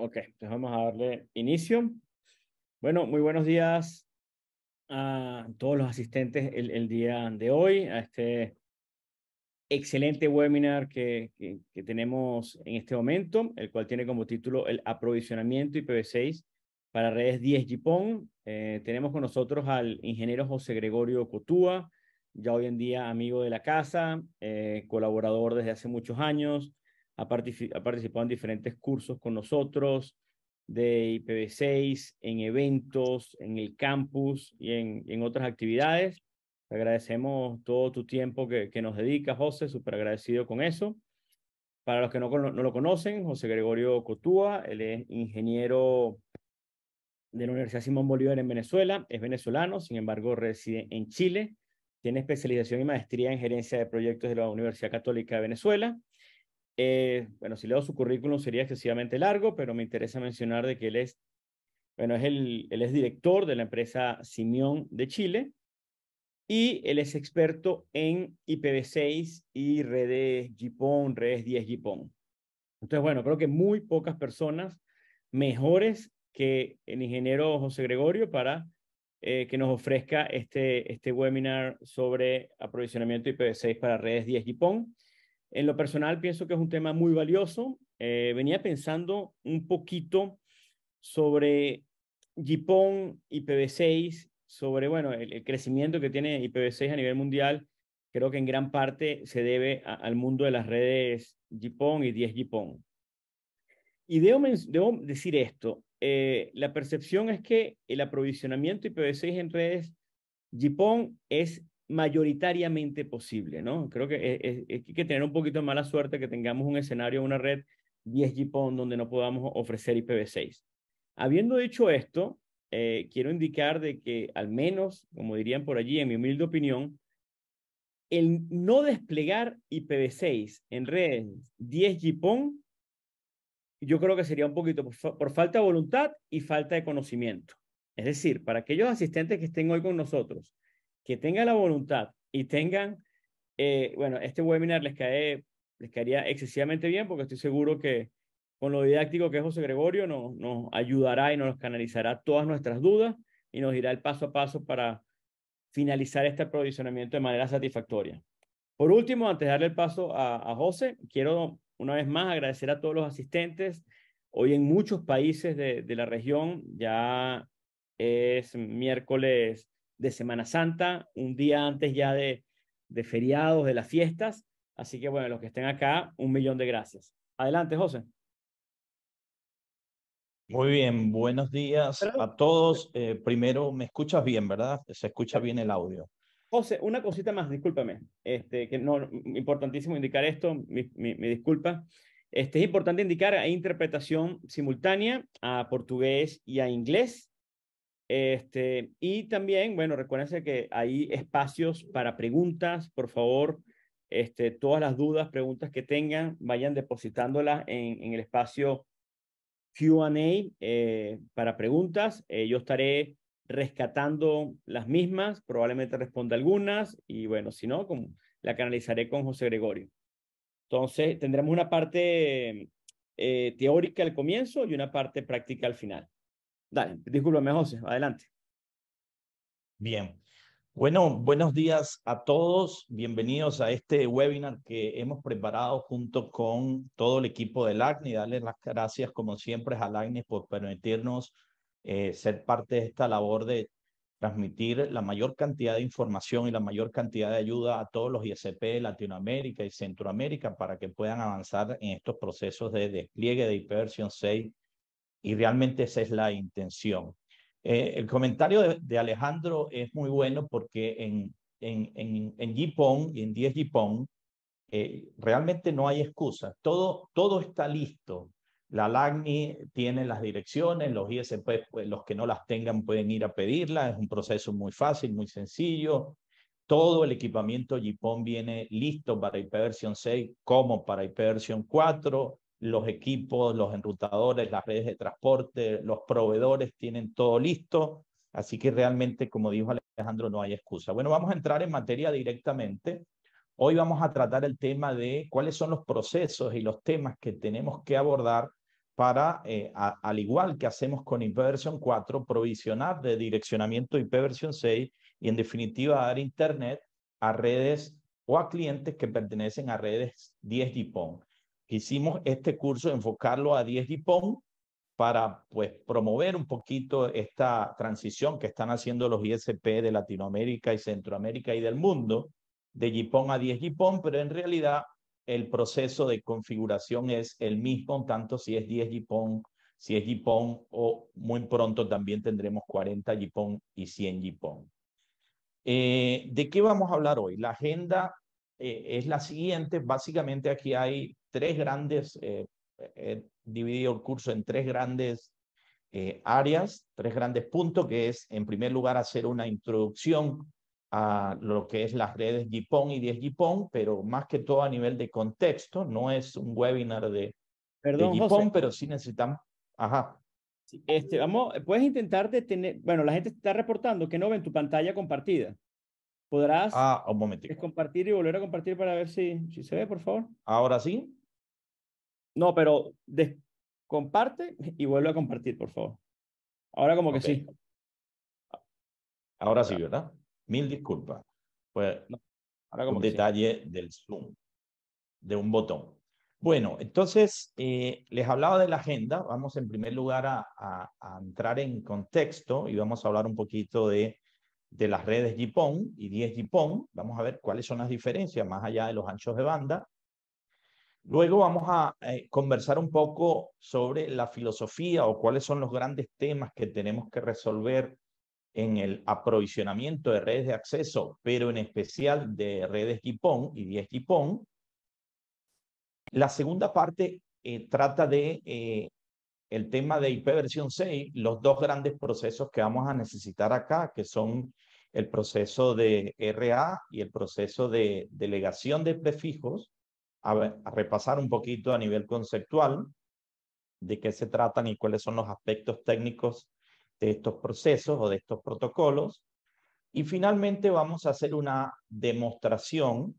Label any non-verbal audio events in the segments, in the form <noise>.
Ok, entonces vamos a darle inicio. Bueno, muy buenos días a todos los asistentes el, día de hoy, a este excelente webinar que, tenemos en este momento, el cual tiene como título el aprovisionamiento IPv6 para redes 10 GPON. Eh, tenemos con nosotros al ingeniero José Gregorio Cotúa, ya hoy en día amigo de la casa, eh, colaborador desde hace muchos años, ha, participado en diferentes cursos con nosotros de IPv6, en eventos, en el campus y en, en otras actividades. agradecemos todo tu tiempo que, nos dedicas, José, súper agradecido con eso. Para los que no, no, lo conocen, José Gregorio Cotúa, él es ingeniero de la Universidad Simón Bolívar en Venezuela, es venezolano, sin embargo reside en Chile, tiene especialización y maestría en gerencia de proyectos de la Universidad Católica de Venezuela, eh, bueno, si leo su currículum sería excesivamente largo, pero me interesa mencionar de que él es, bueno, es el, él es director de la empresa Simión de Chile y él es experto en IPv6 y redes GPON, redes 10 GPON. Entonces, bueno, creo que muy pocas personas mejores que el ingeniero José Gregorio para eh, que nos ofrezca este, este webinar sobre aprovisionamiento IPv6 para redes 10 GPON. En lo personal, pienso que es un tema muy valioso. Eh, venía pensando un poquito sobre y IPv6, sobre bueno, el, crecimiento que tiene IPv6 a nivel mundial. Creo que en gran parte se debe al mundo de las redes JIPON y 10 jipon Y debo, decir esto, eh, la percepción es que el aprovisionamiento IPv6 en redes JIPON es mayoritariamente posible, ¿no? Creo que e, e, hay que tener un poquito de mala suerte que tengamos un escenario, una red 10 GPON donde no podamos ofrecer IPv6. Habiendo dicho esto, eh, quiero indicar de que al menos, como dirían por allí, en mi humilde opinión, el no desplegar IPv6 en redes 10 GPON, yo creo que sería un poquito por falta de voluntad y falta de conocimiento. Es decir, para aquellos asistentes que estén hoy con nosotros, que tengan la voluntad y tengan, eh, bueno, este webinar les, cae, les caería excesivamente bien porque estoy seguro que con lo didáctico que es José Gregorio nos, nos ayudará y nos canalizará todas nuestras dudas y nos dirá el paso a paso para finalizar este aprovisionamiento de manera satisfactoria. Por último, antes de darle el paso a, a José, quiero una vez más agradecer a todos los asistentes. Hoy en muchos países de, de la región, ya es miércoles de Semana Santa, un día antes ya de, feriados, de las fiestas. Así que bueno, los que estén acá, un millón de gracias. Adelante, José. Muy bien, buenos días a todos. Eh, primero, ¿me escuchas bien, verdad? Se escucha bien el audio. José, una cosita más, discúlpame, este, que no, importantísimo indicar esto, mi, disculpa. Este, es importante indicar, hay interpretación simultánea a portugués y a inglés. Este, y también, bueno, recuérdense que hay espacios para preguntas, por favor, este, todas las dudas, preguntas que tengan, vayan depositándolas en, el espacio QA eh, para preguntas. Eh, yo estaré rescatando las mismas, probablemente responda algunas y bueno, si no, la canalizaré con José Gregorio. Entonces, tendremos una parte eh, teórica al comienzo y una parte práctica al final. Dale, discúlpame, José, adelante. Bien. Bueno, buenos días a todos. Bienvenidos a este webinar que hemos preparado junto con todo el equipo del ACNI. Darles las gracias, como siempre, al ACNI por permitirnos eh, ser parte de esta labor de transmitir la mayor cantidad de información y la mayor cantidad de ayuda a todos los ISP de Latinoamérica y Centroamérica para que puedan avanzar en estos procesos de despliegue de ipv 6 y realmente esa es la intención. Eh, el comentario de, Alejandro es muy bueno porque en, en, en, y en 10 Gipón eh, realmente no hay excusa. Todo, todo está listo. La LACNI tiene las direcciones, los ISP, pues, los que no las tengan pueden ir a pedirlas. Es un proceso muy fácil, muy sencillo. Todo el equipamiento JIPON viene listo para IP 6 como para IP 4 los equipos, los enrutadores, las redes de transporte, los proveedores tienen todo listo. Así que realmente, como dijo Alejandro, no hay excusa. Bueno, vamos a entrar en materia directamente. Hoy vamos a tratar el tema de cuáles son los procesos y los temas que tenemos que abordar para, eh, al igual que hacemos con ipv 4, provisionar de direccionamiento ipv 6 y en definitiva dar internet a redes o a clientes que pertenecen a redes 10 DIPON. Hicimos este curso enfocarlo a 10 JIPON para pues, promover un poquito esta transición que están haciendo los ISP de Latinoamérica y Centroamérica y del mundo, de JIPON a 10 JIPON, pero en realidad el proceso de configuración es el mismo, tanto si es 10 JIPON, si es JIPON o muy pronto también tendremos 40 JIPON y 100 JIPON. Eh, ¿De qué vamos a hablar hoy? La agenda eh, es la siguiente. Básicamente aquí hay tres grandes, he eh, eh, dividido el curso en tres grandes áreas, tres grandes puntos, que es en primer lugar hacer una introducción a lo que es las redes Jippon y 10 Jippon pero más que todo a nivel de contexto, no es un webinar de, Perdón, pero sí necesitamos... Ajá. Este, vamos, puedes intentar detener, bueno, la gente está reportando que no ven tu pantalla compartida. ¿Podrás ah, compartir y volver a compartir para ver si, si se ve, por favor? Ahora sí. No, pero comparte y vuelve a compartir, por favor. Ahora como que sí. Ahora sí, ¿verdad? Mil disculpas. Pues un detalle del zoom, de un botón. Bueno, entonces eh, les hablaba de la agenda. Vamos en primer lugar a entrar en contexto y vamos a hablar un poquito de de las redes Gipón y 10 Gipón Vamos a ver cuáles son las diferencias más allá de los anchos de banda. Luego vamos a eh, conversar un poco sobre la filosofía o cuáles son los grandes temas que tenemos que resolver en el aprovisionamiento de redes de acceso, pero en especial de redes Gipón y 10 Gipón La segunda parte eh, trata de eh, el tema de IP versión 6, los dos grandes procesos que vamos a necesitar acá, que son el proceso de RA y el proceso de delegación de prefijos, a, repasar un poquito a nivel conceptual de qué se tratan y cuáles son los aspectos técnicos de estos procesos o de estos protocolos. Y finalmente vamos a hacer una demostración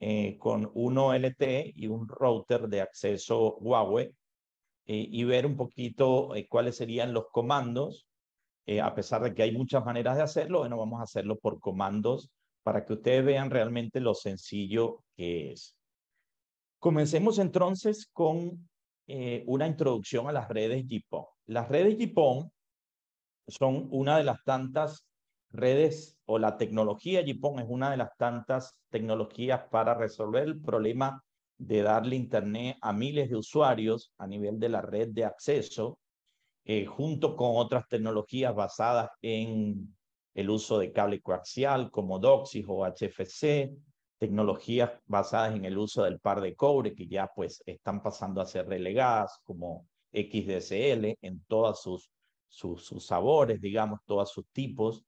eh, con un OLT y un router de acceso Huawei eh, y ver un poquito eh, cuáles serían los comandos. Eh, a pesar de que hay muchas maneras de hacerlo, bueno, vamos a hacerlo por comandos para que ustedes vean realmente lo sencillo que es. Comencemos entonces con una introducción a las redes JPON. Las redes JPON son una de las tantas redes, o la tecnología JPON es una de las tantas tecnologías para resolver el problema de darle Internet a miles de usuarios a nivel de la red de acceso, eh, junto con otras tecnologías basadas en el uso de cable coaxial como DOCSIS o HFC, tecnologías basadas en el uso del par de cobre que ya pues están pasando a ser relegadas como XDSL en todos sus, sus, sabores, digamos, todos sus tipos.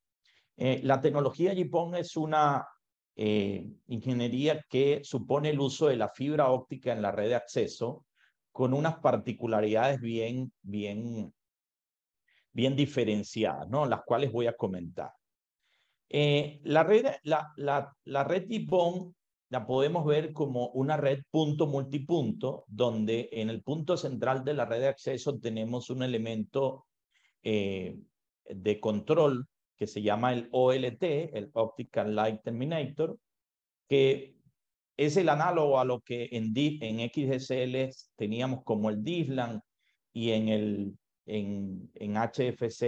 Eh, la tecnología JIPON es una eh, ingeniería que supone el uso de la fibra óptica en la red de acceso con unas particularidades bien, bien, bien diferenciadas, ¿no? las cuales voy a comentar. Eh, la red, la, la, la red la podemos ver como una red punto multipunto, donde en el punto central de la red de acceso tenemos un elemento eh, de control que se llama el OLT, el Optical Light Terminator, que es el análogo a lo que en, en XSL teníamos como el DISLAN y en, el, en, en HFC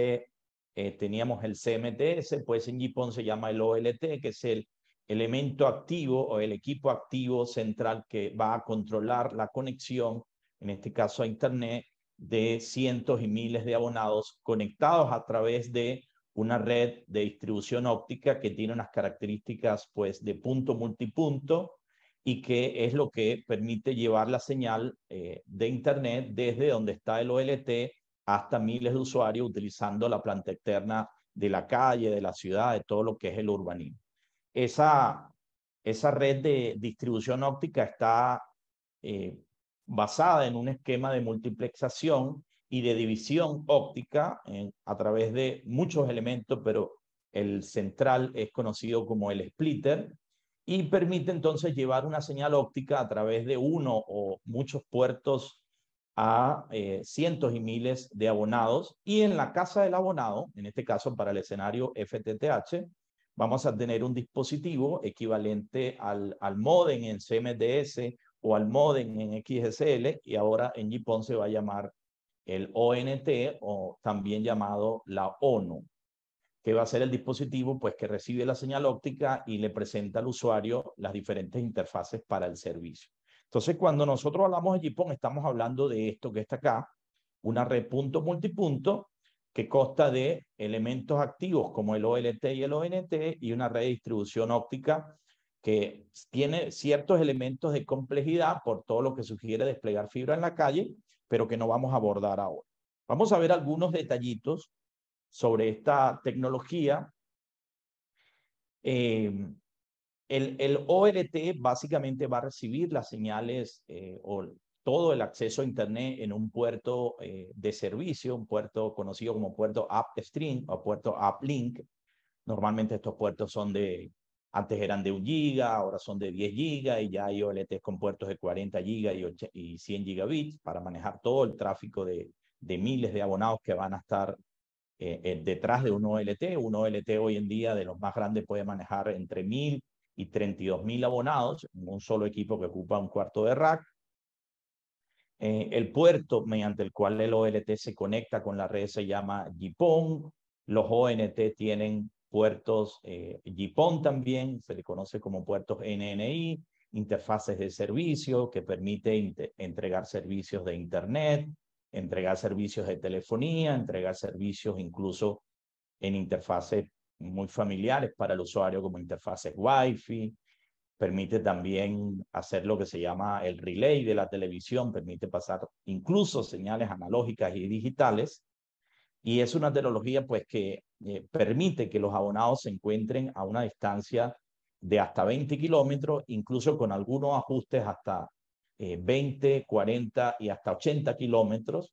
eh, teníamos el CMTS, pues en JIPON se llama el OLT, que es el elemento activo o el equipo activo central que va a controlar la conexión, en este caso a Internet, de cientos y miles de abonados conectados a través de una red de distribución óptica que tiene unas características pues de punto multipunto y que es lo que permite llevar la señal eh, de Internet desde donde está el OLT hasta miles de usuarios utilizando la planta externa de la calle, de la ciudad, de todo lo que es el urbanismo. Esa, esa red de distribución óptica está eh, basada en un esquema de multiplexación y de división óptica a través de muchos elementos, pero el central es conocido como el splitter y permite entonces llevar una señal óptica a través de uno o muchos puertos a eh, cientos y miles de abonados y en la casa del abonado, en este caso para el escenario FTTH, vamos a tener un dispositivo equivalente al, al modem en CMDS o al modem en XSL y ahora en GPON se va a llamar el ONT o también llamado la ONU, que va a ser el dispositivo pues, que recibe la señal óptica y le presenta al usuario las diferentes interfaces para el servicio. Entonces, cuando nosotros hablamos de JPON, estamos hablando de esto que está acá, una red punto multipunto que consta de elementos activos como el OLT y el ONT y una red de distribución óptica que tiene ciertos elementos de complejidad por todo lo que sugiere desplegar fibra en la calle, pero que no vamos a abordar ahora. Vamos a ver algunos detallitos sobre esta tecnología. Eh, el, el, OLT básicamente va a recibir las señales eh, o todo el acceso a Internet en un puerto eh, de servicio, un puerto conocido como puerto upstream o puerto uplink. Normalmente estos puertos son de antes eran de un giga, ahora son de 10 gigas y ya hay OLTs con puertos de 40 gigas y, y 100 gigabits para manejar todo el tráfico de, miles de abonados que van a estar eh, eh, detrás de un OLT. Un OLT hoy en día de los más grandes puede manejar entre 1.000 y 32.000 abonados, en un solo equipo que ocupa un cuarto de rack. Eh, el puerto mediante el cual el OLT se conecta con la red se llama GPON. Los ONT tienen puertos eh, también, se le conoce como puertos NNI, interfaces de servicio que permite entregar servicios de Internet, entregar servicios de telefonía, entregar servicios incluso en interfaces muy familiares para el usuario como interfaces Wi-Fi, permite también hacer lo que se llama el relay de la televisión, permite pasar incluso señales analógicas y digitales y es una tecnología pues que eh, permite que los abonados se encuentren a una distancia de hasta 20 kilómetros, incluso con algunos ajustes hasta 20, eh, 40 y hasta 80 kilómetros,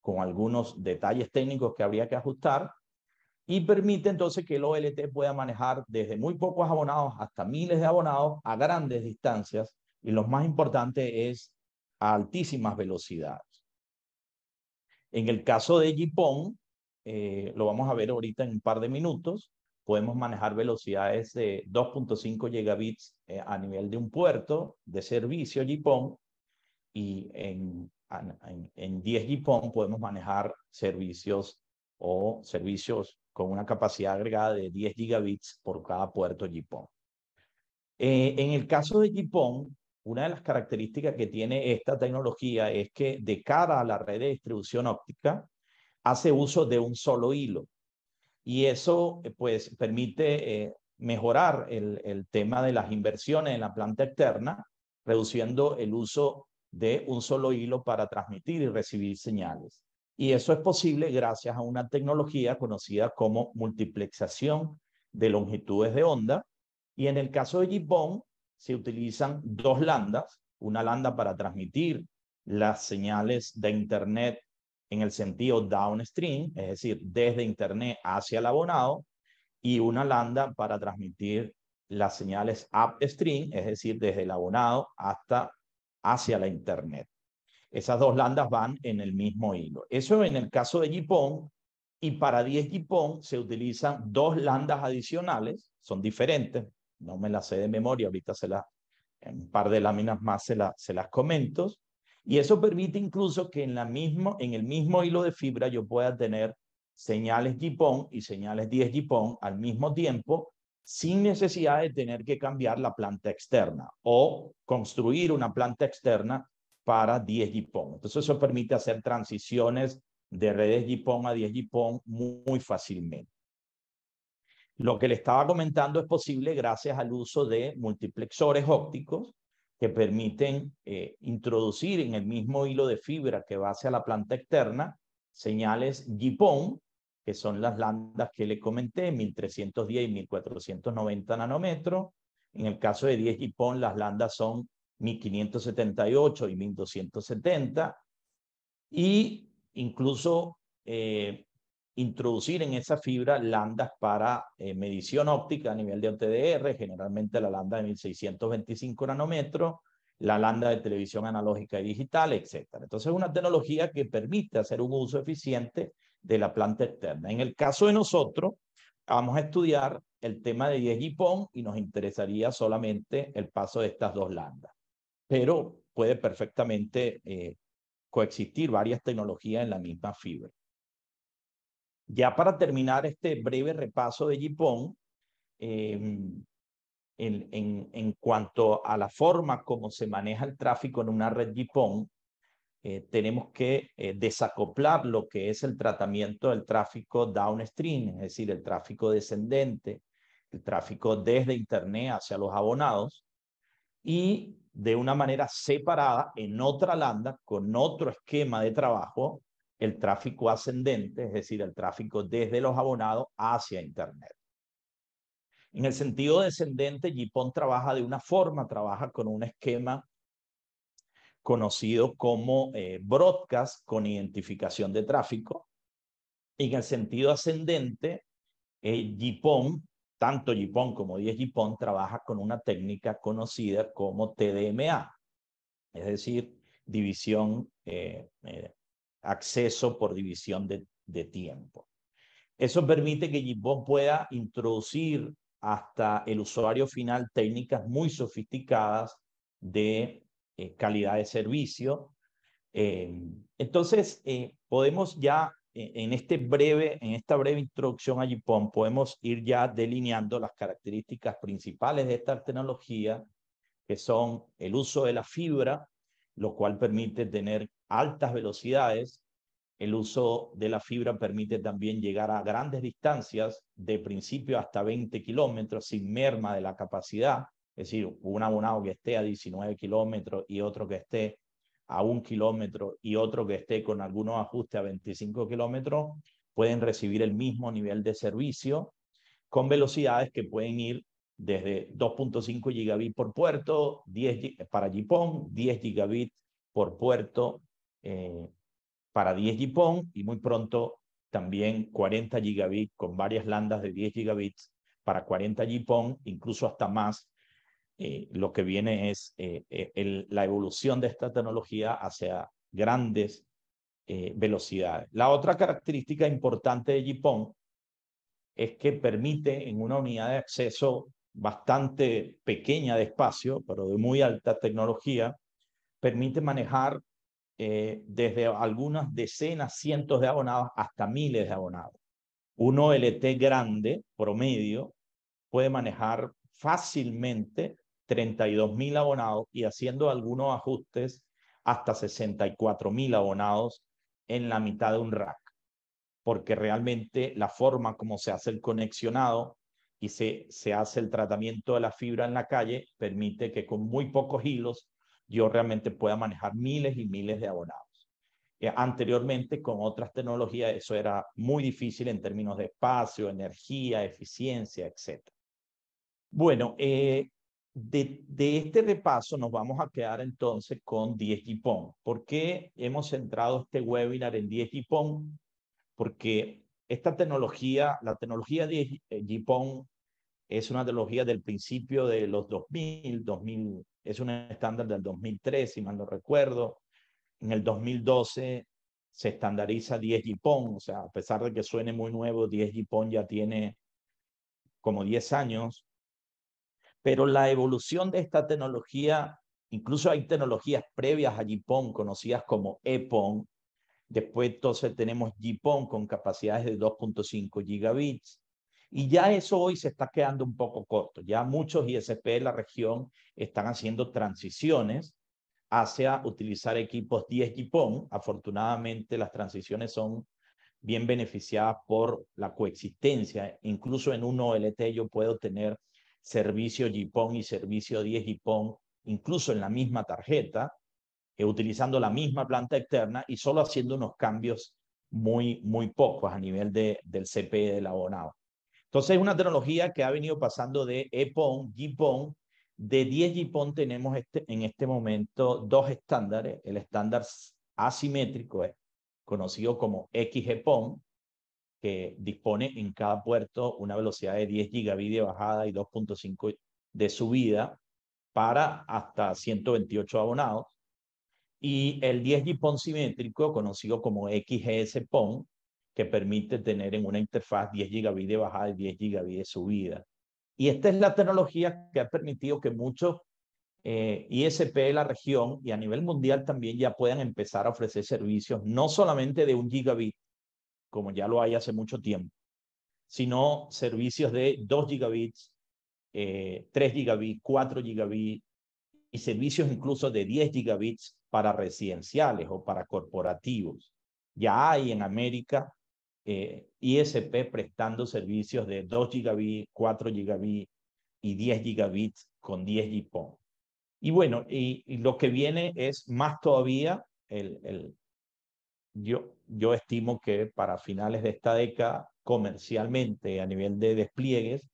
con algunos detalles técnicos que habría que ajustar, y permite entonces que el OLT pueda manejar desde muy pocos abonados hasta miles de abonados a grandes distancias, y lo más importante es a altísimas velocidades. En el caso de eh, lo vamos a ver ahorita en un par de minutos, podemos manejar velocidades de 2.5 gigabits eh, a nivel de un puerto de servicio GPON y en, en, 10 GPON podemos manejar servicios o servicios con una capacidad agregada de 10 gigabits por cada puerto GPON. Eh, en el caso de GPON, una de las características que tiene esta tecnología es que de cara a la red de distribución óptica, hace uso de un solo hilo. Y eso, eh, pues, permite eh, mejorar el, tema de las inversiones en la planta externa, reduciendo el uso de un solo hilo para transmitir y recibir señales. Y eso es posible gracias a una tecnología conocida como multiplexación de longitudes de onda. Y en el caso de Gibbon, se utilizan dos landas, una landa para transmitir las señales de Internet en el sentido downstream, es decir, desde Internet hacia el abonado, y una lambda para transmitir las señales upstream, es decir, desde el abonado hasta hacia la Internet. Esas dos lambdas van en el mismo hilo. Eso en el caso de Jipon, y para 10 Jipon se utilizan dos lambdas adicionales, son diferentes, no me las sé de memoria, ahorita se las, en un par de láminas más se, se las comento, y eso permite incluso que en, mismo, en el mismo hilo de fibra yo pueda tener señales GPON y señales 10 GPON al mismo tiempo sin necesidad de tener que cambiar la planta externa o construir una planta externa para 10 GPON. Entonces eso permite hacer transiciones de redes GPON a 10 GPON muy fácilmente. Lo que le estaba comentando es posible gracias al uso de multiplexores ópticos que permiten eh, introducir en el mismo hilo de fibra que va hacia la planta externa señales JIPON, que son las landas que le comenté, 1310 y 1490 nanómetros. En el caso de 10 JIPON, las landas son 1578 y 1270. Y incluso eh, introducir en esa fibra lambdas para eh, medición óptica a nivel de OTDR, generalmente la landa de 1625 nanómetros, la landa de televisión analógica y digital, etc. Entonces es una tecnología que permite hacer un uso eficiente de la planta externa. En el caso de nosotros, vamos a estudiar el tema de 10 y nos interesaría solamente el paso de estas dos landas. Pero puede perfectamente eh, coexistir varias tecnologías en la misma fibra. Ya para terminar este breve repaso de Gipon em, en, cuanto a la forma como se maneja el tráfico en una red Gipon eh, tenemos que eh, desacoplar lo que es el tratamiento del tráfico downstream, es decir, el tráfico descendente, el tráfico desde Internet hacia los abonados, y de una manera separada en otra landa, con otro esquema de trabajo, el tráfico ascendente, es decir, el tráfico desde los abonados hacia Internet. En el sentido descendente, Jipon trabaja de una forma, trabaja con un esquema conocido como eh, broadcast con identificación de tráfico. Y en el sentido ascendente, eh, tanto Jipon como 10 Jipon, trabaja con una técnica conocida como TDMA, es decir, división eh, acceso por división de, tiempo. Eso permite que JIPON pueda introducir hasta el usuario final técnicas muy sofisticadas de eh, calidad de servicio. Eh, entonces, eh, podemos ya en, este breve, en esta breve introducción a Jipon, podemos ir ya delineando las características principales de esta tecnología, que son el uso de la fibra, lo cual permite tener altas velocidades, el uso de la fibra permite también llegar a grandes distancias, de principio hasta 20 kilómetros, sin merma de la capacidad, es decir, un abonado que esté a 19 kilómetros y otro que esté a un kilómetro y otro que esté con algunos ajustes a 25 kilómetros, pueden recibir el mismo nivel de servicio con velocidades que pueden ir desde 2.5 gigabit por puerto, 10 para JIPON, 10 gigabit por puerto eh, para 10 GPON y muy pronto también 40 gigabits con varias landas de 10 gigabits para 40 GPON, incluso hasta más. Eh, lo que viene es eh, la evolución de esta tecnología hacia grandes velocidades. La otra característica importante de GPON es que permite en una unidad de acceso bastante pequeña de espacio, pero de muy alta tecnología, permite manejar eh, desde algunas decenas, cientos de abonados hasta miles de abonados. Un OLT grande, promedio, puede manejar fácilmente 32 mil abonados y haciendo algunos ajustes hasta 64 mil abonados en la mitad de un rack, porque realmente la forma como se hace el conexionado y se, se hace el tratamiento de la fibra en la calle permite que con muy pocos hilos yo realmente pueda manejar miles y miles de abonados. Eh, anteriormente, con otras tecnologías, eso era muy difícil en términos de espacio, energía, eficiencia, etc. Bueno, eh, de, este repaso nos vamos a quedar entonces con 10 GPON. ¿Por qué hemos centrado este webinar en 10 GPON? Porque esta tecnología, la tecnología de GPON es una tecnología del principio de los 2000, 2000 es un estándar del 2003, si mal no recuerdo. En el 2012 se estandariza 10 GPON, o sea, a pesar de que suene muy nuevo, 10 GPON ya tiene como 10 años. Pero la evolución de esta tecnología, incluso hay tecnologías previas a GPON, conocidas como EPON. Después entonces tenemos GPON con capacidades de 2.5 gigabits. Y ya eso hoy se está quedando un poco corto. Ya muchos ISP de la región están haciendo transiciones hacia utilizar equipos 10 GPON. Afortunadamente las transiciones son bien beneficiadas por la coexistencia. Incluso en un OLT yo puedo tener servicio GPON y servicio 10 GPON, incluso en la misma tarjeta, eh, utilizando la misma planta externa y solo haciendo unos cambios muy, muy pocos a nivel de, del CPE del abonado. Entonces, es una tecnología que ha venido pasando de EPON, GPON. De 10 GPON tenemos este, en este momento dos estándares. El estándar asimétrico es conocido como XGPON, que dispone en cada puerto una velocidad de 10 gigabit de bajada y 2.5 de subida para hasta 128 abonados. Y el 10 GPON simétrico, conocido como xgs que permite tener en una interfaz 10 gigabits de bajada y 10 gigabits de subida. Y esta es la tecnología que ha permitido que muchos eh, ISP de la región y a nivel mundial también ya puedan empezar a ofrecer servicios no solamente de un gigabit, como ya lo hay hace mucho tiempo, sino servicios de 2 gigabits, eh, tres 3 gigabits, 4 gigabits y servicios incluso de 10 gigabits para residenciales o para corporativos. Ya hay en América eh, ISP prestando servicios de 2 gigabit, 4 gigabit y 10 gigabits con 10 GPON. Y bueno, y, lo que viene es más todavía, el, yo, yo estimo que para finales de esta década, comercialmente a nivel de despliegues,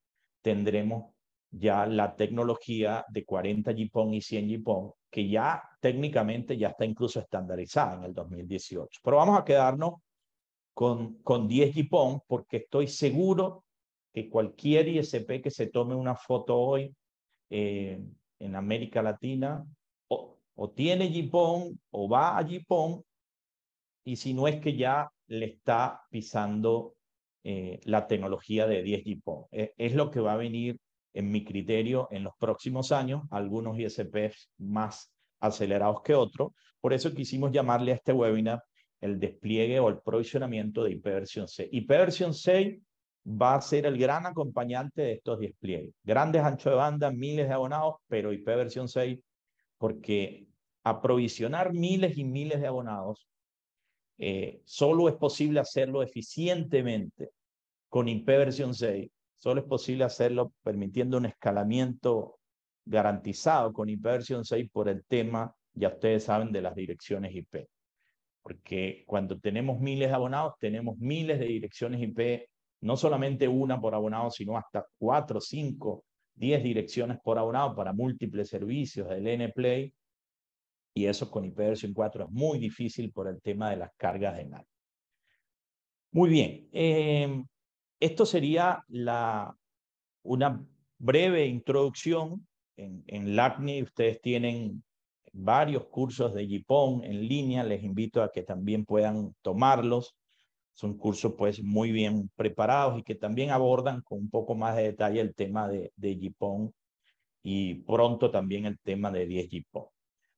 tendremos ya la tecnología de 40 GPON y 100 GPON, que ya técnicamente ya está incluso estandarizada en el 2018. Pero vamos a quedarnos con, con 10 jipón, porque estoy seguro que cualquier ISP que se tome una foto hoy eh, en América Latina o, tiene jipón o va a jipón, y si no es que ya le está pisando eh, la tecnología de 10 jipón. E, es lo que va a venir en mi criterio, en los próximos años, algunos ISPs más acelerados que otros. Por eso quisimos llamarle a este webinar el despliegue o el provisionamiento de IPv 6. IPv 6 va a ser el gran acompañante de estos despliegues. Grandes anchos de banda, miles de abonados, pero IPv 6, porque aprovisionar miles y miles de abonados eh, solo es posible hacerlo eficientemente con IPv 6, solo es posible hacerlo permitiendo un escalamiento garantizado con IPv 6 por el tema, ya ustedes saben, de las direcciones IP porque cuando tenemos miles de abonados, tenemos miles de direcciones IP, no solamente una por abonado, sino hasta cuatro, cinco, diez direcciones por abonado para múltiples servicios del NPlay, y eso con ipv 4 es muy difícil por el tema de las cargas de NAT. Muy bien, em, esto sería una breve introducción. En, en LACNI ustedes tienen varios cursos de Jipón en línea. Les invito a que también puedan tomarlos. Son cursos pues muy bien preparados y que también abordan con un poco más de detalle el tema de, de y pronto también el tema de 10 Jipón.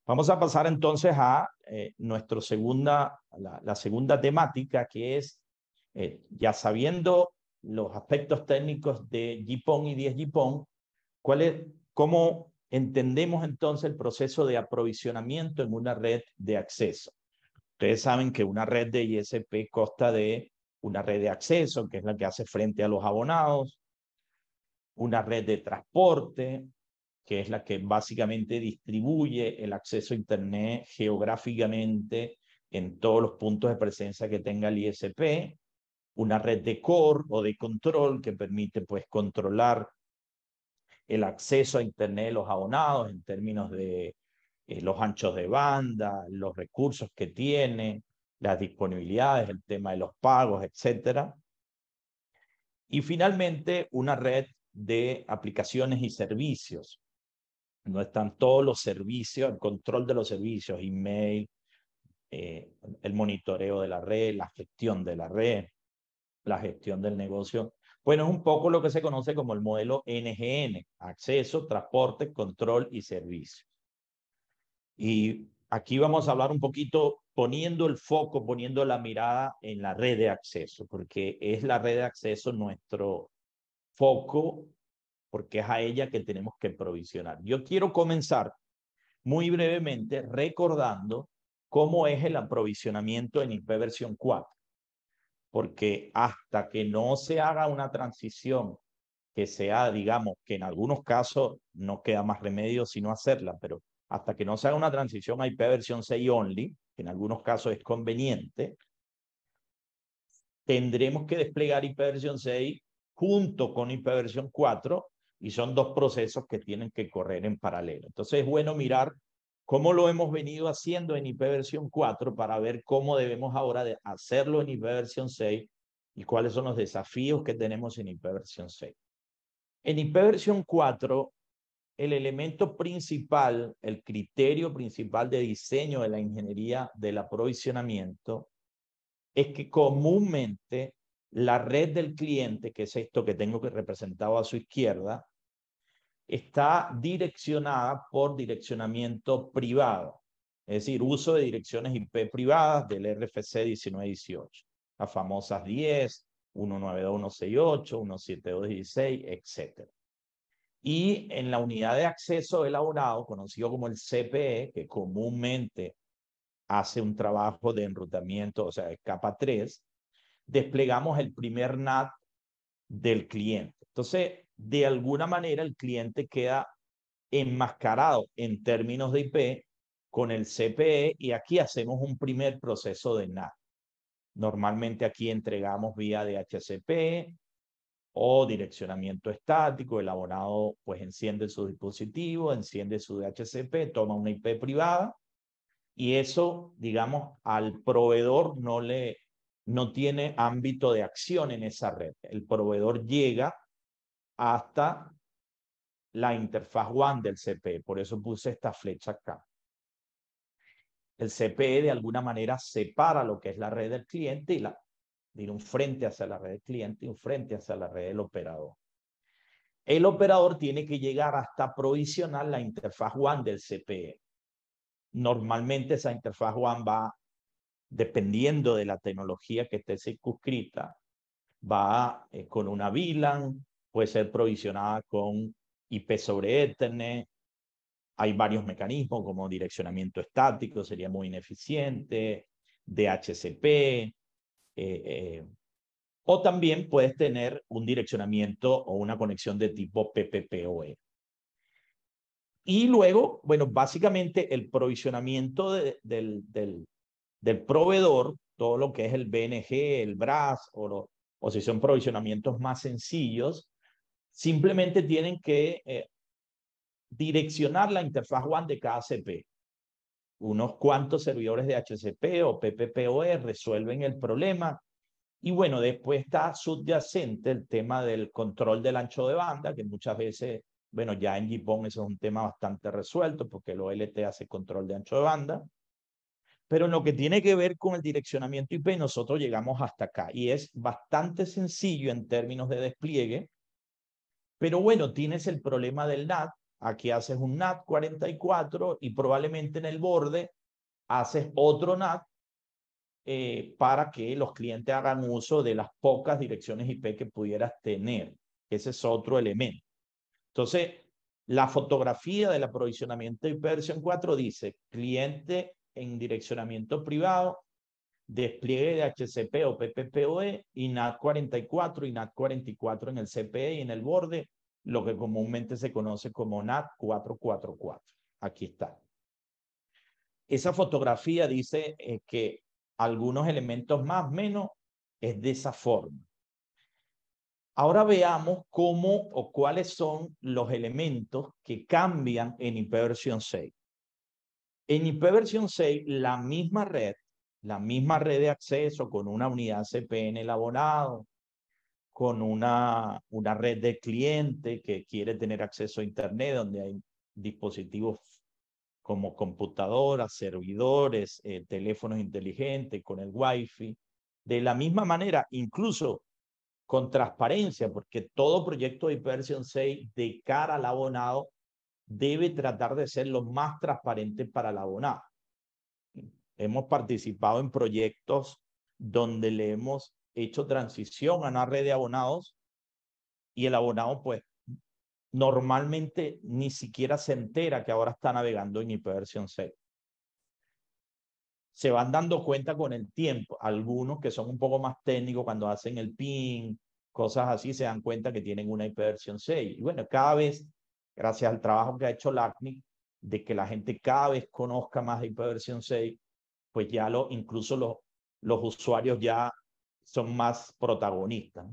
Vamos a pasar entonces a eh, nuestra segunda, la, segunda temática que es, eh, ya sabiendo los aspectos técnicos de Jipón y 10 Jipón, ¿cuál es, cómo entendemos entonces el proceso de aprovisionamiento en una red de acceso. Ustedes saben que una red de ISP consta de una red de acceso, que es la que hace frente a los abonados, una red de transporte, que es la que básicamente distribuye el acceso a Internet geográficamente en todos los puntos de presencia que tenga el ISP, una red de core o de control que permite pues controlar el acceso a Internet de los abonados en términos de eh, los anchos de banda, los recursos que tiene, las disponibilidades, el tema de los pagos, etc. Y finalmente, una red de aplicaciones y servicios. No están todos los servicios, el control de los servicios, email, eh, el monitoreo de la red, la gestión de la red, la gestión del negocio bueno, es un poco lo que se conoce como el modelo NGN, acceso, transporte, control y servicio. Y aquí vamos a hablar un poquito poniendo el foco, poniendo la mirada en la red de acceso, porque es la red de acceso nuestro foco, porque es a ella que tenemos que provisionar. Yo quiero comenzar muy brevemente recordando cómo es el aprovisionamiento en IP versión 4 porque hasta que no se haga una transición que sea, digamos, que en algunos casos no queda más remedio sino hacerla, pero hasta que no se haga una transición a ipv 6 only, que en algunos casos es conveniente, tendremos que desplegar ipv 6 junto con ipv 4 y son dos procesos que tienen que correr en paralelo. Entonces es bueno mirar ¿Cómo lo hemos venido haciendo en IP versión 4 para ver cómo debemos ahora hacerlo en IP versión 6 y cuáles son los desafíos que tenemos en IP versión 6? En IP versión 4, el elemento principal, el criterio principal de diseño de la ingeniería del aprovisionamiento es que comúnmente la red del cliente, que es esto que tengo representado a su izquierda, está direccionada por direccionamiento privado, es decir, uso de direcciones IP privadas del RFC 1918, las famosas 10, 192168, 17216, etc. Y en la unidad de acceso elaborado, conocido como el CPE, que comúnmente hace un trabajo de enrutamiento, o sea, capa 3, desplegamos el primer NAT del cliente. Entonces, de alguna manera el cliente queda enmascarado en términos de IP con el CPE y aquí hacemos un primer proceso de NAT. Normalmente aquí entregamos vía DHCP o direccionamiento estático, el abonado pues enciende su dispositivo, enciende su DHCP, toma una IP privada y eso, digamos, al proveedor no le no tiene ámbito de acción en esa red. El proveedor llega hasta la interfaz WAN del CPE. Por eso puse esta flecha acá. El CPE de alguna manera separa lo que es la red del cliente y la tiene un frente hacia la red del cliente y un frente hacia la red del operador. El operador tiene que llegar hasta provisionar la interfaz WAN del CPE. Normalmente esa interfaz WAN va, dependiendo de la tecnología que esté circunscrita, va eh, con una VLAN, puede ser provisionada con IP sobre Ethernet. Hay varios mecanismos como direccionamiento estático, sería muy ineficiente, DHCP. Eh, eh, o también puedes tener un direccionamiento o una conexión de tipo PPPoE. Y luego, bueno, básicamente el provisionamiento del, proveedor, todo lo que es el BNG, el BRAS o si son provisionamientos más sencillos, Simplemente tienen que eh, direccionar la interfaz WAN de cada CP. Unos cuantos servidores de HCP o PPPoE resuelven el problema. Y bueno, después está subyacente el tema del control del ancho de banda, que muchas veces, bueno, ya en Gipon eso es un tema bastante resuelto porque el OLT hace control de ancho de banda. Pero en lo que tiene que ver con el direccionamiento IP, nosotros llegamos hasta acá y es bastante sencillo en términos de despliegue pero bueno, tienes el problema del NAT. Aquí haces un NAT 44 y probablemente en el borde haces otro NAT eh, para que los clientes hagan uso de las pocas direcciones IP que pudieras tener. Ese es otro elemento. Entonces, la fotografía del aprovisionamiento IP versión 4 dice cliente en direccionamiento privado despliegue de HCP o PPPoE y NAT44 y NAT44 en el CPE y en el borde, lo que comúnmente se conoce como NAT444. Aquí está. Esa fotografía dice eh, que algunos elementos más menos es de esa forma. Ahora veamos cómo o cuáles son los elementos que cambian en ipv 6. En ipv 6, la misma red la misma red de acceso con una unidad CPN abonado, con una, una red de cliente que quiere tener acceso a Internet, donde hay dispositivos como computadoras, servidores, eh, teléfonos inteligentes, con el Wi-Fi. De la misma manera, incluso con transparencia, porque todo proyecto de Persian 6 de cara al abonado debe tratar de ser lo más transparente para el abonado. Hemos participado en proyectos donde le hemos hecho transición a una red de abonados y el abonado pues normalmente ni siquiera se entera que ahora está navegando en ipv 6. Se van dando cuenta con el tiempo, algunos que son un poco más técnicos cuando hacen el ping, cosas así, se dan cuenta que tienen una hiperversión 6. Y bueno, cada vez, gracias al trabajo que ha hecho LACNIC, de que la gente cada vez conozca más de hiperversión 6, pues ya lo, incluso los, los usuarios ya son más protagonistas.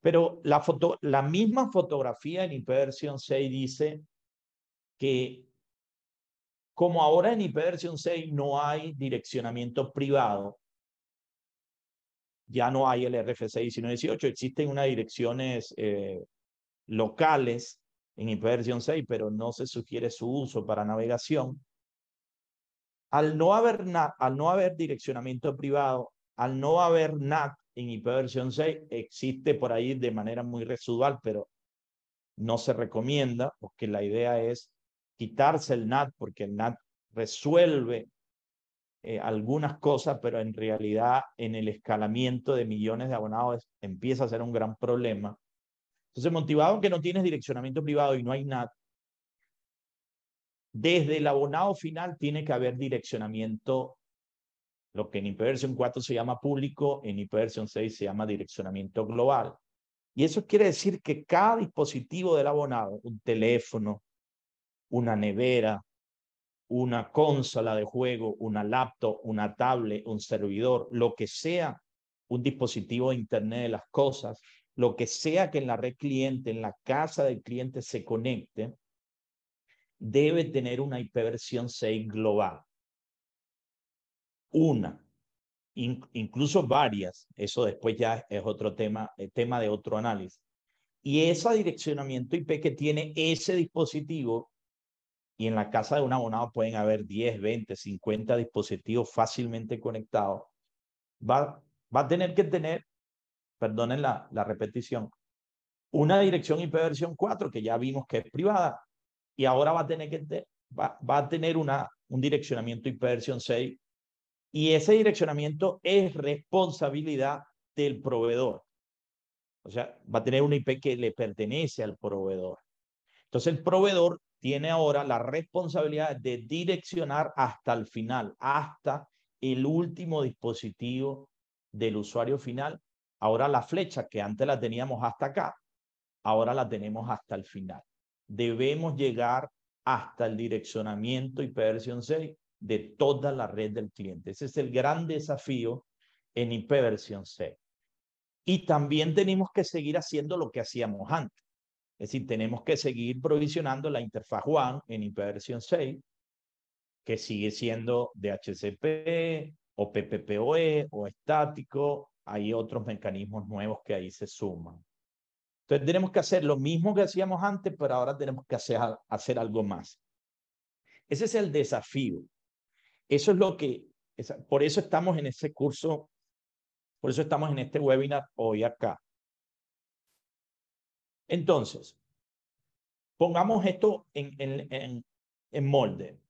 Pero la, la misma fotografía en ipv 6 dice que como ahora en ipv 6 no hay direccionamiento privado, ya no hay el RFC 1918, existen unas direcciones eh, locales en ipv 6, pero no se sugiere su uso para navegación. Al no haber NAT, al no haber direccionamiento privado, al no haber NAT en IPv6 6, existe por ahí de manera muy residual, pero no se recomienda porque la idea es quitarse el NAT porque el NAT resuelve eh, algunas cosas, pero en realidad en el escalamiento de millones de abonados empieza a ser un gran problema. Entonces, motivado que no tienes direccionamiento privado y no hay NAT, desde el abonado final tiene que haber direccionamiento, lo que en ipv 4 se llama público, en ipv 6 se llama direccionamiento global. Y eso quiere decir que cada dispositivo del abonado, un teléfono, una nevera, una consola de juego, una laptop, una tablet, un servidor, lo que sea, un dispositivo de Internet de las cosas, lo que sea que en la red cliente, en la casa del cliente se conecte, debe tener una IP versión 6 global. Una, incluso varias, eso después ya es otro tema, eh, tema de otro análisis. Y ese direccionamiento IP que tiene ese dispositivo, y en la casa de un abonado pueden haber 10, 20, 50 dispositivos fácilmente conectados, va, va a tener que tener, perdonen la, la repetición, una dirección IP versión 4 que ya vimos que es privada y ahora va a tener, que, va, a tener una, un direccionamiento IP version 6 y ese direccionamiento es responsabilidad del proveedor. O sea, va a tener una IP que le pertenece al proveedor. Entonces el proveedor tiene ahora la responsabilidad de direccionar hasta el final, hasta el último dispositivo del usuario final. Ahora la flecha que antes la teníamos hasta acá, ahora la tenemos hasta el final debemos llegar hasta el direccionamiento IPv 6 de toda la red del cliente. Ese es el gran desafío en IPv 6. Y también tenemos que seguir haciendo lo que hacíamos antes. Es decir, tenemos que seguir provisionando la interfaz WAN en IPv 6, que sigue siendo DHCP o PPPoE o estático. Hay otros mecanismos nuevos que ahí se suman. Entonces tenemos que hacer lo mismo que hacíamos antes, pero ahora tenemos que hacer, algo más. Ese es el desafío. Eso es lo que, por eso estamos en ese curso, por eso estamos en este webinar hoy acá. Entonces, pongamos esto en, en, en, en molde.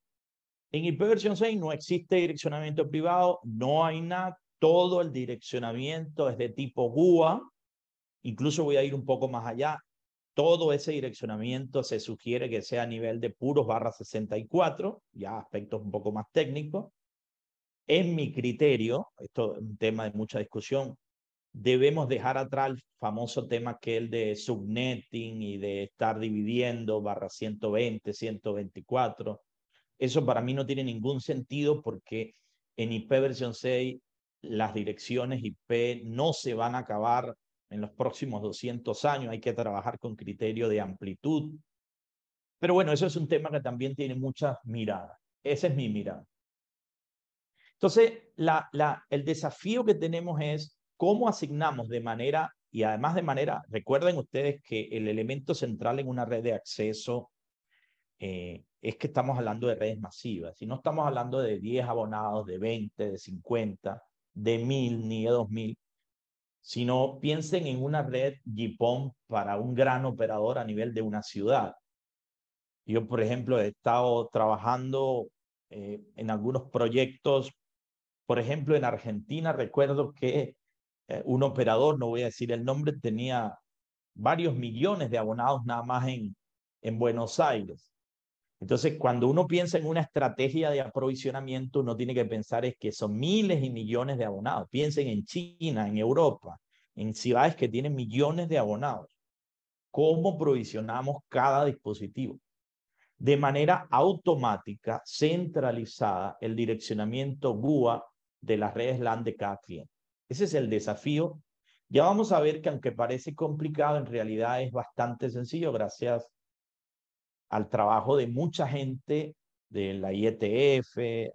En ipv 6 no existe direccionamiento privado, no hay nada, todo el direccionamiento es de tipo GUA, Incluso voy a ir un poco más allá. Todo ese direccionamiento se sugiere que sea a nivel de puros barra 64, ya aspectos un poco más técnicos. En mi criterio, esto es un tema de mucha discusión, debemos dejar atrás el famoso tema que es el de subnetting y de estar dividiendo barra 120, 124. Eso para mí no tiene ningún sentido porque en IP versión 6 las direcciones IP no se van a acabar en los próximos 200 años. Hay que trabajar con criterio de amplitud. Pero bueno, eso es un tema que también tiene muchas miradas. Esa es mi mirada. Entonces, el desafío que tenemos es cómo asignamos de manera, y además de manera, recuerden ustedes que el elemento central en una red de acceso eh, es que estamos hablando de redes masivas. Si no estamos hablando de 10 abonados, de 20, de 50, de 1000, ni de 2000, sino piensen en una red GPON para un gran operador a nivel de una ciudad. Yo, por ejemplo, he estado trabajando eh, en algunos proyectos, por ejemplo, en Argentina recuerdo que eh, un operador, no voy a decir el nombre, tenía varios millones de abonados nada más en, en Buenos Aires. Entonces, cuando uno piensa en una estrategia de aprovisionamiento, uno tiene que pensar es que son miles y millones de abonados. Piensen en China, en Europa, en ciudades que tienen millones de abonados, cómo provisionamos cada dispositivo. De manera automática, centralizada, el direccionamiento GUA de las redes LAN de cada cliente. Ese es el desafío. Ya vamos a ver que aunque parece complicado, en realidad es bastante sencillo gracias al trabajo de mucha gente de la IETF,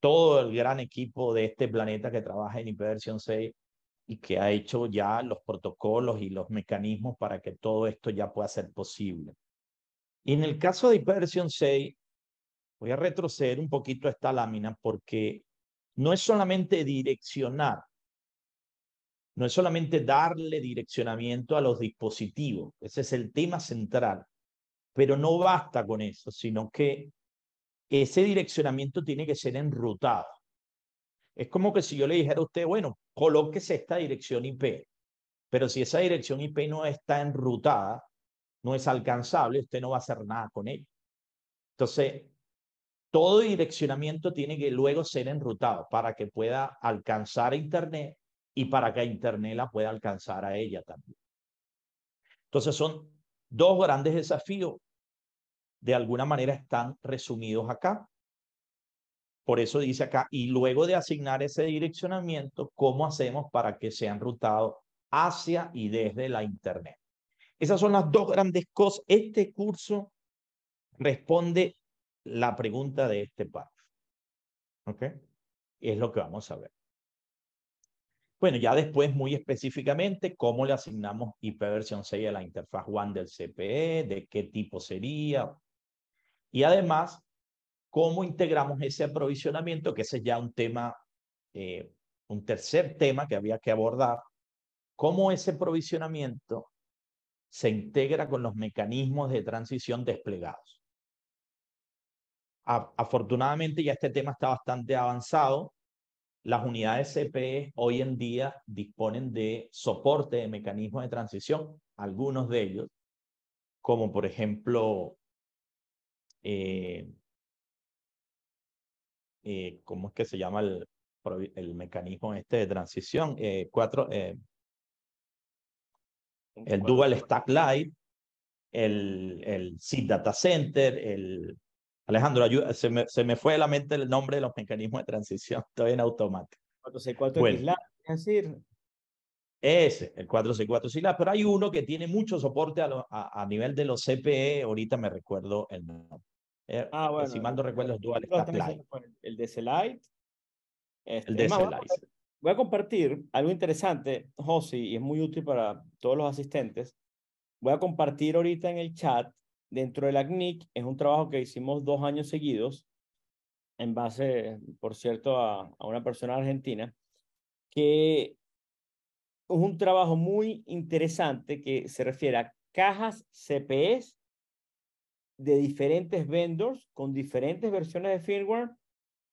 todo el gran equipo de este planeta que trabaja en IP 6 y que ha hecho ya los protocolos y los mecanismos para que todo esto ya pueda ser posible. Y en el caso de Persian 6, voy a retroceder un poquito esta lámina porque no es solamente direccionar, no es solamente darle direccionamiento a los dispositivos, ese es el tema central, pero no basta con eso, sino que ese direccionamiento tiene que ser enrutado. Es como que si yo le dijera a usted, bueno, colóquese esta dirección IP, pero si esa dirección IP no está enrutada, no es alcanzable, usted no va a hacer nada con ella. Entonces, todo direccionamiento tiene que luego ser enrutado para que pueda alcanzar a Internet y para que Internet la pueda alcanzar a ella también. Entonces, son dos grandes desafíos. De alguna manera están resumidos acá. Por eso dice acá, y luego de asignar ese direccionamiento, ¿cómo hacemos para que sean enrutado hacia y desde la Internet? Esas son las dos grandes cosas. Este curso responde la pregunta de este párrafo. ¿Ok? Es lo que vamos a ver. Bueno, ya después muy específicamente, cómo le asignamos IP versión 6 a la interfaz WAN del CPE, de qué tipo sería. Y además, ¿Cómo integramos ese aprovisionamiento? Que ese es ya un tema, eh, un tercer tema que había que abordar. ¿Cómo ese aprovisionamiento se integra con los mecanismos de transición desplegados? afortunadamente ya este tema está bastante avanzado. Las unidades CPE hoy en día disponen de soporte de mecanismos de transición, algunos de ellos, como por ejemplo eh, eh, ¿cómo es que se llama el, mecanismo este de transición? Eh, cuatro, eh el Dual Stack Live, el, el SID Data Center, el... Alejandro, se, me, fue de la mente el nombre de los mecanismos de transición, <laughs> estoy en automático. 464 bueno. es decir. Ese, el 464 SILA, pero hay uno que tiene mucho soporte a, a nivel de los CPE, ahorita me recuerdo el nombre. Er, ah, eh, bueno. Si mando recuerdos duales El de el este, de Voy, a, compartir algo interesante, José y es muy útil para todos los asistentes. Voy a compartir ahorita en el chat, dentro del ACNIC, es un trabajo que hicimos dos años seguidos, en base, por cierto, a, a una persona argentina, que es un trabajo muy interesante que se refiere a cajas CPEs de diferentes vendors con diferentes versiones de firmware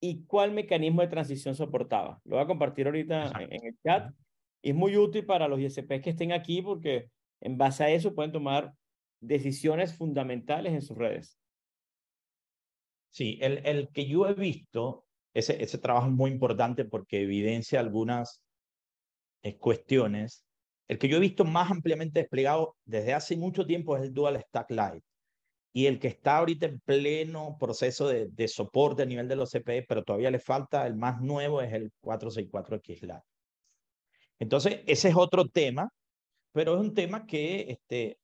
y cuál mecanismo de transición soportaba. Lo voy a compartir ahorita en, el chat. es muy útil para los ISPs que estén aquí porque en base a eso pueden tomar decisiones fundamentales en sus redes. Sí, el, el que yo he visto, ese, ese trabajo es muy importante porque evidencia algunas eh, cuestiones. El que yo he visto más ampliamente desplegado desde hace mucho tiempo es el Dual Stack Lite y el que está ahorita en pleno proceso de, soporte a nivel de los CPE, pero todavía le falta, el más nuevo es el 464 xla Entonces, ese es otro tema, pero es un tema que, este,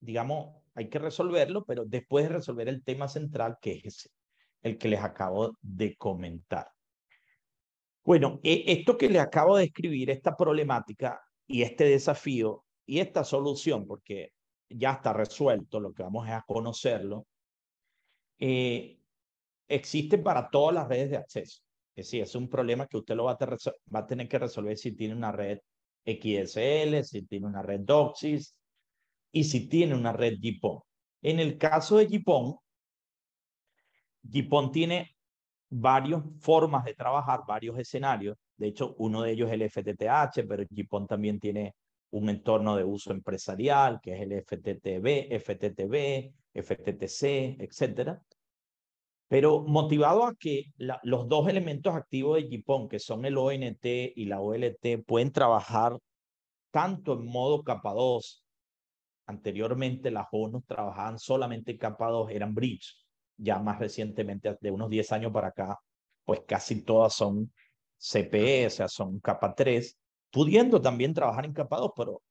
digamos, hay que resolverlo, pero después de resolver el tema central, que es el que les acabo de comentar. Bueno, e, esto que les acabo de escribir, esta problemática y este desafío y esta solución, porque ya está resuelto, lo que vamos es a conocerlo, eh, existe para todas las redes de acceso. Es decir, es un problema que usted lo va a, va a tener que resolver si tiene una red XSL, si tiene una red DOCSIS y si tiene una red JIPON. En el caso de JIPON, JIPON tiene varias formas de trabajar, varios escenarios. De hecho, uno de ellos es el FTTH, pero JIPON también tiene un entorno de uso empresarial, que es el FTTB, FTTB, FTTC, etcétera. Pero motivado a que los dos elementos activos de JIPON, que son el ONT y la OLT, pueden trabajar tanto en modo capa 2, anteriormente las ONUs trabajaban solamente en capa 2, eran bridge, ya más recientemente, de unos 10 años para acá, pues casi todas son CPE, o sea, son capa 3, pudiendo también trabajar en capa 2, pero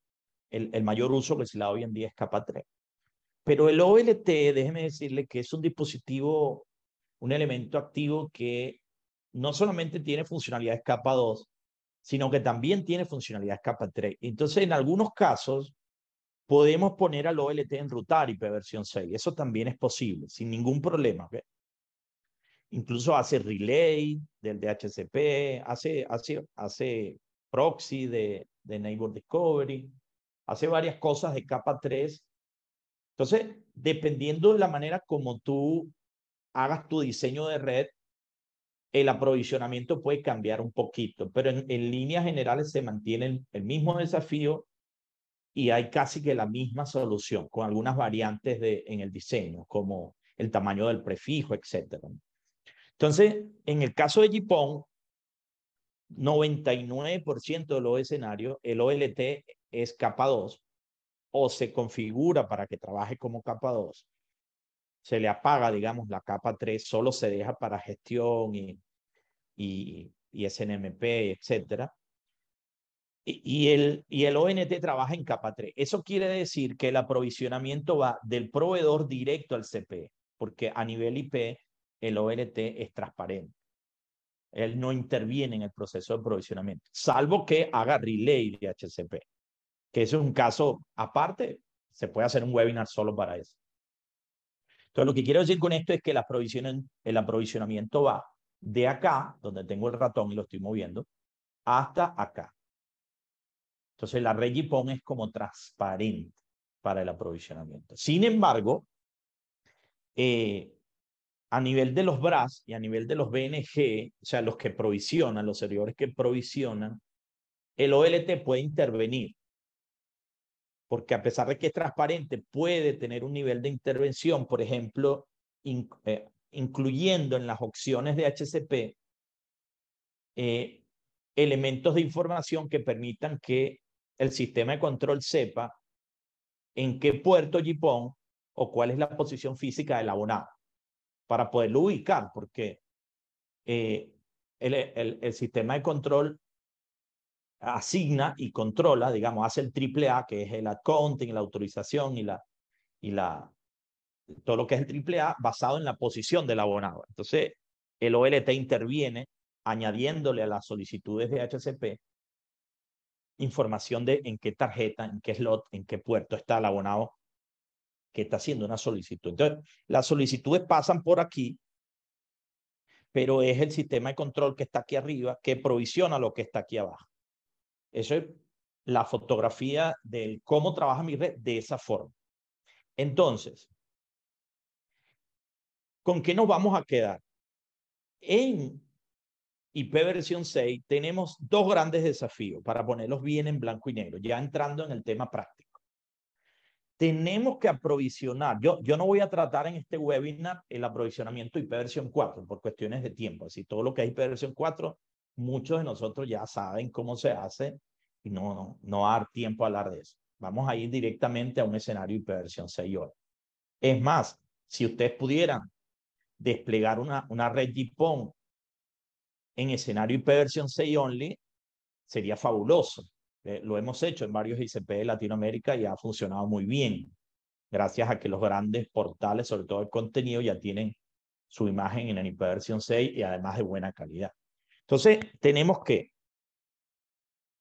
el, mayor uso que se le da hoy en día es capa 3. Pero el OLT, déjeme decirle que es un dispositivo, un elemento activo que no solamente tiene funcionalidades capa 2, sino que también tiene funcionalidades capa 3. Entonces, en algunos casos, podemos poner al OLT en rutar IP versión 6. Eso también es posible, sin ningún problema. Incluso hace relay del DHCP, hace, hace, hace proxy de, Neighbor Discovery, hace varias cosas de capa 3. Entonces, dependiendo de la manera como tú hagas tu diseño de red, el aprovisionamiento puede cambiar un poquito, pero en, líneas generales se mantiene el, mismo desafío y hay casi que la misma solución, con algunas variantes de, en el diseño, como el tamaño del prefijo, etc. Entonces, en el caso de Jipon, 99% de los escenarios, el OLT es capa 2 o se configura para que trabaje como capa 2. Se le apaga, digamos, la capa 3, solo se deja para gestión y, y, SNMP, etc. Y, y, el, y el ONT trabaja en capa 3. Eso quiere decir que el aprovisionamiento va del proveedor directo al CP, porque a nivel IP el OLT es transparente. Él no interviene en el proceso de aprovisionamiento, salvo que haga relay de HCP, que ese es un caso aparte. Se puede hacer un webinar solo para eso. Entonces, lo que quiero decir con esto es que la el aprovisionamiento va de acá, donde tengo el ratón y lo estoy moviendo, hasta acá. Entonces, la red es como transparente para el aprovisionamiento. Sin embargo, eh, a nivel de los BRAS y a nivel de los BNG, o sea, los que provisionan, los servidores que provisionan, el OLT puede intervenir. Porque a pesar de que es transparente, puede tener un nivel de intervención, por ejemplo, eh, incluyendo en las opciones de HCP eh, elementos de información que permitan que','//////////////////////////////////////////////////////////////////////////////////////////////////////////////////////////////////////////////////////////////////////////////////////////////////////////////////////////////////////////////////////////////////////////////////////////////////////////////////////////////////////////////////////////////////////////////////////////// el sistema de control sepa en qué puerto o cuál es la posición física para poderlo ubicar, porque eh, el, el, sistema de control asigna y controla, digamos, hace el triple A, que es el accounting, la autorización y la, y la todo lo que es el triple A basado en la posición del abonado. Entonces, el OLT interviene añadiéndole a las solicitudes de HCP información de en qué tarjeta, en qué slot, en qué puerto está el abonado que está haciendo una solicitud. Entonces, las solicitudes pasan por aquí, pero es el sistema de control que está aquí arriba que provisiona lo que está aquí abajo. Eso es la fotografía del cómo trabaja mi red de esa forma. Entonces, ¿con qué nos vamos a quedar? En IP versión 6 tenemos dos grandes desafíos para ponerlos bien en blanco y negro, ya entrando en el tema práctico tenemos que aprovisionar. Yo, yo no voy a tratar en este webinar el aprovisionamiento IP versión 4 por cuestiones de tiempo. Si todo lo que es IP versión 4, muchos de nosotros ya saben cómo se hace y no, no, no dar tiempo a hablar de eso. Vamos a ir directamente a un escenario IP versión 6 horas. Es más, si ustedes pudieran desplegar una, una red JPON en escenario IP versión 6 only, sería fabuloso. Eh, lo hemos hecho en varios ICP de Latinoamérica y ha funcionado muy bien, gracias a que los grandes portales, sobre todo el contenido, ya tienen su imagen en el versión 6 y además de buena calidad. Entonces, tenemos que,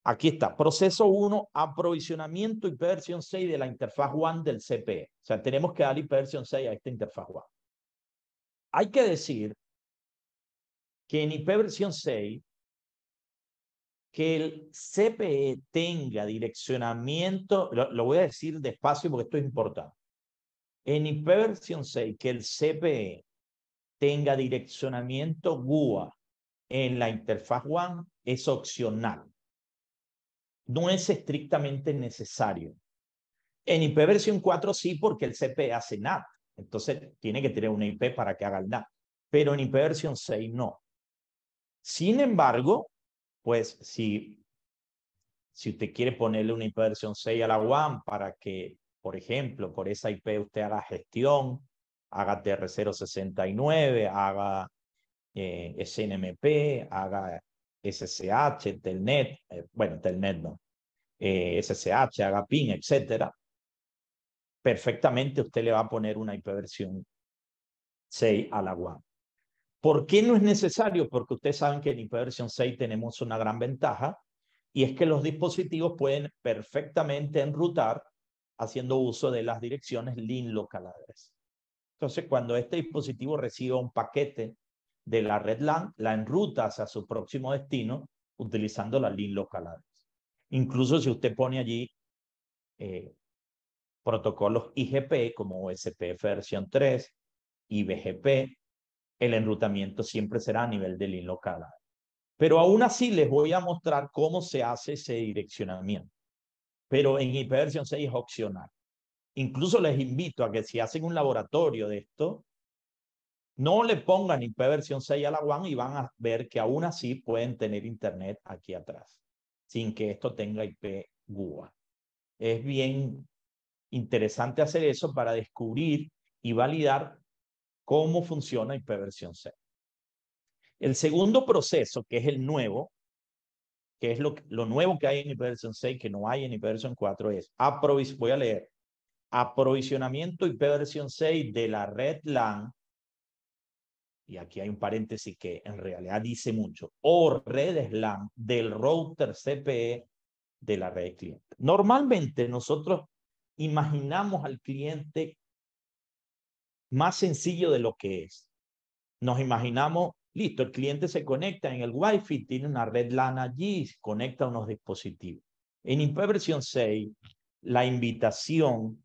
aquí está, proceso 1, aprovisionamiento versión 6 de la interfaz one del CPE. O sea, tenemos que dar versión 6 a esta interfaz one. Hay que decir que en IP versión 6 que el CPE tenga direccionamiento, lo, voy a decir despacio porque esto es importante. En ipv 6, que el CPE tenga direccionamiento GUA en la interfaz WAN es opcional. No es estrictamente necesario. En ipv 4 sí, porque el CPE hace NAT. Entonces tiene que tener una IP para que haga el NAT. Pero en ipv 6 no. Sin embargo, pues si, si usted quiere ponerle una IP versión 6 a la WAN para que, por ejemplo, por esa IP usted haga gestión, haga TR069, haga eh, SNMP, haga SSH, Telnet, eh, bueno, Telnet no, SSH, eh, haga PIN, etcétera, perfectamente usted le va a poner una IP versión 6 a la WAN. ¿Por qué no es necesario? Porque ustedes saben que en version 6 tenemos una gran ventaja y es que los dispositivos pueden perfectamente enrutar haciendo uso de las direcciones LIN local Entonces, cuando este dispositivo recibe un paquete de la red LAN, la enruta hacia su próximo destino utilizando la LIN local Incluso si usted pone allí eh, protocolos IGP como OSPF versión 3, IBGP, el enrutamiento siempre será a nivel del local. Pero aún así les voy a mostrar cómo se hace ese direccionamiento. Pero en ipv 6 es opcional. Incluso les invito a que si hacen un laboratorio de esto, no le pongan ipv 6 a la WAN y van a ver que aún así pueden tener internet aquí atrás, sin que esto tenga IP GUA. Es bien interesante hacer eso para descubrir y validar cómo funciona IPv6? El segundo proceso, que es el nuevo, que es lo, nuevo que hay en versión 6 que no hay en versión 4, es, voy a leer, aprovisionamiento ipv 6 de la red LAN, y aquí hay un paréntesis que en realidad dice mucho, o redes LAN del router CPE de la red cliente. Normalmente nosotros imaginamos al cliente más sencillo de lo que es. Nos imaginamos, listo, el cliente se conecta en el Wi-Fi, tiene una red LAN allí, conecta unos dispositivos. En IP versión 6, la invitación,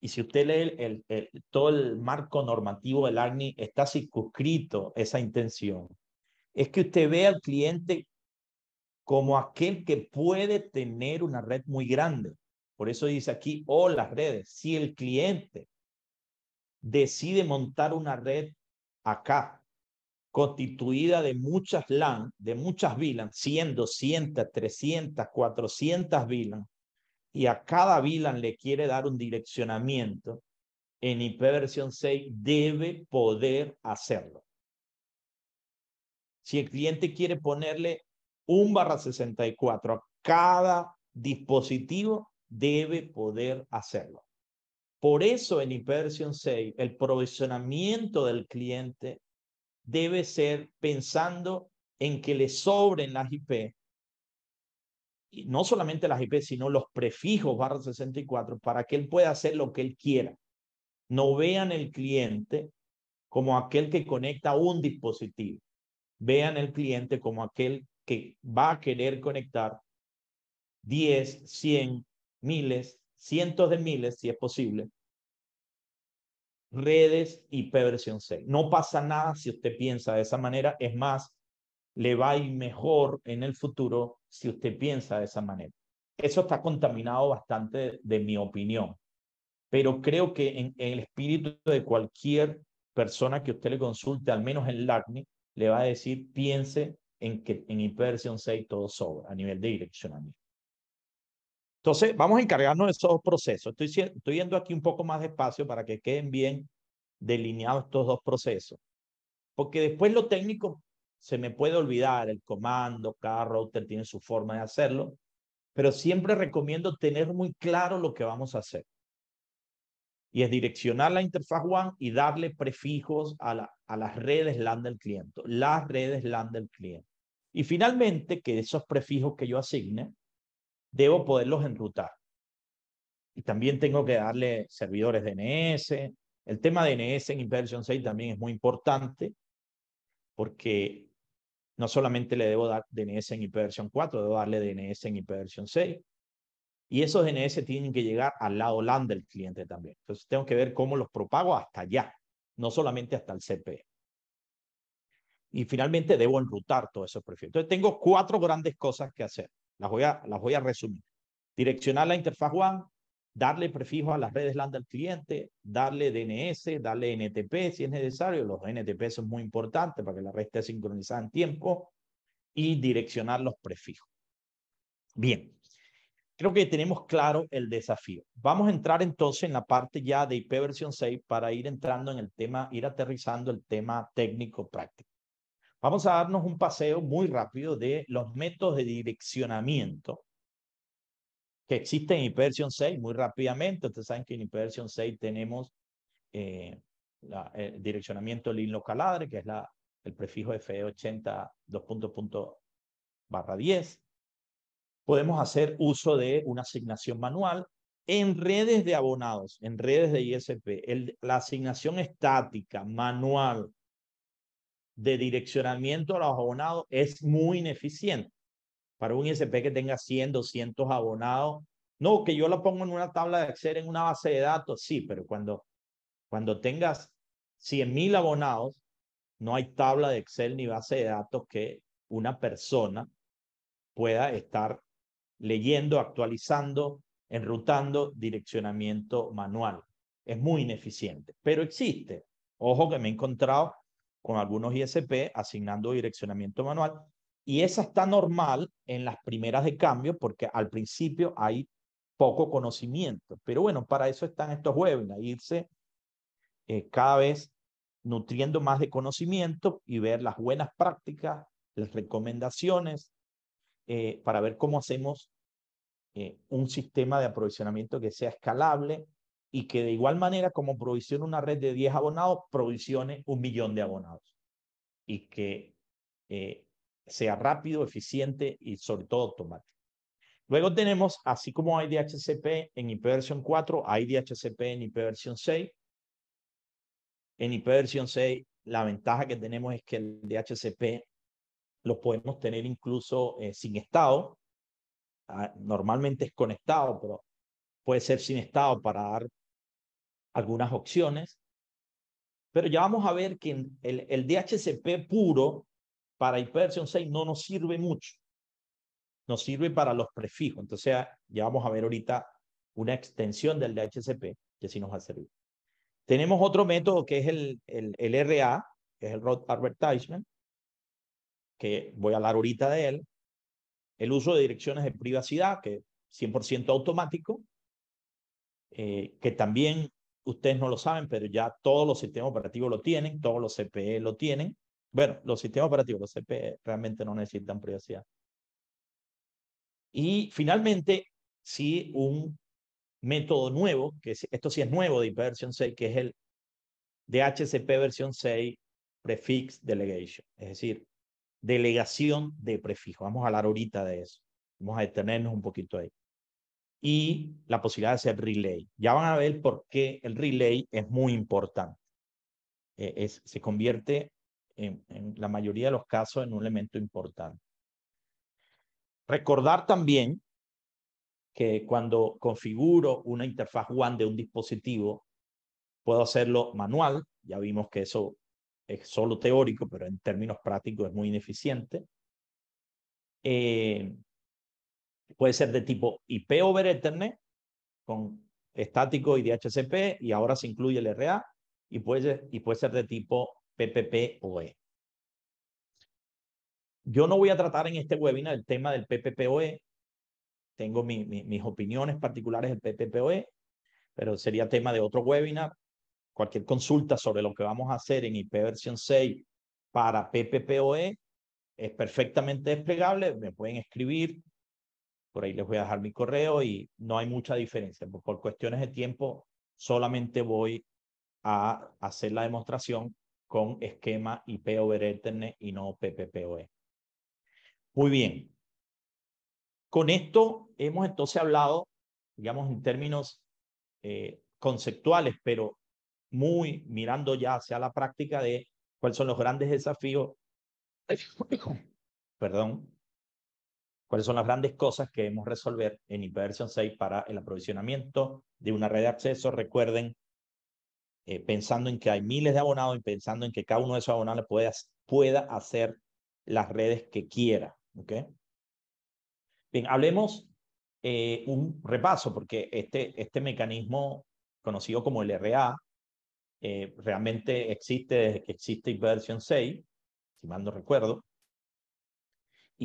y si usted lee el, todo el marco normativo del ACNI, está circunscrito esa intención, es que usted vea al cliente como aquel que puede tener una red muy grande. Por eso dice aquí, o oh, las redes, si el cliente decide montar una red acá, constituida de muchas LAN, de muchas VLAN, 100, 200, 300, 400 VLAN, y a cada VLAN le quiere dar un direccionamiento, en IP versión 6 debe poder hacerlo. Si el cliente quiere ponerle un barra 64 a cada dispositivo, debe poder hacerlo. Por eso en inversion 6 el provisionamiento del cliente debe ser pensando en que le sobren las IP, y no solamente las IP, sino los prefijos barra 64 para que él pueda hacer lo que él quiera. No vean el cliente como aquel que conecta un dispositivo. Vean el cliente como aquel que va a querer conectar 10, 100, miles, cientos de miles, si es posible, redes versión 6. No pasa nada si usted piensa de esa manera, es más, le va a ir mejor en el futuro si usted piensa de esa manera. Eso está contaminado bastante de, mi opinión, pero creo que en, el espíritu de cualquier persona que usted le consulte, al menos en LACNI, le va a decir piense en que en versión 6 todo sobra a nivel de direccionamiento. Entonces, vamos a encargarnos de esos procesos. Estoy, estoy yendo aquí un poco más despacio para que queden bien delineados estos dos procesos. Porque después lo técnico se me puede olvidar, el comando, cada router tiene su forma de hacerlo, pero siempre recomiendo tener muy claro lo que vamos a hacer. Y es direccionar la interfaz WAN y darle prefijos a, a las redes LAN del cliente, las redes LAN del cliente. Y finalmente, que esos prefijos que yo asigne debo poderlos enrutar. Y también tengo que darle servidores DNS. El tema de DNS en ipv 6 también es muy importante porque no solamente le debo dar DNS en IPv 4, debo darle DNS en IPv 6. Y esos DNS tienen que llegar al lado LAN del cliente también. Entonces tengo que ver cómo los propago hasta allá, no solamente hasta el CPE. Y finalmente debo enrutar todos esos perfiles. Entonces tengo cuatro grandes cosas que hacer. Las voy a, las voy a resumir. Direccionar la interfaz WAN, darle prefijo a las redes LAN del cliente, darle DNS, darle NTP si es necesario. Los NTP son muy importantes para que la red esté sincronizada en tiempo y direccionar los prefijos. Bien, creo que tenemos claro el desafío. Vamos a entrar entonces en la parte ya de IP versión 6 para ir entrando en el tema, ir aterrizando el tema técnico práctico. Vamos a darnos un paseo muy rápido de los métodos de direccionamiento que existen en ipv 6 muy rápidamente. Ustedes saben que en ipv 6 tenemos eh, el direccionamiento local inlocaladre, que es el prefijo FE80 barra 10. Podemos hacer uso de una asignación manual en redes de abonados, en redes de ISP. la asignación estática, manual, de direccionamiento a los abonados es muy ineficiente. Para un ISP que tenga 100, 200 abonados, no, que yo lo pongo en una tabla de Excel, en una base de datos, sí, pero cuando, cuando tengas 100 mil abonados, no hay tabla de Excel ni base de datos que una persona pueda estar leyendo, actualizando, enrutando direccionamiento manual. Es muy ineficiente, pero existe. Ojo que me he encontrado con algunos ISP asignando direccionamiento manual. Y esa está normal en las primeras de cambio porque al principio hay poco conocimiento. Pero bueno, para eso están estos webinars, irse eh, cada vez nutriendo más de conocimiento y ver las buenas prácticas, las recomendaciones, eh, para ver cómo hacemos eh, un sistema de aprovisionamiento que sea escalable, y que de igual manera como provisione una red de 10 abonados, provisione un millón de abonados y que eh, sea rápido, eficiente y sobre todo automático. Luego tenemos, así como hay DHCP en IP versión 4, hay DHCP en IP versión 6. En IP versión 6, la ventaja que tenemos es que el DHCP lo podemos tener incluso eh, sin estado. Ah, normalmente es conectado, pero puede ser sin estado para dar algunas opciones, pero ya vamos a ver que el, DHCP puro para ipv 6 no nos sirve mucho. Nos sirve para los prefijos. Entonces ya vamos a ver ahorita una extensión del DHCP que sí nos va a servir. Tenemos otro método que es el, el, RA, que es el Road Advertisement, que voy a hablar ahorita de él. El uso de direcciones de privacidad, que es 100% automático, eh, que también ustedes no lo saben, pero ya todos los sistemas operativos lo tienen, todos los CPE lo tienen. Bueno, los sistemas operativos, los CPE realmente no necesitan privacidad. Y finalmente, sí, un método nuevo, que esto sí es nuevo de IP versión 6, que es el DHCP versión 6 prefix delegation, es decir, delegación de prefijo. Vamos a hablar ahorita de eso. Vamos a detenernos un poquito ahí y la posibilidad de hacer relay. Ya van a ver por qué el relay es muy importante. E, se convierte en, la mayoría de los casos en un elemento importante. Recordar también que cuando configuro una interfaz WAN de un dispositivo, puedo hacerlo manual. Ya vimos que eso es solo teórico, pero en términos prácticos es muy ineficiente. Eh, puede ser de tipo IP over Ethernet con estático y DHCP y ahora se incluye el RA y puede, y puede ser de tipo PPPoE. Yo no voy a tratar en este webinar el tema del PPPoE. Tengo mis opiniones particulares del PPPoE, pero sería tema de otro webinar. Cualquier consulta sobre lo que vamos a hacer en IP versión 6 para PPPoE es perfectamente desplegable. Me pueden escribir por ahí les voy a dejar mi correo y no hay mucha diferencia. Por, cuestiones de tiempo, solamente voy a hacer la demostración con esquema IP over Ethernet y no PPPoE. Muy bien. Con esto hemos entonces hablado, digamos, en términos eh, conceptuales, pero muy mirando ya hacia la práctica de cuáles son los grandes desafíos, <coughs> perdón, cuáles son las grandes cosas que debemos resolver en inversion 6 para el aprovisionamiento de una red de acceso. Recuerden, eh, pensando en que hay miles de abonados y pensando en que cada uno de esos abonados pueda, pueda hacer las redes que quiera. ¿okay? Bien, hablemos eh, un repaso, porque este, este mecanismo conocido como el RA eh, realmente existe desde que existe ipv 6, si mal no recuerdo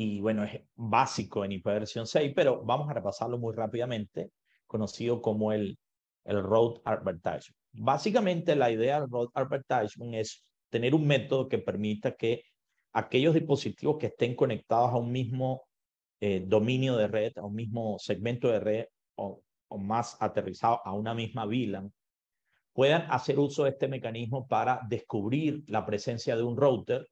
y bueno, es básico en ipv 6, pero vamos a repasarlo muy rápidamente, conocido como el, el road advertisement. Básicamente la idea del road advertisement es tener un método que permita que aquellos dispositivos que estén conectados a un mismo eh, dominio de red, a un mismo segmento de red o, más aterrizado a una misma VLAN, puedan hacer uso de este mecanismo para descubrir la presencia de un router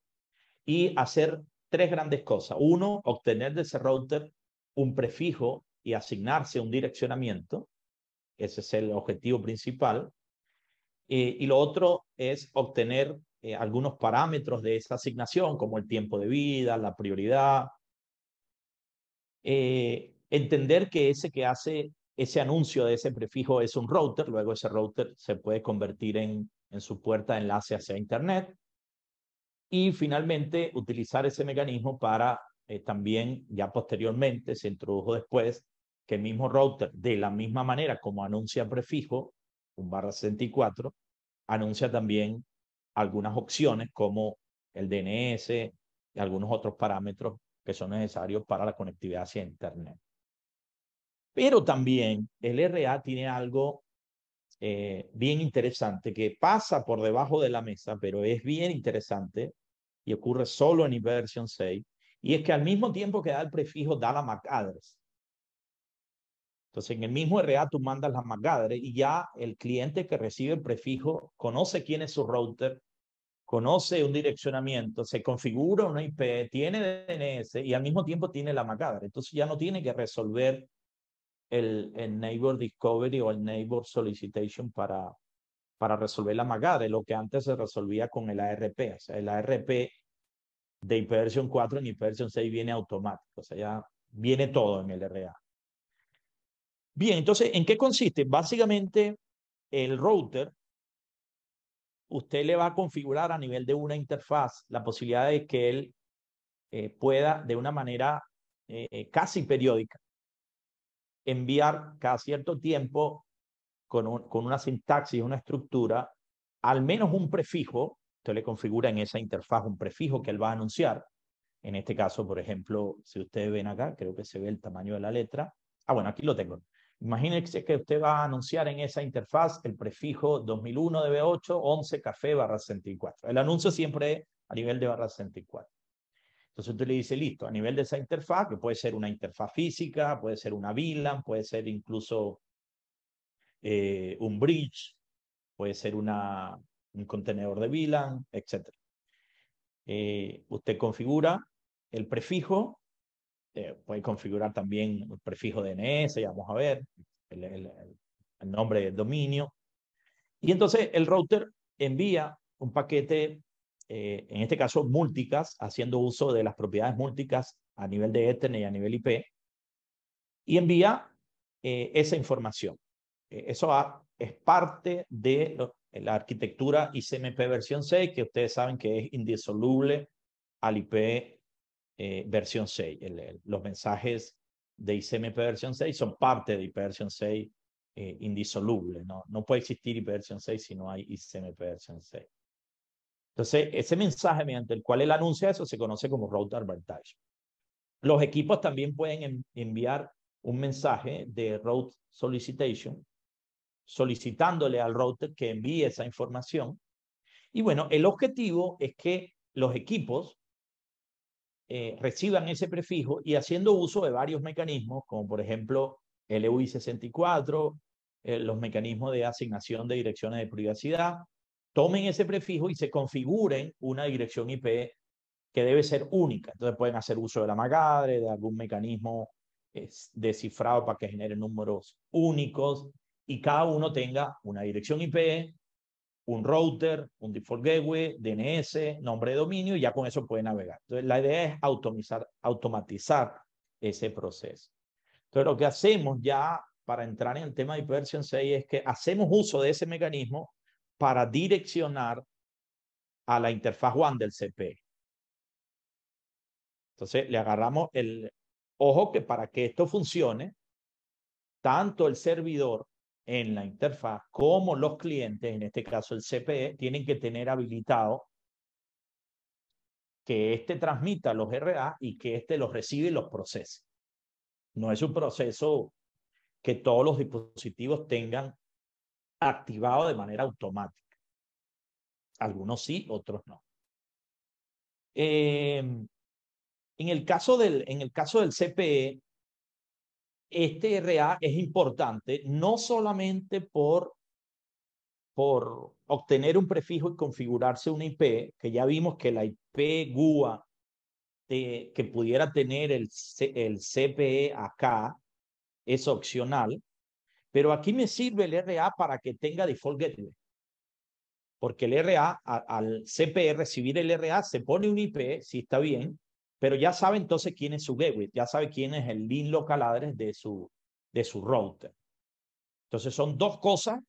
y hacer tres grandes cosas. Uno, obtener de ese router un prefijo y asignarse un direccionamiento. Ese es el objetivo principal. Eh, y lo otro es obtener eh, algunos parámetros de esa asignación, como el tiempo de vida, la prioridad. Eh, entender que ese que hace ese anuncio de ese prefijo es un router, luego ese router se puede convertir en su puerta de enlace hacia Internet y finalmente utilizar ese mecanismo para eh, también, ya posteriormente, se introdujo después que el mismo router, de la misma manera como anuncia prefijo, un barra 64, anuncia también algunas opciones como el DNS y algunos otros parámetros que son necesarios para la conectividad hacia Internet. Pero también el RA tiene algo eh, bien interesante que pasa por debajo de la mesa, pero es bien interesante y ocurre solo en ipv 6, y es que al mismo tiempo que da el prefijo, da la MAC address. Entonces, en el mismo RA tú mandas la MAC address y ya el cliente que recibe el prefijo conoce quién es su router, conoce un direccionamiento, se configura una IP, tiene DNS y al mismo tiempo tiene la MAC address. Entonces ya no tiene que resolver el, Neighbor Discovery o el Neighbor Solicitation para, para resolver la MAGA de lo que antes se resolvía con el ARP. O sea, el ARP de ipv 4 en ipv 6 viene automático. O sea, ya viene todo en el RA. Bien, entonces, ¿en qué consiste? Básicamente, el router, usted le va a configurar a nivel de una interfaz la posibilidad de que él eh, pueda, de una manera eh, eh, casi periódica, enviar cada cierto tiempo con, una sintaxis, una estructura, al menos un prefijo, usted le configura en esa interfaz un prefijo que él va a anunciar. En este caso, por ejemplo, si ustedes ven acá, creo que se ve el tamaño de la letra. Ah, bueno, aquí lo tengo. Imagínense que usted va a anunciar en esa interfaz el prefijo 2001 b 8 11 café barra 64. El anuncio siempre a nivel de barra 64. Entonces usted le dice, listo, a nivel de esa interfaz, que puede ser una interfaz física, puede ser una VLAN, puede ser incluso eh, un bridge, puede ser una, un contenedor de VLAN, etc. Eh, usted configura el prefijo, eh, puede configurar también el prefijo DNS, ya vamos a ver, el, el nombre del dominio. Y entonces el router envía un paquete eh, en este caso múlticas, haciendo uso de las propiedades múlticas a nivel de Ethernet y a nivel IP, y envía eh, esa información. Eh, eso es parte de la arquitectura ICMP versión 6, que ustedes saben que es indisoluble al IP versión 6. los mensajes de ICMP versión 6 son parte de IP versión 6 indisoluble. ¿no? no puede existir IP versión 6 si no hay ICMP versión 6. Entonces, ese mensaje mediante el cual él anuncia eso se conoce como route Advantage. Los equipos también pueden enviar un mensaje de route solicitation, solicitándole al router que envíe esa información. Y bueno, el objetivo es que los equipos eh, reciban ese prefijo y haciendo uso de varios mecanismos, como por ejemplo el EUI 64, eh, los mecanismos de asignación de direcciones de privacidad, tomen ese prefijo y se configuren una dirección IP que debe ser única. Entonces pueden hacer uso de la MACADRE, de algún mecanismo descifrado para que genere números únicos y cada uno tenga una dirección IP, un router, un default gateway, DNS, nombre de dominio y ya con eso puede navegar. Entonces la idea es automatizar, automatizar ese proceso. Entonces lo que hacemos ya para entrar en el tema de version 6 es que hacemos uso de ese mecanismo para direccionar a la interfaz WAN del CP. E. Entonces, le agarramos el ojo que para que esto funcione, tanto el servidor en la interfaz como los clientes, en este caso el CPE, tienen que tener habilitado que éste transmita los RA y que éste los recibe y los procese. No es un proceso que todos los dispositivos tengan activado de manera automática. Algunos sí, otros no. Eh, en, el caso del, en el caso del CPE, este RA es importante no solamente por, por obtener un prefijo y configurarse una IP, que ya vimos que la IP GUA de, que pudiera tener el, el CPE acá es opcional, pero aquí me sirve el RA para que tenga default gateway. Porque el RA, al CPE recibir el RA, se pone un IP, si está bien, pero ya sabe entonces quién es su gateway, ya sabe quién es el link local address de su, de su router. Entonces son dos cosas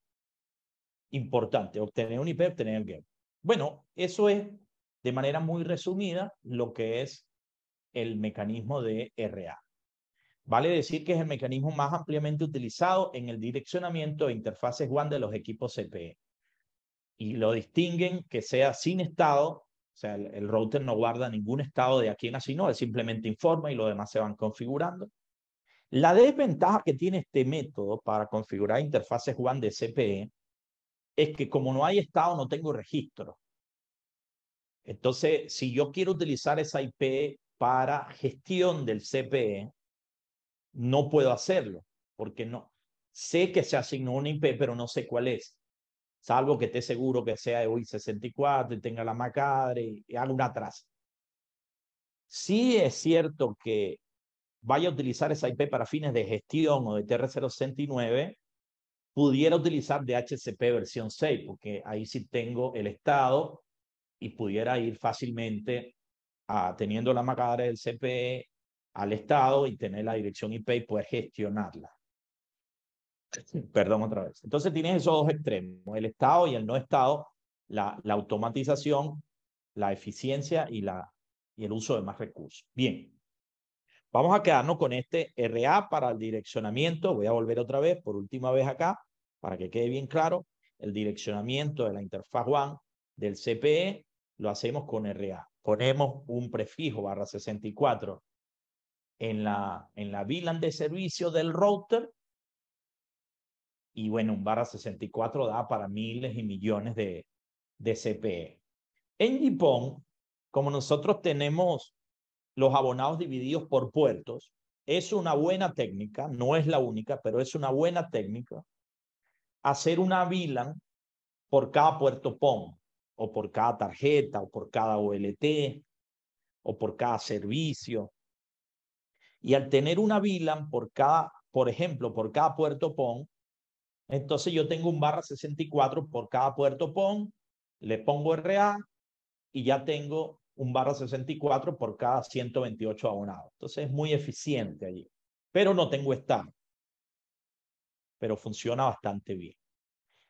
importantes, obtener un IP, obtener el gateway. Bueno, eso es de manera muy resumida lo que es el mecanismo de RA. Vale decir que es el mecanismo más ampliamente utilizado en el direccionamiento de interfaces WAN de los equipos CPE. Y lo distinguen que sea sin estado, o sea, el, router no guarda ningún estado de aquí en así, no, simplemente informa y lo demás se van configurando. La desventaja que tiene este método para configurar interfaces WAN de CPE es que como no hay estado, no tengo registro. Entonces, si yo quiero utilizar esa IP para gestión del CPE, no puedo hacerlo, porque no. Sé que se asignó un IP, pero no sé cuál es. Salvo que esté seguro que sea hoy 64 y tenga la macadre y haga una traza. Sí es cierto que vaya a utilizar esa IP para fines de gestión o de TR069, pudiera utilizar DHCP versión 6, porque ahí sí tengo el estado y pudiera ir fácilmente a, teniendo la macadre del CPE al Estado y tener la dirección IP y poder gestionarla. <clears throat> Perdón otra vez. Entonces tienes esos dos extremos, el Estado y el no Estado, la, automatización, la eficiencia y, la, y el uso de más recursos. Bien, vamos a quedarnos con este RA para el direccionamiento. Voy a volver otra vez, por última vez acá, para que quede bien claro. El direccionamiento de la interfaz WAN del CPE lo hacemos con RA. Ponemos un prefijo barra 64 en la, en la VLAN de servicio del router. Y bueno, un barra 64 da para miles y millones de, de CPE. En Nippon, como nosotros tenemos los abonados divididos por puertos, es una buena técnica, no es la única, pero es una buena técnica hacer una VLAN por cada puerto POM, o por cada tarjeta, o por cada OLT, o por cada servicio. Y al tener una VLAN por cada, por ejemplo, por cada puerto PON, entonces yo tengo un barra 64 por cada puerto PON, le pongo RA y ya tengo un barra 64 por cada 128 abonados. Entonces es muy eficiente allí. Pero no tengo esta. Pero funciona bastante bien.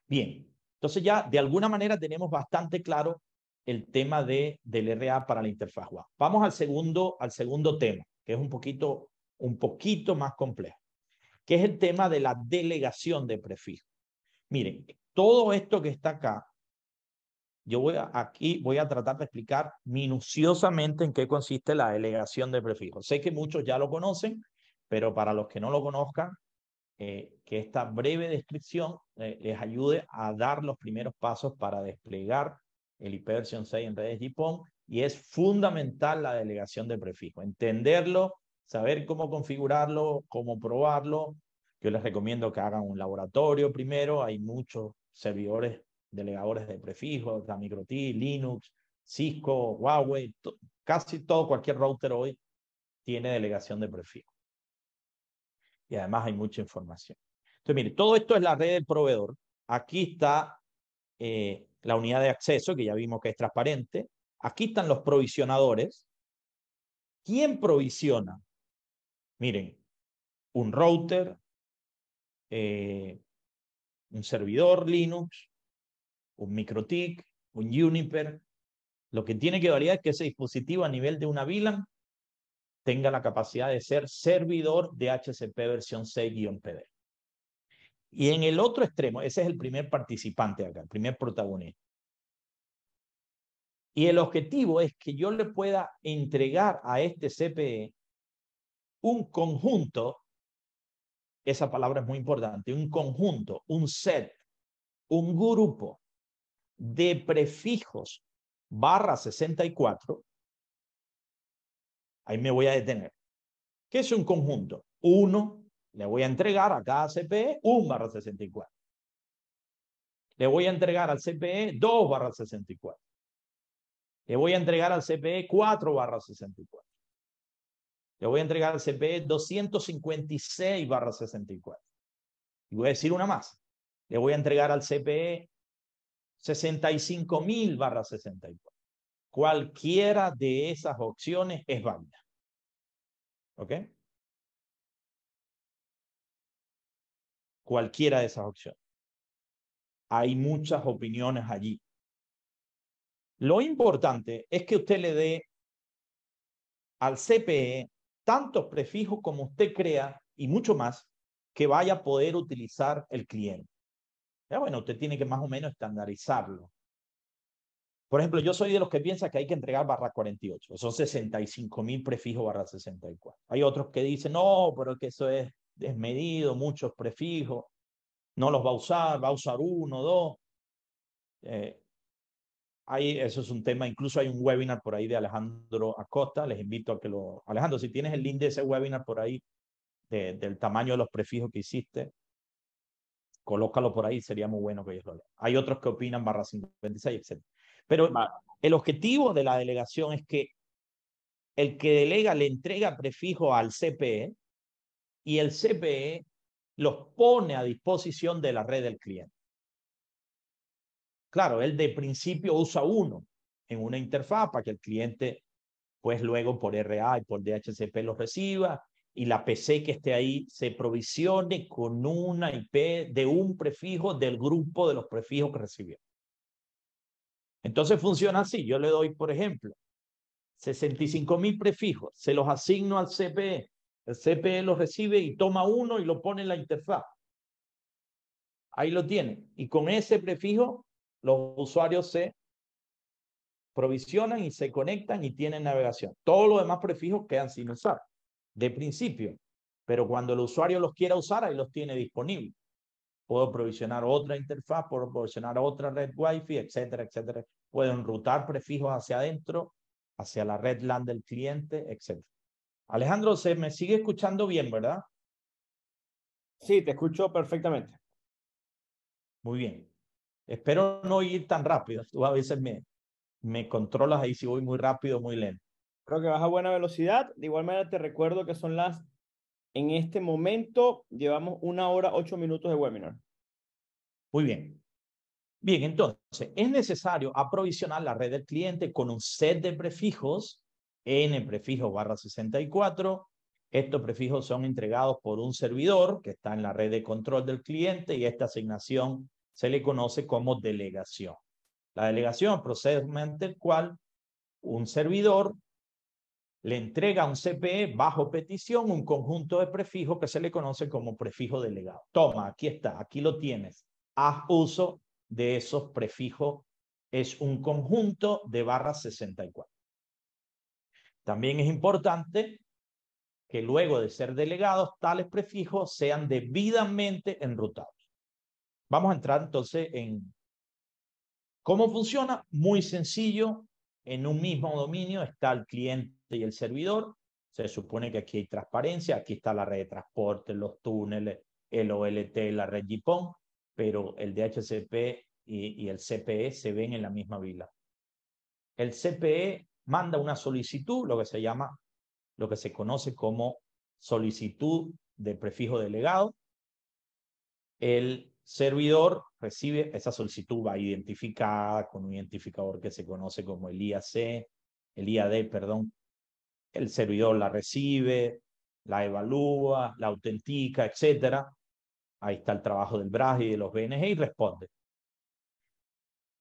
Bien, entonces ya de alguna manera tenemos bastante claro el tema de, del RA para la interfaz WAN. Vamos al segundo, al segundo tema que es un poquito, un poquito más complejo, que es el tema de la delegación de prefijo. Miren, todo esto que está acá, yo voy aquí voy a tratar de explicar minuciosamente en qué consiste la delegación de prefijo. Sé que muchos ya lo conocen, pero para los que no lo conozcan, eh, que esta breve descripción eh, les ayude a dar los primeros pasos para desplegar el IP 6 en redes JPON y es fundamental la delegación de prefijo. Entenderlo, saber cómo configurarlo, cómo probarlo. Yo les recomiendo que hagan un laboratorio primero. Hay muchos servidores delegadores de prefijo. la MicroT, Linux, Cisco, Huawei, casi todo, cualquier router hoy tiene delegación de prefijo. Y además hay mucha información. Entonces, mire, todo esto es la red del proveedor. Aquí está eh, la unidad de acceso, que ya vimos que es transparente. Aquí están los provisionadores. ¿Quién provisiona? Miren, un router, eh, un servidor Linux, un MikroTik, un Juniper. Lo que tiene que variar es que ese dispositivo a nivel de una VLAN tenga la capacidad de ser servidor de HCP versión 6-PD. Y en el otro extremo, ese es el primer participante acá, el primer protagonista. Y el objetivo es que yo le pueda entregar a este CPE un conjunto, esa palabra es muy importante, un conjunto, un set, un grupo de prefijos barra 64. Ahí me voy a detener. ¿Qué es un conjunto? Uno, le voy a entregar a cada CPE un barra 64. Le voy a entregar al CPE dos barra 64. Le voy a entregar al CPE 4 barra 64. Le voy a entregar al CPE 256 barra 64. Y voy a decir una más. Le voy a entregar al CPE 65.000 barra 64. Cualquiera de esas opciones es válida. ¿Ok? Cualquiera de esas opciones. Hay muchas opiniones allí. Lo importante es que usted le dé al CPE tantos prefijos como usted crea y mucho más que vaya a poder utilizar el cliente. Ya bueno, usted tiene que más o menos estandarizarlo. Por ejemplo, yo soy de los que piensa que hay que entregar barra 48. Son 65 mil prefijos barra 64. Hay otros que dicen, no, pero que eso es desmedido, muchos prefijos. No los va a usar, va a usar uno, dos. Eh, Ahí, eso es un tema, incluso hay un webinar por ahí de Alejandro Acosta, les invito a que lo... Alejandro, si tienes el link de ese webinar por ahí, del tamaño de los prefijos que hiciste, colócalo por ahí, sería muy bueno que ellos lo lean. Hay otros que opinan barra 56, etc. Pero el objetivo de la delegación es que el que delega le entrega prefijo al CPE y el CPE los pone a disposición de la red del cliente. Claro, él de principio usa uno en una interfaz para que el cliente, pues luego por RA y por DHCP lo reciba y la PC que esté ahí se provisione con una IP de un prefijo del grupo de los prefijos que recibió. Entonces funciona así. Yo le doy, por ejemplo, 65.000 prefijos, se los asigno al CPE. El CPE los recibe y toma uno y lo pone en la interfaz. Ahí lo tiene. Y con ese prefijo los usuarios se provisionan y se conectan y tienen navegación. Todos los demás prefijos quedan sin usar, de principio. Pero cuando el usuario los quiera usar, ahí los tiene disponibles. Puedo provisionar otra interfaz, puedo provisionar otra red Wi-Fi, etcétera, etcétera. Puedo enrutar prefijos hacia adentro, hacia la red LAN del cliente, etcétera. Alejandro, se me sigue escuchando bien, ¿verdad? Sí, te escucho perfectamente. Muy bien. Espero no ir tan rápido. Tú a veces me, me controlas ahí si voy muy rápido o muy lento. Creo que vas a buena velocidad. De igual manera te recuerdo que son las, en este momento llevamos una hora, ocho minutos de webinar. Muy bien. Bien, entonces, es necesario aprovisionar la red del cliente con un set de prefijos, N prefijo barra 64. Estos prefijos son entregados por un servidor que está en la red de control del cliente y esta asignación se le conoce como delegación. La delegación, procede mediante el cual un servidor le entrega a un CPE bajo petición un conjunto de prefijos que se le conoce como prefijo delegado. Toma, aquí está, aquí lo tienes. Haz uso de esos prefijos. Es un conjunto de barras 64. También es importante que luego de ser delegados, tales prefijos sean debidamente enrutados. Vamos a entrar entonces en cómo funciona. Muy sencillo, en un mismo dominio está el cliente y el servidor. Se supone que aquí hay transparencia, aquí está la red de transporte, los túneles, el OLT, la red JIPON, pero el DHCP y, el CPE se ven en la misma vila. El CPE manda una solicitud, lo que se llama, lo que se conoce como solicitud de prefijo delegado. El servidor recibe esa solicitud, va identificada con un identificador que se conoce como el IAC, el IAD, perdón. El servidor la recibe, la evalúa, la autentica, etc. Ahí está el trabajo del BRAS y de los BNG y responde.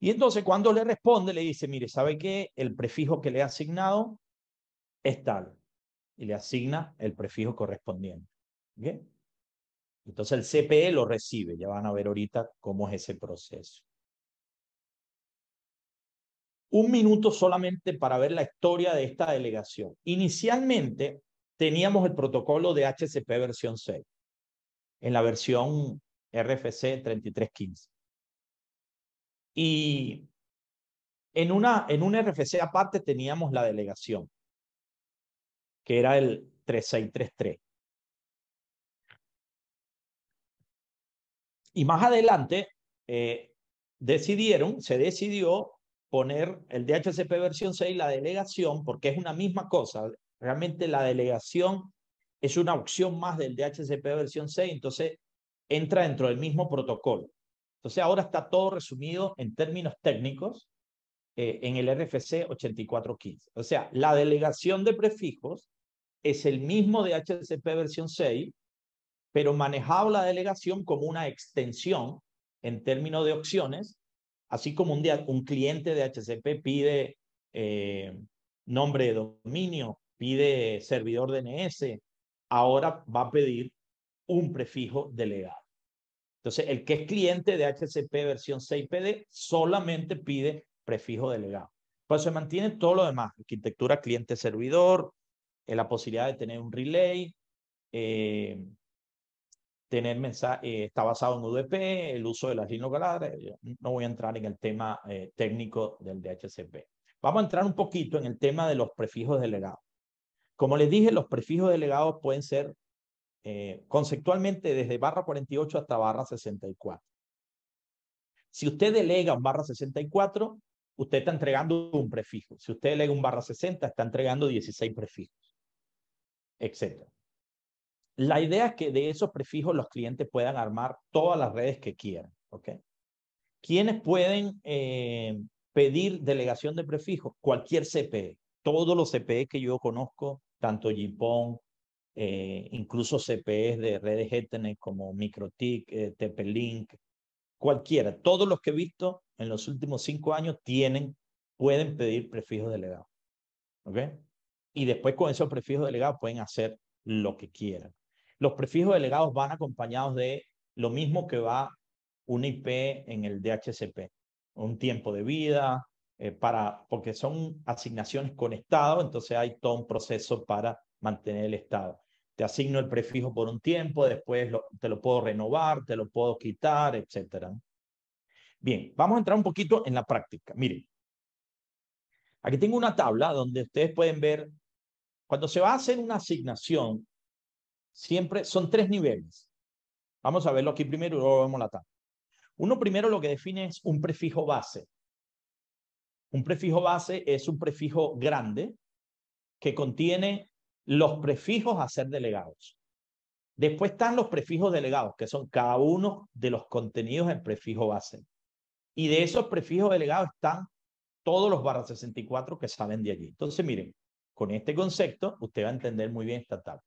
Y entonces cuando le responde, le dice, mire, ¿sabe qué? El prefijo que le ha asignado es tal. Y le asigna el prefijo correspondiente. ¿Okay? Entonces el CPE lo recibe, ya van a ver ahorita cómo es ese proceso. Un minuto solamente para ver la historia de esta delegación. Inicialmente teníamos el protocolo de HCP versión 6 en la versión RFC 3315. Y en, una, en un RFC aparte teníamos la delegación, que era el 3633. Y más adelante eh, decidieron, se decidió poner el DHCP versión 6, la delegación, porque es una misma cosa. Realmente la delegación es una opción más del DHCP versión 6, entonces entra dentro del mismo protocolo. Entonces ahora está todo resumido en términos técnicos eh, en el RFC 8415. O sea, la delegación de prefijos es el mismo DHCP versión 6, pero manejado la delegación como una extensión en términos de opciones, así como un, día, un cliente de HCP pide eh, nombre de dominio, pide servidor DNS, ahora va a pedir un prefijo delegado. Entonces, el que es cliente de HCP versión 6PD solamente pide prefijo delegado. Pues se mantiene todo lo demás, arquitectura cliente-servidor, eh, la posibilidad de tener un relay, eh, tener eh, está basado en UDP, el uso de las líneas No voy a entrar en el tema eh, técnico del DHCP. Vamos a entrar un poquito en el tema de los prefijos delegados. Como les dije, los prefijos delegados pueden ser eh, conceptualmente desde barra 48 hasta barra 64. Si usted delega un barra 64, usted está entregando un prefijo. Si usted delega un barra 60, está entregando 16 prefijos, etc la idea es que de esos prefijos los clientes puedan armar todas las redes que quieran. ¿ok? ¿Quiénes pueden eh, pedir delegación de prefijos? Cualquier CPE. Todos los CPE que yo conozco, tanto JIPON, eh, incluso CPEs de redes Ethernet como MicroTIC, eh, TP-Link, cualquiera. Todos los que he visto en los últimos cinco años tienen, pueden pedir prefijos delegados. ¿Ok? Y después con esos prefijos delegados pueden hacer lo que quieran. Los prefijos delegados van acompañados de lo mismo que va un IP en el DHCP, un tiempo de vida, eh, para, porque son asignaciones con estado, entonces hay todo un proceso para mantener el estado. Te asigno el prefijo por un tiempo, después te lo puedo renovar, te lo puedo quitar, etc. Bien, vamos a entrar un poquito en la práctica. Miren, aquí tengo una tabla donde ustedes pueden ver, cuando se va a hacer una asignación Siempre son tres niveles. Vamos a verlo aquí primero y luego vemos la tabla. Uno primero lo que define es un prefijo base. Un prefijo base es un prefijo grande que contiene los prefijos a ser delegados. Después están los prefijos delegados, que son cada uno de los contenidos en prefijo base. Y de esos prefijos delegados están todos los barras 64 que salen de allí. Entonces, miren, con este concepto usted va a entender muy bien esta tabla.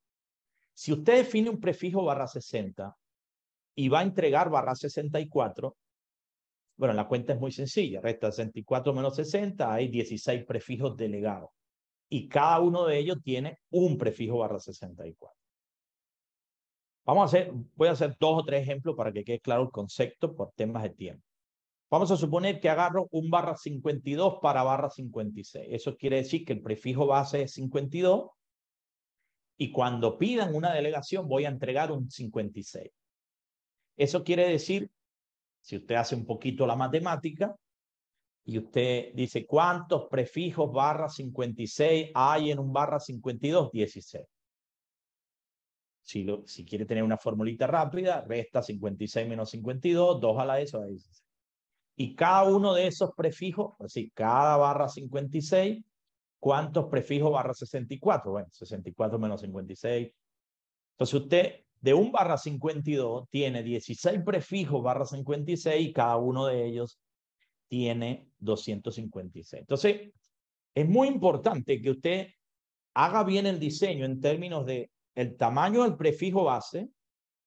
Si usted define un prefijo barra 60 y va a entregar barra 64, bueno, la cuenta es muy sencilla, resta 64 menos 60, hay 16 prefijos delegados y cada uno de ellos tiene un prefijo barra 64. Vamos a hacer, voy a hacer dos o tres ejemplos para que quede claro el concepto por temas de tiempo. Vamos a suponer que agarro un barra 52 para barra 56. Eso quiere decir que el prefijo base es 52 y cuando pidan una delegación, voy a entregar un 56. Eso quiere decir, si usted hace un poquito la matemática y usted dice, ¿cuántos prefijos barra 56 hay en un barra 52? 16. Si, lo, si quiere tener una formulita rápida, resta 56 menos 52, 2 a la de eso, a Y cada uno de esos prefijos, es pues decir, cada barra 56 ¿Cuántos prefijos barra 64? Bueno, 64 menos 56. Entonces usted de un barra 52 tiene 16 prefijos barra 56 y cada uno de ellos tiene 256. Entonces, es muy importante que usted haga bien el diseño en términos de el tamaño del prefijo base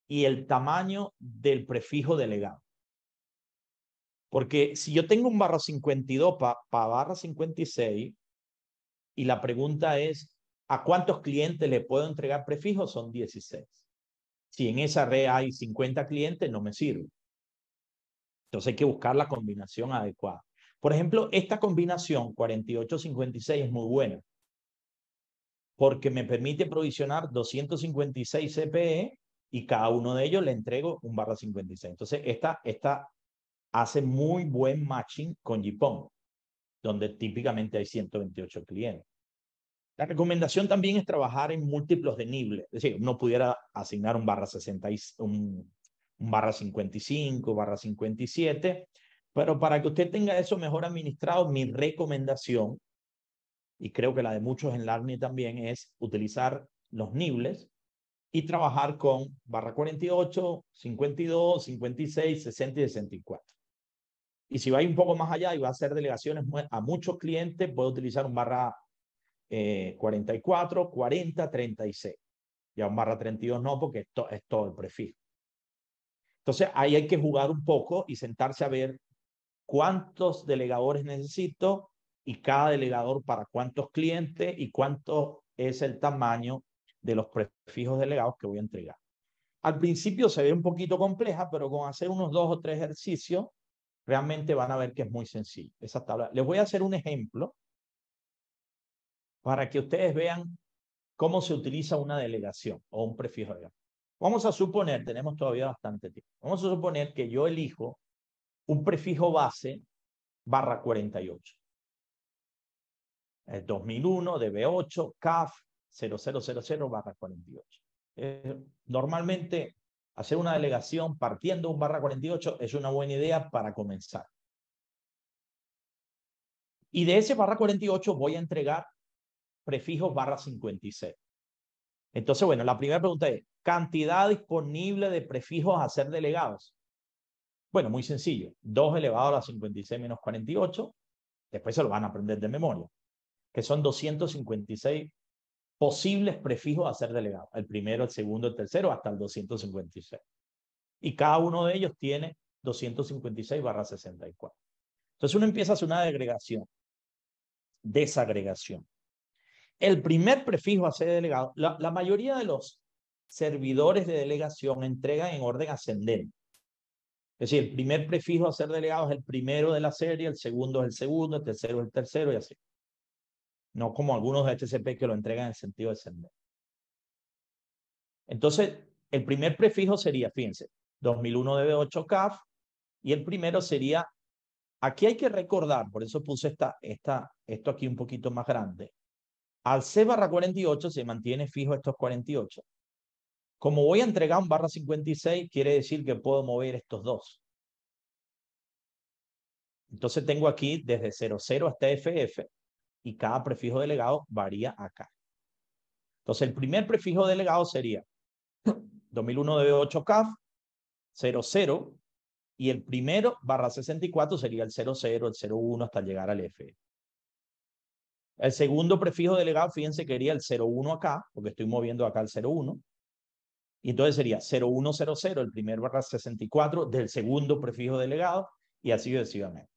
y el tamaño del prefijo delegado. Porque si yo tengo un barra 52 para pa barra 56, y la pregunta es, ¿a cuántos clientes le puedo entregar prefijos? Son 16. Si en esa red hay 50 clientes, no me sirve. Entonces hay que buscar la combinación adecuada. Por ejemplo, esta combinación 48 es muy buena porque me permite provisionar 256 CPE y cada uno de ellos le entrego un barra 56. Entonces, esta, esta hace muy buen matching con Jipong donde típicamente hay 128 clientes. La recomendación también es trabajar en múltiplos de niveles, es decir, uno pudiera asignar un barra, un, barra 55, barra 57, pero para que usted tenga eso mejor administrado, mi recomendación, y creo que la de muchos en LARNI también, es utilizar los niveles y trabajar con barra 48, 52, 56, 60 y 64. Y si vais un poco más allá y va a hacer delegaciones a muchos clientes, puedo utilizar un barra 44, 40, 36. Ya un barra 32 no, porque esto es todo el prefijo. Entonces ahí hay que jugar un poco y sentarse a ver cuántos delegadores necesito y cada delegador para cuántos clientes y cuánto es el tamaño de los prefijos delegados que voy a entregar. Al principio se ve un poquito compleja, pero con hacer unos dos o tres ejercicios realmente van a ver que es muy sencillo. Esa tabla. Les voy a hacer un ejemplo para que ustedes vean cómo se utiliza una delegación o un prefijo. Vamos a suponer, tenemos todavía bastante tiempo, vamos a suponer que yo elijo un prefijo base barra 48. El 2001, DB8, CAF 0000 barra 48. Eh, normalmente Hacer una delegación partiendo un barra 48 es una buena idea para comenzar. Y de ese barra 48 voy a entregar prefijos barra 56. Entonces, bueno, la primera pregunta es, ¿cantidad disponible de prefijos a ser delegados? Bueno, muy sencillo. 2 elevado a la 56 menos 48, después se lo van a aprender de memoria, que son 256 posibles prefijos a ser delegados, el primero, el segundo, el tercero, hasta el 256. Y cada uno de ellos tiene 256 barra 64. Entonces uno empieza a hacer una agregación. desagregación. El primer prefijo a ser delegado, la, la mayoría de los servidores de delegación entregan en orden ascendente. Es decir, el primer prefijo a ser delegado es el primero de la serie, el segundo es el segundo, el tercero es el tercero y así no como algunos de HCP que lo entregan en sentido de descendente. Entonces, el primer prefijo sería, fíjense, 2001 DB8 CAF, y el primero sería, aquí hay que recordar, por eso puse esta, esta, esto aquí un poquito más grande, al C barra 48 se mantiene fijo estos 48. Como voy a entregar un barra 56, quiere decir que puedo mover estos dos. Entonces tengo aquí desde 00 hasta FF y cada prefijo delegado varía acá. Entonces, el primer prefijo delegado sería 2001 de 8 CAF 00 y el primero barra 64 sería el 00, el 01 hasta llegar al F. El segundo prefijo delegado, fíjense que sería el 01 acá, porque estoy moviendo acá el 01. Y entonces sería 0100, el primer barra 64 del segundo prefijo delegado y así sucesivamente.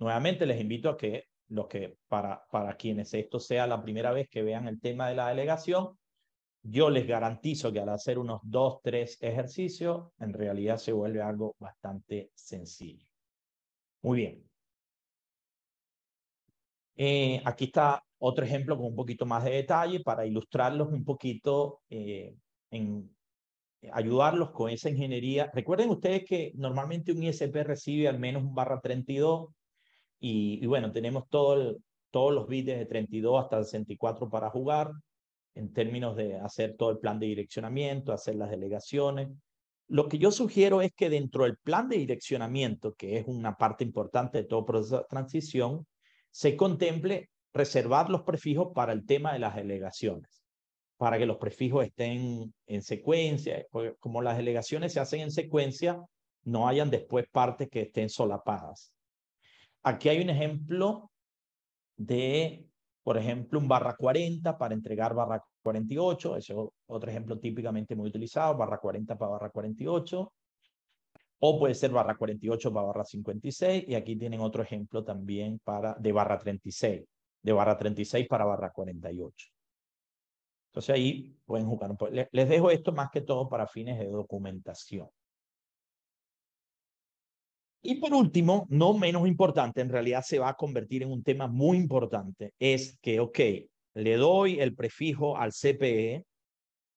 Nuevamente les invito a que los que para, para quienes esto sea la primera vez que vean el tema de la delegación, yo les garantizo que al hacer unos dos, tres ejercicios, en realidad se vuelve algo bastante sencillo. Muy bien. Eh, aquí está otro ejemplo con un poquito más de detalle para ilustrarlos un poquito, eh, en ayudarlos con esa ingeniería. Recuerden ustedes que normalmente un ISP recibe al menos un barra 32 y, bueno, tenemos todo todos los bits de 32 hasta 64 para jugar, en términos de hacer todo el plan de direccionamiento, hacer las delegaciones. Lo que yo sugiero es que dentro del plan de direccionamiento, que es una parte importante de todo proceso de transición, se contemple reservar los prefijos para el tema de las delegaciones, para que los prefijos estén en secuencia, como las delegaciones se hacen en secuencia, no hayan después partes que estén solapadas. Aquí hay un ejemplo de, por ejemplo, un barra 40 para entregar barra 48. Ese es otro ejemplo típicamente muy utilizado, barra 40 para barra 48. O puede ser barra 48 para barra 56. Y aquí tienen otro ejemplo también para, de barra 36, de barra 36 para barra 48. Entonces ahí pueden jugar Les dejo esto más que todo para fines de documentación. Y por último, no menos importante, en realidad se va a convertir en un tema muy importante, es que, ok, le doy el prefijo al CPE,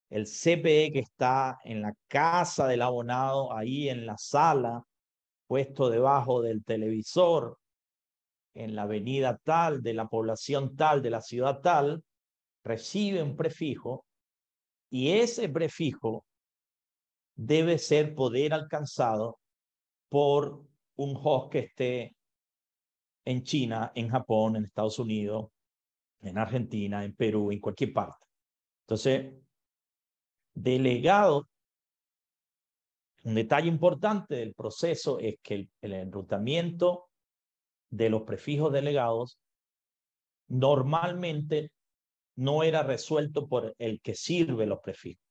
el CPE que está en la casa del abonado, ahí en la sala, puesto debajo del televisor, en la avenida tal, de la población tal, de la ciudad tal, recibe un prefijo y ese prefijo debe ser poder alcanzado por un host que esté en China, en Japón, en Estados Unidos, en Argentina, en Perú, en cualquier parte. Entonces, delegado, un detalle importante del proceso es que el, enrutamiento de los prefijos delegados normalmente no era resuelto por el que sirve los prefijos.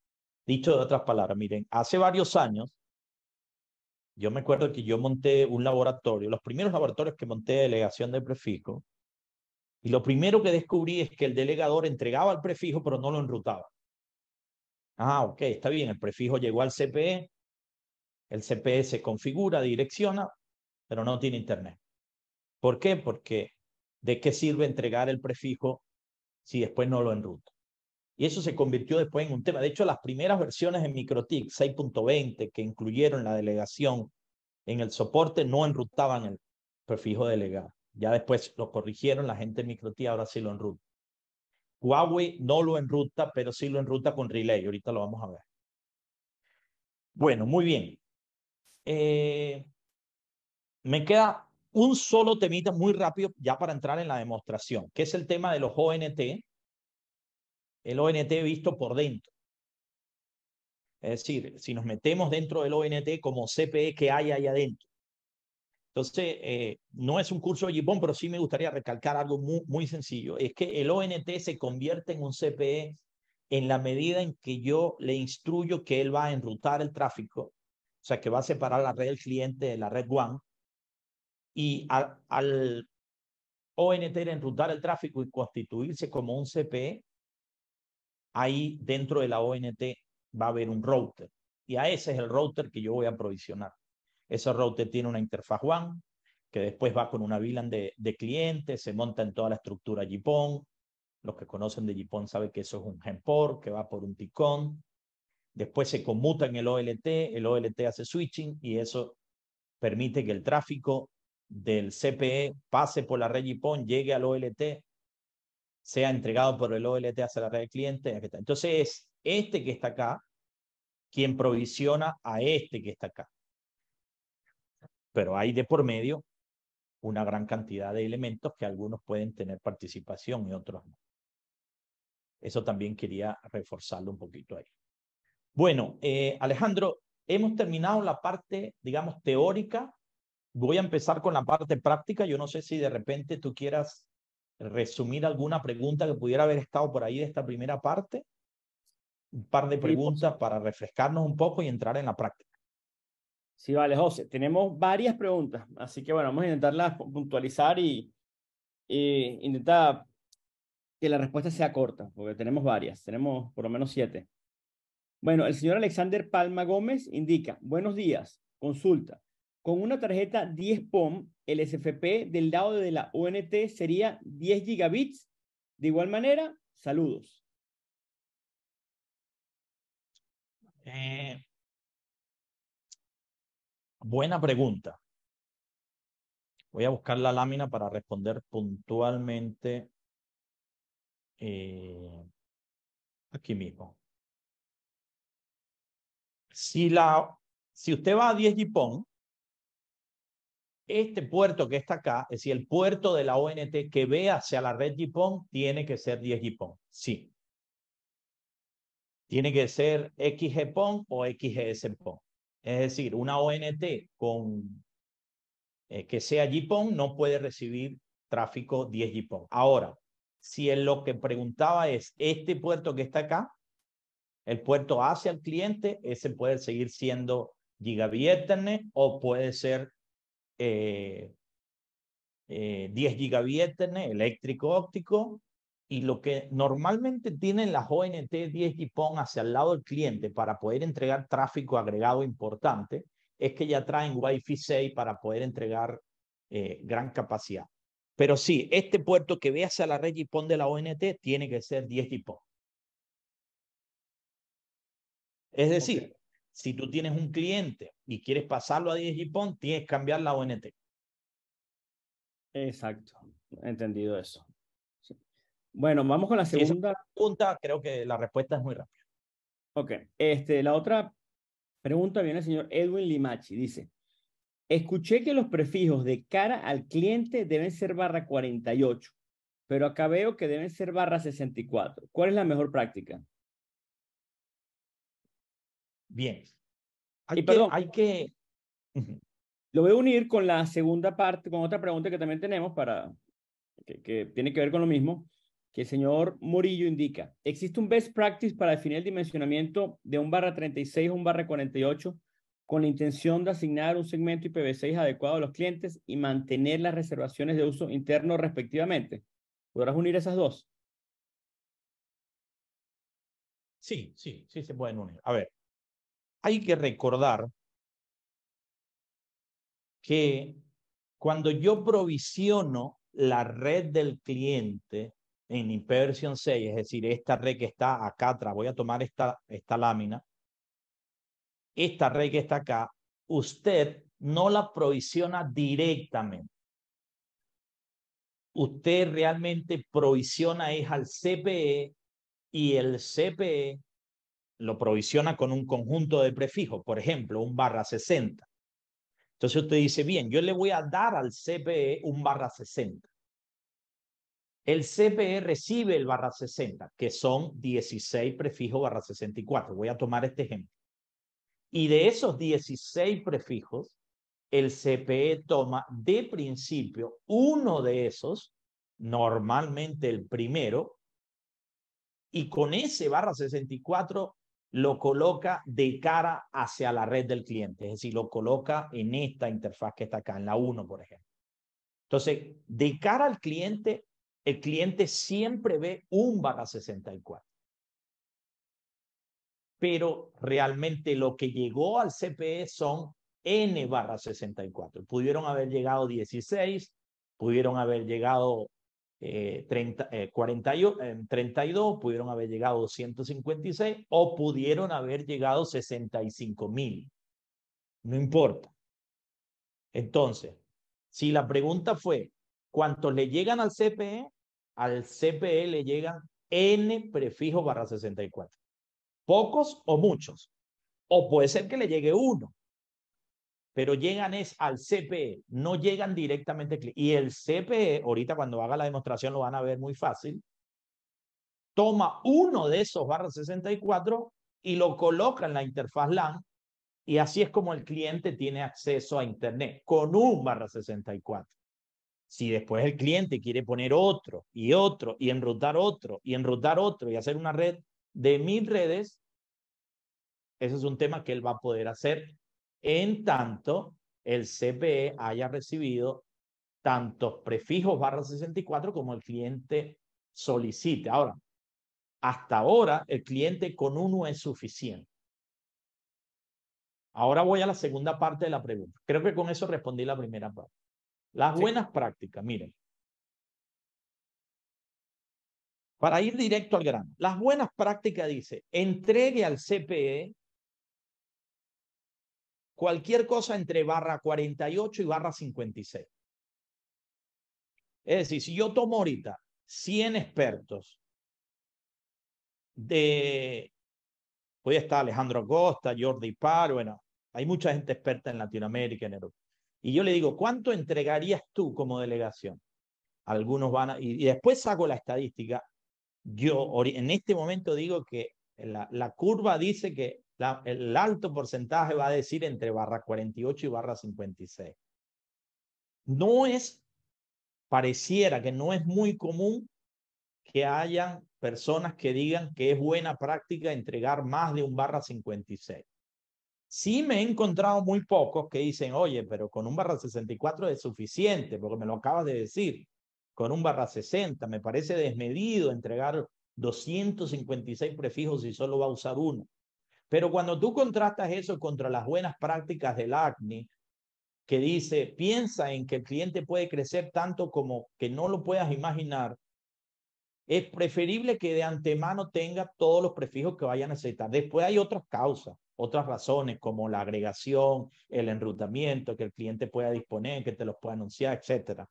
Dicho de otras palabras, miren, hace varios años yo me acuerdo que yo monté un laboratorio, los primeros laboratorios que monté de delegación de prefijo, y lo primero que descubrí es que el delegador entregaba el prefijo, pero no lo enrutaba. Ah, ok, está bien, el prefijo llegó al CPE, el CPE se configura, direcciona, pero no tiene internet. ¿Por qué? Porque ¿de qué sirve entregar el prefijo si después no lo enruta? Y eso se convirtió después en un tema. De hecho, las primeras versiones en MikroTik 6.20 que incluyeron la delegación en el soporte no enrutaban el prefijo delegado. Ya después lo corrigieron, la gente en MikroTik ahora sí lo enruta. Huawei no lo enruta, pero sí lo enruta con relay. Ahorita lo vamos a ver. Bueno, muy bien. Eh, me queda un solo temita muy rápido ya para entrar en la demostración, que es el tema de los ONT, el ONT visto por dentro. Es decir, si nos metemos dentro del ONT como CPE que hay ahí adentro. Entonces, eh, no es un curso de pero sí me gustaría recalcar algo muy, sencillo. Es que el ONT se convierte en un CPE en la medida en que yo le instruyo que él va a enrutar el tráfico, o sea, que va a separar la red del cliente de la red WAN, y al ONT enrutar el tráfico y constituirse como un CPE, ahí dentro de la ONT va a haber un router. Y a ese es el router que yo voy a provisionar. Ese router tiene una interfaz WAN que después va con una VLAN de, clientes, se monta en toda la estructura JIPON. Los que conocen de JIPON saben que eso es un GEMPOR que va por un TICON. Después se conmuta en el OLT, el OLT hace switching y eso permite que el tráfico del CPE pase por la red JIPON, llegue al OLT, sea entregado por el OLT hacia la red de clientes. Entonces es este que está acá quien provisiona a este que está acá. Pero hay de por medio una gran cantidad de elementos que algunos pueden tener participación y otros no. Eso también quería reforzarlo un poquito ahí. Bueno, eh, Alejandro, hemos terminado la parte, digamos, teórica. Voy a empezar con la parte práctica. Yo no sé si de repente tú quieras resumir alguna pregunta que pudiera haber estado por ahí de esta primera parte? Un par de preguntas para refrescarnos un poco y entrar en la práctica. Sí, vale, José. Tenemos varias preguntas, así que bueno, vamos a intentarlas puntualizar y, y intentar que la respuesta sea corta, porque tenemos varias, tenemos por lo menos siete. Bueno, el señor Alexander Palma Gómez indica, buenos días, consulta. Con una tarjeta 10 POM el SFP del lado de la ONT sería 10 gigabits. De igual manera, saludos. Eh, buena pregunta. Voy a buscar la lámina para responder puntualmente eh, aquí mismo. Si, la, si usted va a 10 GPON, este puerto que está acá, es decir, el puerto de la ONT que ve hacia la red JIPON, tiene que ser 10 JIPON. Sí. Tiene que ser XGPON o XGSPON. Es decir, una ONT con, eh, que sea JIPON no puede recibir tráfico 10 JIPON. Ahora, si es lo que preguntaba es este puerto que está acá, el puerto hacia el cliente, ese puede seguir siendo Gigabit Ethernet o puede ser eh, eh, 10 eléctrico óptico y lo que normalmente tienen las ONT 10 GPON hacia el lado del cliente para poder entregar tráfico agregado importante es que ya traen Wi-Fi 6 para poder entregar eh, gran capacidad. Pero sí, este puerto que ve hacia la red GPON de la ONT tiene que ser 10 GPON. Es decir, si tú tienes un cliente y quieres pasarlo a Digipon, tienes que cambiar la ONT. Exacto, entendido eso. Bueno, vamos con la segunda pregunta. Creo que la respuesta es muy rápida. Ok, este, la otra pregunta viene el señor Edwin Limachi. Dice, escuché que los prefijos de cara al cliente deben ser barra 48, pero acá veo que deben ser barra 64. ¿Cuál es la mejor práctica? Bien. Hay hay que... Lo voy a unir con la segunda parte, con otra pregunta que también tenemos para que, tiene que ver con lo mismo, que el señor Murillo indica. ¿Existe un best practice para definir el dimensionamiento de un barra 36 o un barra 48 con la intención de asignar un segmento IPv6 adecuado a los clientes y mantener las reservaciones de uso interno respectivamente? ¿Podrás unir esas dos? Sí, sí, sí se pueden unir. A ver, hay que recordar que cuando yo provisiono la red del cliente en Inversion 6, es decir, esta red que está acá atrás, voy a tomar esta, esta lámina, esta red que está acá, usted no la provisiona directamente. Usted realmente provisiona es al CPE y el CPE lo provisiona con un conjunto de prefijos, por ejemplo, un barra 60. Entonces usted dice, bien, yo le voy a dar al CPE un barra 60. El CPE recibe el barra 60, que son 16 prefijos barra 64. Voy a tomar este ejemplo. Y de esos 16 prefijos, el CPE toma de principio uno de esos, normalmente el primero, y con ese barra 64 lo coloca de cara hacia la red del cliente, es decir, lo coloca en esta interfaz que está acá, en la 1, por ejemplo. Entonces, de cara al cliente, el cliente siempre ve un barra 64. Pero realmente lo que llegó al CPE son N barra 64. Pudieron haber llegado 16, pudieron haber llegado 30, eh, 32, eh, pudieron haber llegado 156 o pudieron haber llegado 65 mil. No importa. Entonces, si la pregunta fue, ¿cuántos le llegan al CPE? Al CPE le llegan N prefijo barra 64. Pocos o muchos. O puede ser que le llegue uno pero llegan es al CPE, no llegan directamente al cliente. Y el CPE, ahorita cuando haga la demostración lo van a ver muy fácil, toma uno de esos barras 64 y lo coloca en la interfaz LAN y así es como el cliente tiene acceso a Internet con un barra 64. Si después el cliente quiere poner otro y otro y enrutar otro y enrutar otro y hacer una red de mil redes, ese es un tema que él va a poder hacer en tanto el CPE haya recibido tantos prefijos barra 64 como el cliente solicite. Ahora, hasta ahora el cliente con uno es suficiente. Ahora voy a la segunda parte de la pregunta. Creo que con eso respondí la primera parte. Las buenas prácticas, miren. Para ir directo al grano, las buenas prácticas dice, entregue al CPE cualquier cosa entre barra 48 y barra 56. Es decir, si yo tomo ahorita 100 expertos de... Hoy está Alejandro Acosta, Jordi Par, bueno, hay mucha gente experta en Latinoamérica, en Europa. Y yo le digo, ¿cuánto entregarías tú como delegación? Algunos van Y, después saco la estadística. Yo en este momento digo que la curva dice que el alto porcentaje va a decir entre barra 48 y barra 56. No es, pareciera que no es muy común que hayan personas que digan que es buena práctica entregar más de un barra 56. Sí me he encontrado muy pocos que dicen, oye, pero con un barra 64 es suficiente, porque me lo acabas de decir, con un barra 60, me parece desmedido entregar 256 prefijos y solo va a usar uno. Pero cuando tú contrastas eso contra las buenas prácticas del ACNI, que dice, piensa en que el cliente puede crecer tanto como que no lo puedas imaginar, es preferible que de antemano tenga todos los prefijos que vaya a necesitar. Después hay otras causas, otras razones como la agregación, el enrutamiento, que el cliente pueda disponer, que te los pueda anunciar, etc.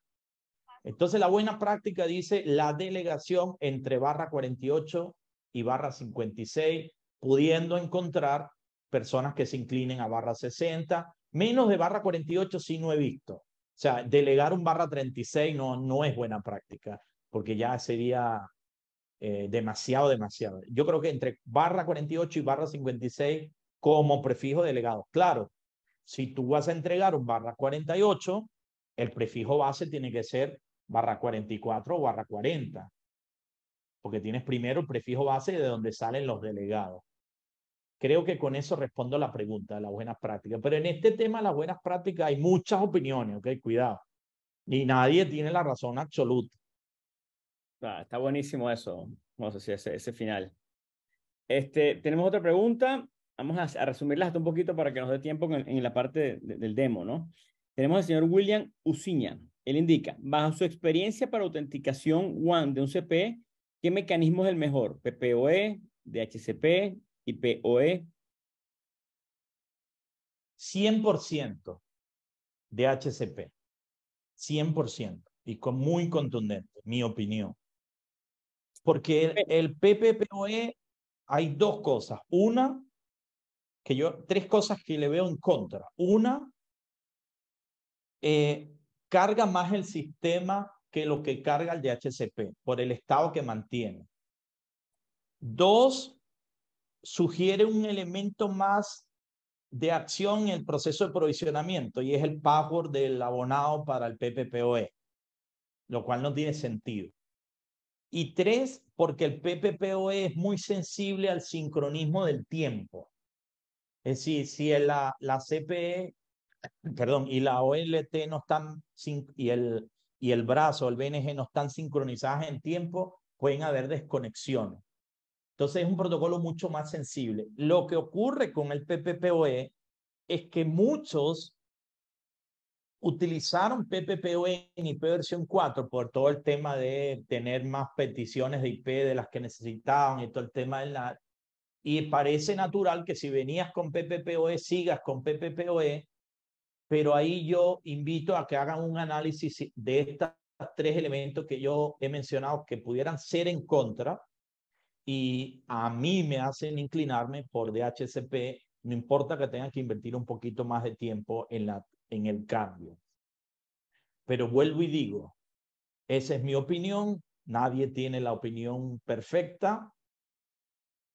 Entonces la buena práctica dice la delegación entre barra 48 y barra 56 pudiendo encontrar personas que se inclinen a barra 60, menos de barra 48 sí no he visto. O sea, delegar un barra 36 no, no es buena práctica, porque ya sería eh, demasiado, demasiado. Yo creo que entre barra 48 y barra 56 como prefijo delegado. Claro, si tú vas a entregar un barra 48, el prefijo base tiene que ser barra 44 o barra 40, porque tienes primero el prefijo base de donde salen los delegados. Creo que con eso respondo la pregunta de las buenas prácticas. Pero en este tema las buenas prácticas hay muchas opiniones, ¿ok? Cuidado. Y nadie tiene la razón absoluta. Ah, está buenísimo eso, vamos sé si ese, ese final. Este, tenemos otra pregunta. Vamos a, resumirla hasta un poquito para que nos dé tiempo en, la parte del demo, ¿no? Tenemos al señor William Uciña, Él indica, bajo su experiencia para autenticación WAN de un CP, ¿qué mecanismo es el mejor? PPOE, DHCP, y e, POE? 100% de HCP. 100% y con muy contundente, mi opinión. Porque el, PPPOE hay dos cosas. Una, que yo, tres cosas que le veo en contra. Una, eh, carga más el sistema que lo que carga el HCP, por el estado que mantiene. Dos, sugiere un elemento más de acción en el proceso de provisionamiento y es el password del abonado para el PPPoE, lo cual no tiene sentido. Y tres, porque el PPPoE es muy sensible al sincronismo del tiempo. Es decir, si la, la CPE, perdón, y la OLT no están, y el, y el brazo, el BNG no están sincronizadas en tiempo, pueden haber desconexiones. Entonces es un protocolo mucho más sensible. Lo que ocurre con el PPPoE es que muchos utilizaron PPPoE en IP versión 4 por todo el tema de tener más peticiones de IP de las que necesitaban y todo el tema del la... Y parece natural que si venías con PPPoE, sigas con PPPoE, pero ahí yo invito a que hagan un análisis de estos tres elementos que yo he mencionado que pudieran ser en contra y a mí me hacen inclinarme por DHCP, no importa que tengan que invertir un poquito más de tiempo en, en el cambio. Pero vuelvo y digo, esa es mi opinión, nadie tiene la opinión perfecta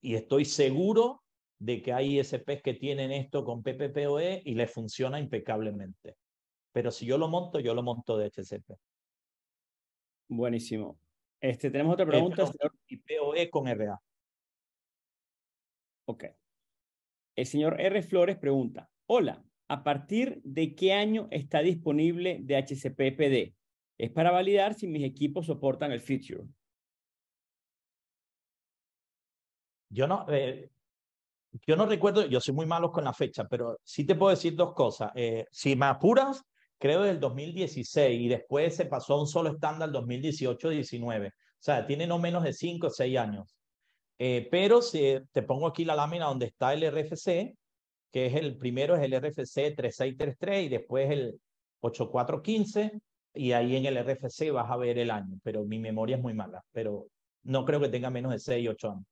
y estoy seguro de que hay ISPs que tienen esto con PPPoE y les funciona impecablemente. Pero si yo lo monto, yo lo monto de HCP. Buenísimo. Este, tenemos otra pregunta. señor... Y e con RA. Ok. El señor R. Flores pregunta, hola, ¿a partir de qué año está disponible de pd Es para validar si mis equipos soportan el feature. Yo no, eh, yo no recuerdo, yo soy muy malo con la fecha, pero sí te puedo decir dos cosas. Eh, si me apuras, creo del 2016 y después se pasó a un solo estándar 2018-19. O sea, tiene no menos de 5 o 6 años. Eh, pero si te pongo aquí la lámina donde está el RFC, que es el primero es el RFC 3633 y después el 8415 y ahí en el RFC vas a ver el año, pero mi memoria es muy mala, pero no creo que tenga menos de 6, o 8 años.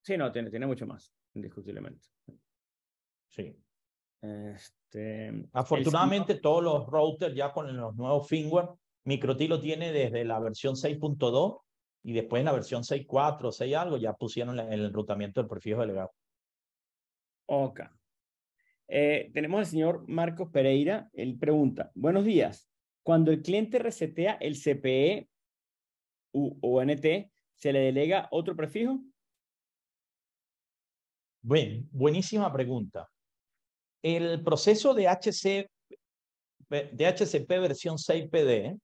Sí, no, tiene, tiene mucho más, indiscutiblemente. Sí. Este, Afortunadamente, todos los routers ya con los nuevos firmware, MicroT lo tiene desde la versión 6.2 y después en la versión 6.4, o 6 algo, ya pusieron el enrutamiento del prefijo delegado. Ok. Eh, tenemos al señor Marcos Pereira. Él pregunta, buenos días. Cuando el cliente resetea el CPE u NT ¿se le delega otro prefijo? buenísima pregunta. El proceso de, HCP versión 6PD,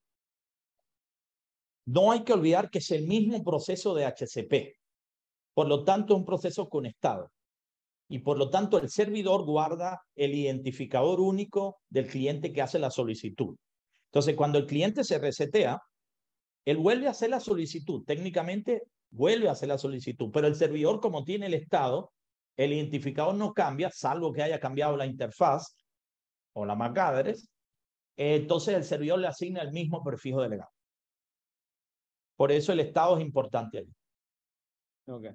no hay que olvidar que es el mismo proceso de HCP. Por lo tanto, es un proceso con Estado. Y por lo tanto, el servidor guarda el identificador único del cliente que hace la solicitud. Entonces, cuando el cliente se resetea, él vuelve a hacer la solicitud. Técnicamente, vuelve a hacer la solicitud. Pero el servidor, como tiene el estado, el identificador no cambia, salvo que haya cambiado la interfaz o la MAC address. Entonces el servidor le asigna el mismo prefijo delegado. Por eso el estado es importante ahí Okay.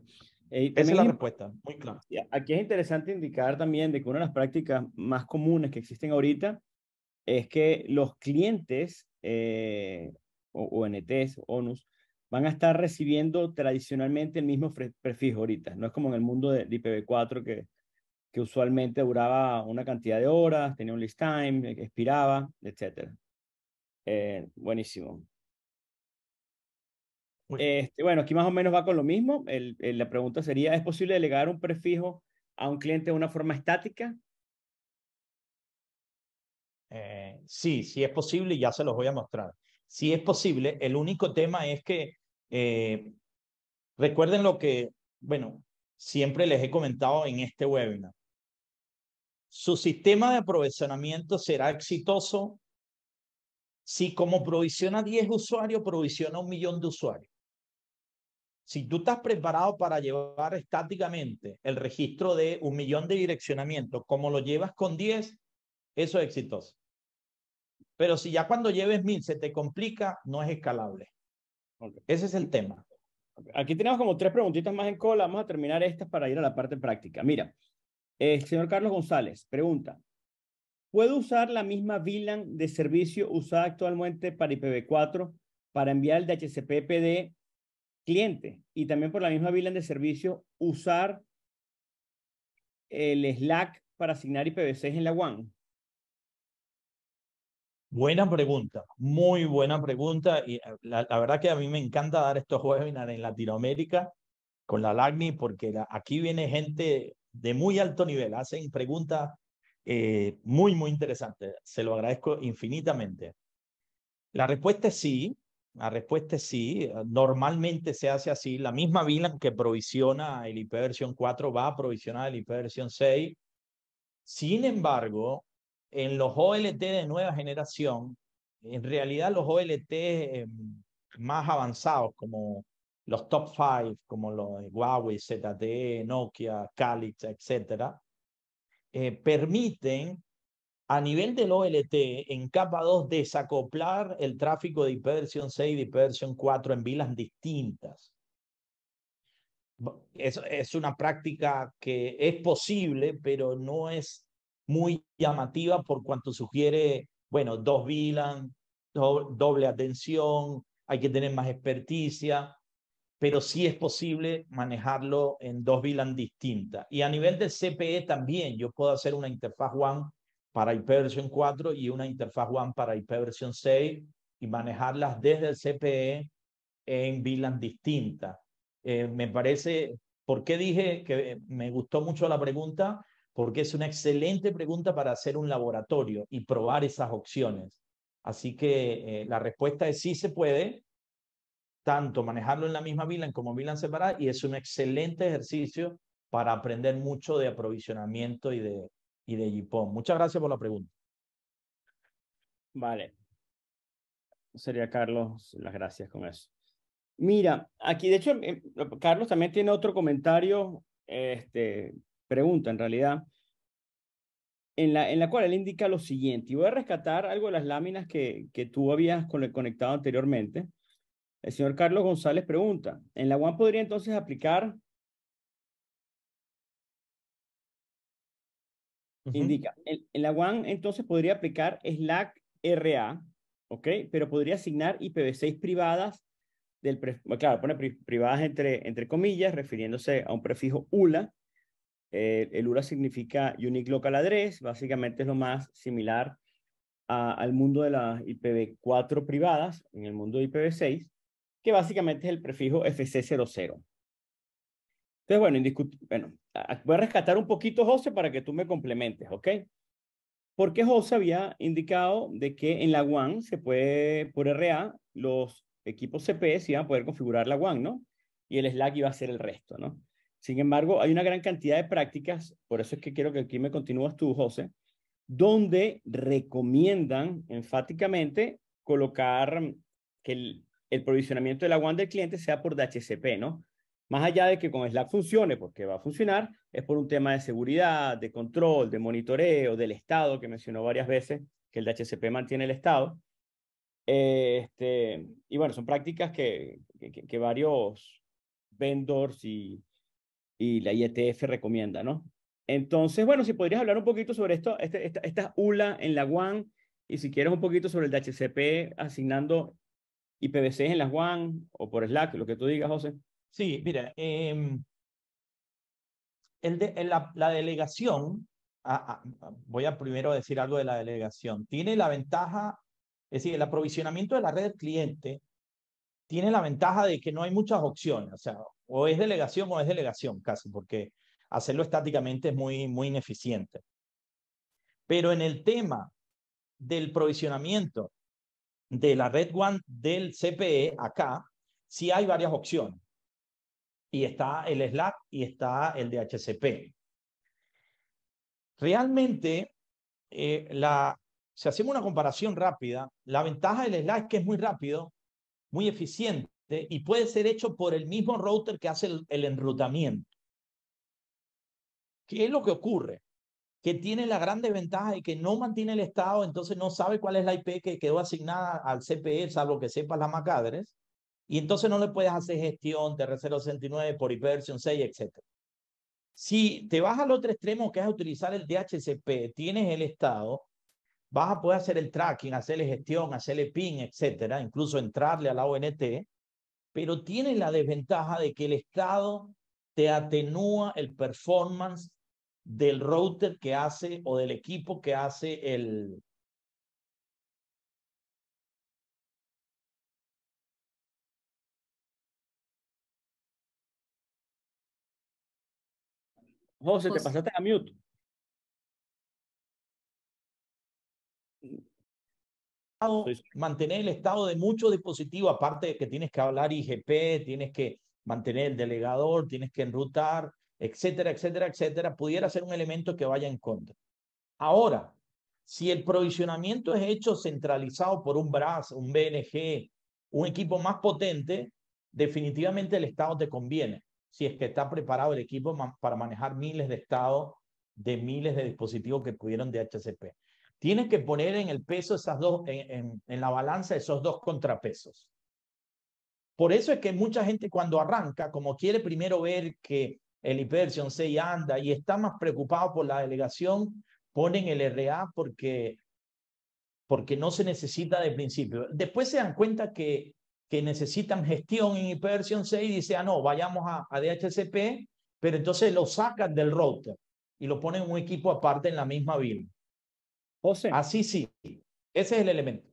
Eh, Esa es la respuesta, muy claro Aquí es interesante indicar también de que una de las prácticas más comunes que existen ahorita es que los clientes eh, o ONTs, ONUs, van a estar recibiendo tradicionalmente el mismo prefijo ahorita. No es como en el mundo del de IPv4 que, que usualmente duraba una cantidad de horas, tenía un list time, eh, expiraba, etc. Eh, buenísimo. Este, bueno, aquí más o menos va con lo mismo. El, la pregunta sería, ¿es posible delegar un prefijo a un cliente de una forma estática? Eh, sí, sí es posible y ya se los voy a mostrar. Si sí es posible, el único tema es que eh, recuerden lo que, bueno, siempre les he comentado en este webinar. Su sistema de aprovisionamiento será exitoso si como provisiona 10 usuarios, provisiona un millón de usuarios. Si tú estás preparado para llevar estáticamente el registro de un millón de direccionamientos, como lo llevas con 10, eso es exitoso. Pero si ya cuando lleves mil se te complica, no es escalable. Ese es el tema. Aquí tenemos como tres preguntitas más en cola. Vamos a terminar estas para ir a la parte práctica. Mira, el eh, señor Carlos González pregunta, ¿puedo usar la misma VLAN de servicio usada actualmente para IPv4 para enviar el DHCP PD cliente y también por la misma VLAN de servicio usar el Slack para asignar IPv6 en la WAN? Buena pregunta, muy buena pregunta. Y eh, la, verdad que a mí me encanta dar estos webinars en Latinoamérica con la LACNI porque aquí viene gente de muy alto nivel, hacen preguntas eh, muy, muy interesantes. Se lo agradezco infinitamente. La respuesta es sí, la respuesta es sí. Normalmente se hace así. La misma VLAN que provisiona el IP versión 4 va a provisionar el IP versión 6. Sin embargo, en los OLT de nueva generación, en realidad los OLT eh, más avanzados, como los top 5, como los Huawei, ZTE, Nokia, Calix, etcétera, eh, permiten a nivel del OLT en capa 2 desacoplar el tráfico de IP 6 y IP 4 en vilas distintas. es una práctica que es posible, pero no es muy llamativa por cuanto sugiere, bueno, dos VLAN doble atención, hay que tener más experticia, pero sí es posible manejarlo en dos VLAN distintas. Y a nivel de CPE también, yo puedo hacer una interfaz WAN para versión 4 y una interfaz WAN para versión 6 y manejarlas desde el CPE en VLAN distintas. Eh, me parece, ¿por qué dije que me gustó mucho la pregunta? porque es una excelente pregunta para hacer un laboratorio y probar esas opciones. Así que eh, la respuesta es sí se puede, tanto manejarlo en la misma VLAN como VLAN separada, y es un excelente ejercicio para aprender mucho de aprovisionamiento y de, y de Muchas gracias por la pregunta. Vale. Sería Carlos, las gracias con eso. Mira, aquí de hecho, eh, Carlos también tiene otro comentario este, pregunta en realidad, en la, en la cual él indica lo siguiente, y voy a rescatar algo de las láminas que, que tú habías conectado anteriormente. El señor Carlos González pregunta, ¿en la WAN podría entonces aplicar? Indica, en, la WAN entonces podría aplicar Slack RA, ¿ok? Pero podría asignar IPv6 privadas, del claro, pone privadas entre, entre comillas, refiriéndose a un prefijo ULA, eh, el URA significa Unique Local Address, básicamente es lo más similar al mundo de las IPv4 privadas, en el mundo de IPv6, que básicamente es el prefijo FC00. Entonces, bueno, voy a rescatar un poquito, José, para que tú me complementes, ¿ok? Porque José había indicado de que en la WAN se puede, por RA, los equipos CPS iban a poder configurar la WAN, ¿no? Y el Slack iba a ser el resto, ¿no? Sin embargo, hay una gran cantidad de prácticas, por eso es que quiero que aquí me continúes tú, José, donde recomiendan enfáticamente colocar que el, provisionamiento del agua del cliente sea por DHCP, ¿no? Más allá de que con Slack funcione, porque va a funcionar, es por un tema de seguridad, de control, de monitoreo, del estado, que mencionó varias veces, que el DHCP mantiene el estado. Eh, este, y bueno, son prácticas que, que varios vendors y y la IETF recomienda, ¿no? Entonces, bueno, si podrías hablar un poquito sobre esto, este, esta, ULA en la WAN, y si quieres un poquito sobre el DHCP asignando IPVC en la WAN o por Slack, lo que tú digas, José. Sí, mira, em, la, delegación, ah, ah, voy a primero decir algo de la delegación, tiene la ventaja, es decir, el aprovisionamiento de la red del cliente tiene la ventaja de que no hay muchas opciones, o sea, o es delegación o es delegación casi, porque hacerlo estáticamente es muy, muy ineficiente. Pero en el tema del provisionamiento de la red one del CPE acá, sí hay varias opciones. Y está el Slack y está el DHCP. Realmente, eh, la, si hacemos una comparación rápida, la ventaja del Slack es que es muy rápido, muy eficiente y puede ser hecho por el mismo router que hace el, enrutamiento. ¿Qué es lo que ocurre? Que tiene la gran ventaja de que no mantiene el estado, entonces no sabe cuál es la IP que quedó asignada al CPE, salvo que sepas las MACADRES y entonces no le puedes hacer gestión TR069 por IP versión 6, etc. Si te vas al otro extremo, que es utilizar el DHCP, tienes el estado, vas a poder hacer el tracking, hacerle gestión, hacerle ping, etcétera, incluso entrarle a la ONT, pero tiene la desventaja de que el Estado te atenúa el performance del router que hace o del equipo que hace el... José, te pasaste a mute. mantener el estado de muchos dispositivos, aparte de que tienes que hablar IGP, tienes que mantener el delegador, tienes que enrutar, etcétera, etcétera, etcétera, pudiera ser un elemento que vaya en contra. Ahora, si el provisionamiento es hecho centralizado por un BRAS, un BNG, un equipo más potente, definitivamente el Estado te conviene, si es que está preparado el equipo para manejar miles de estados de miles de dispositivos que pudieron de HCP. Tienes que poner en el peso esas dos, en, la balanza esos dos contrapesos. Por eso es que mucha gente cuando arranca, como quiere primero ver que el hyperion 6 anda y está más preocupado por la delegación, ponen el RA porque, porque no se necesita de principio. Después se dan cuenta que, que necesitan gestión en hyperion 6 y dicen, ah, no, vayamos a, DHCP, pero entonces lo sacan del router y lo ponen un equipo aparte en la misma build. José. Así ah, sí, ese es el elemento.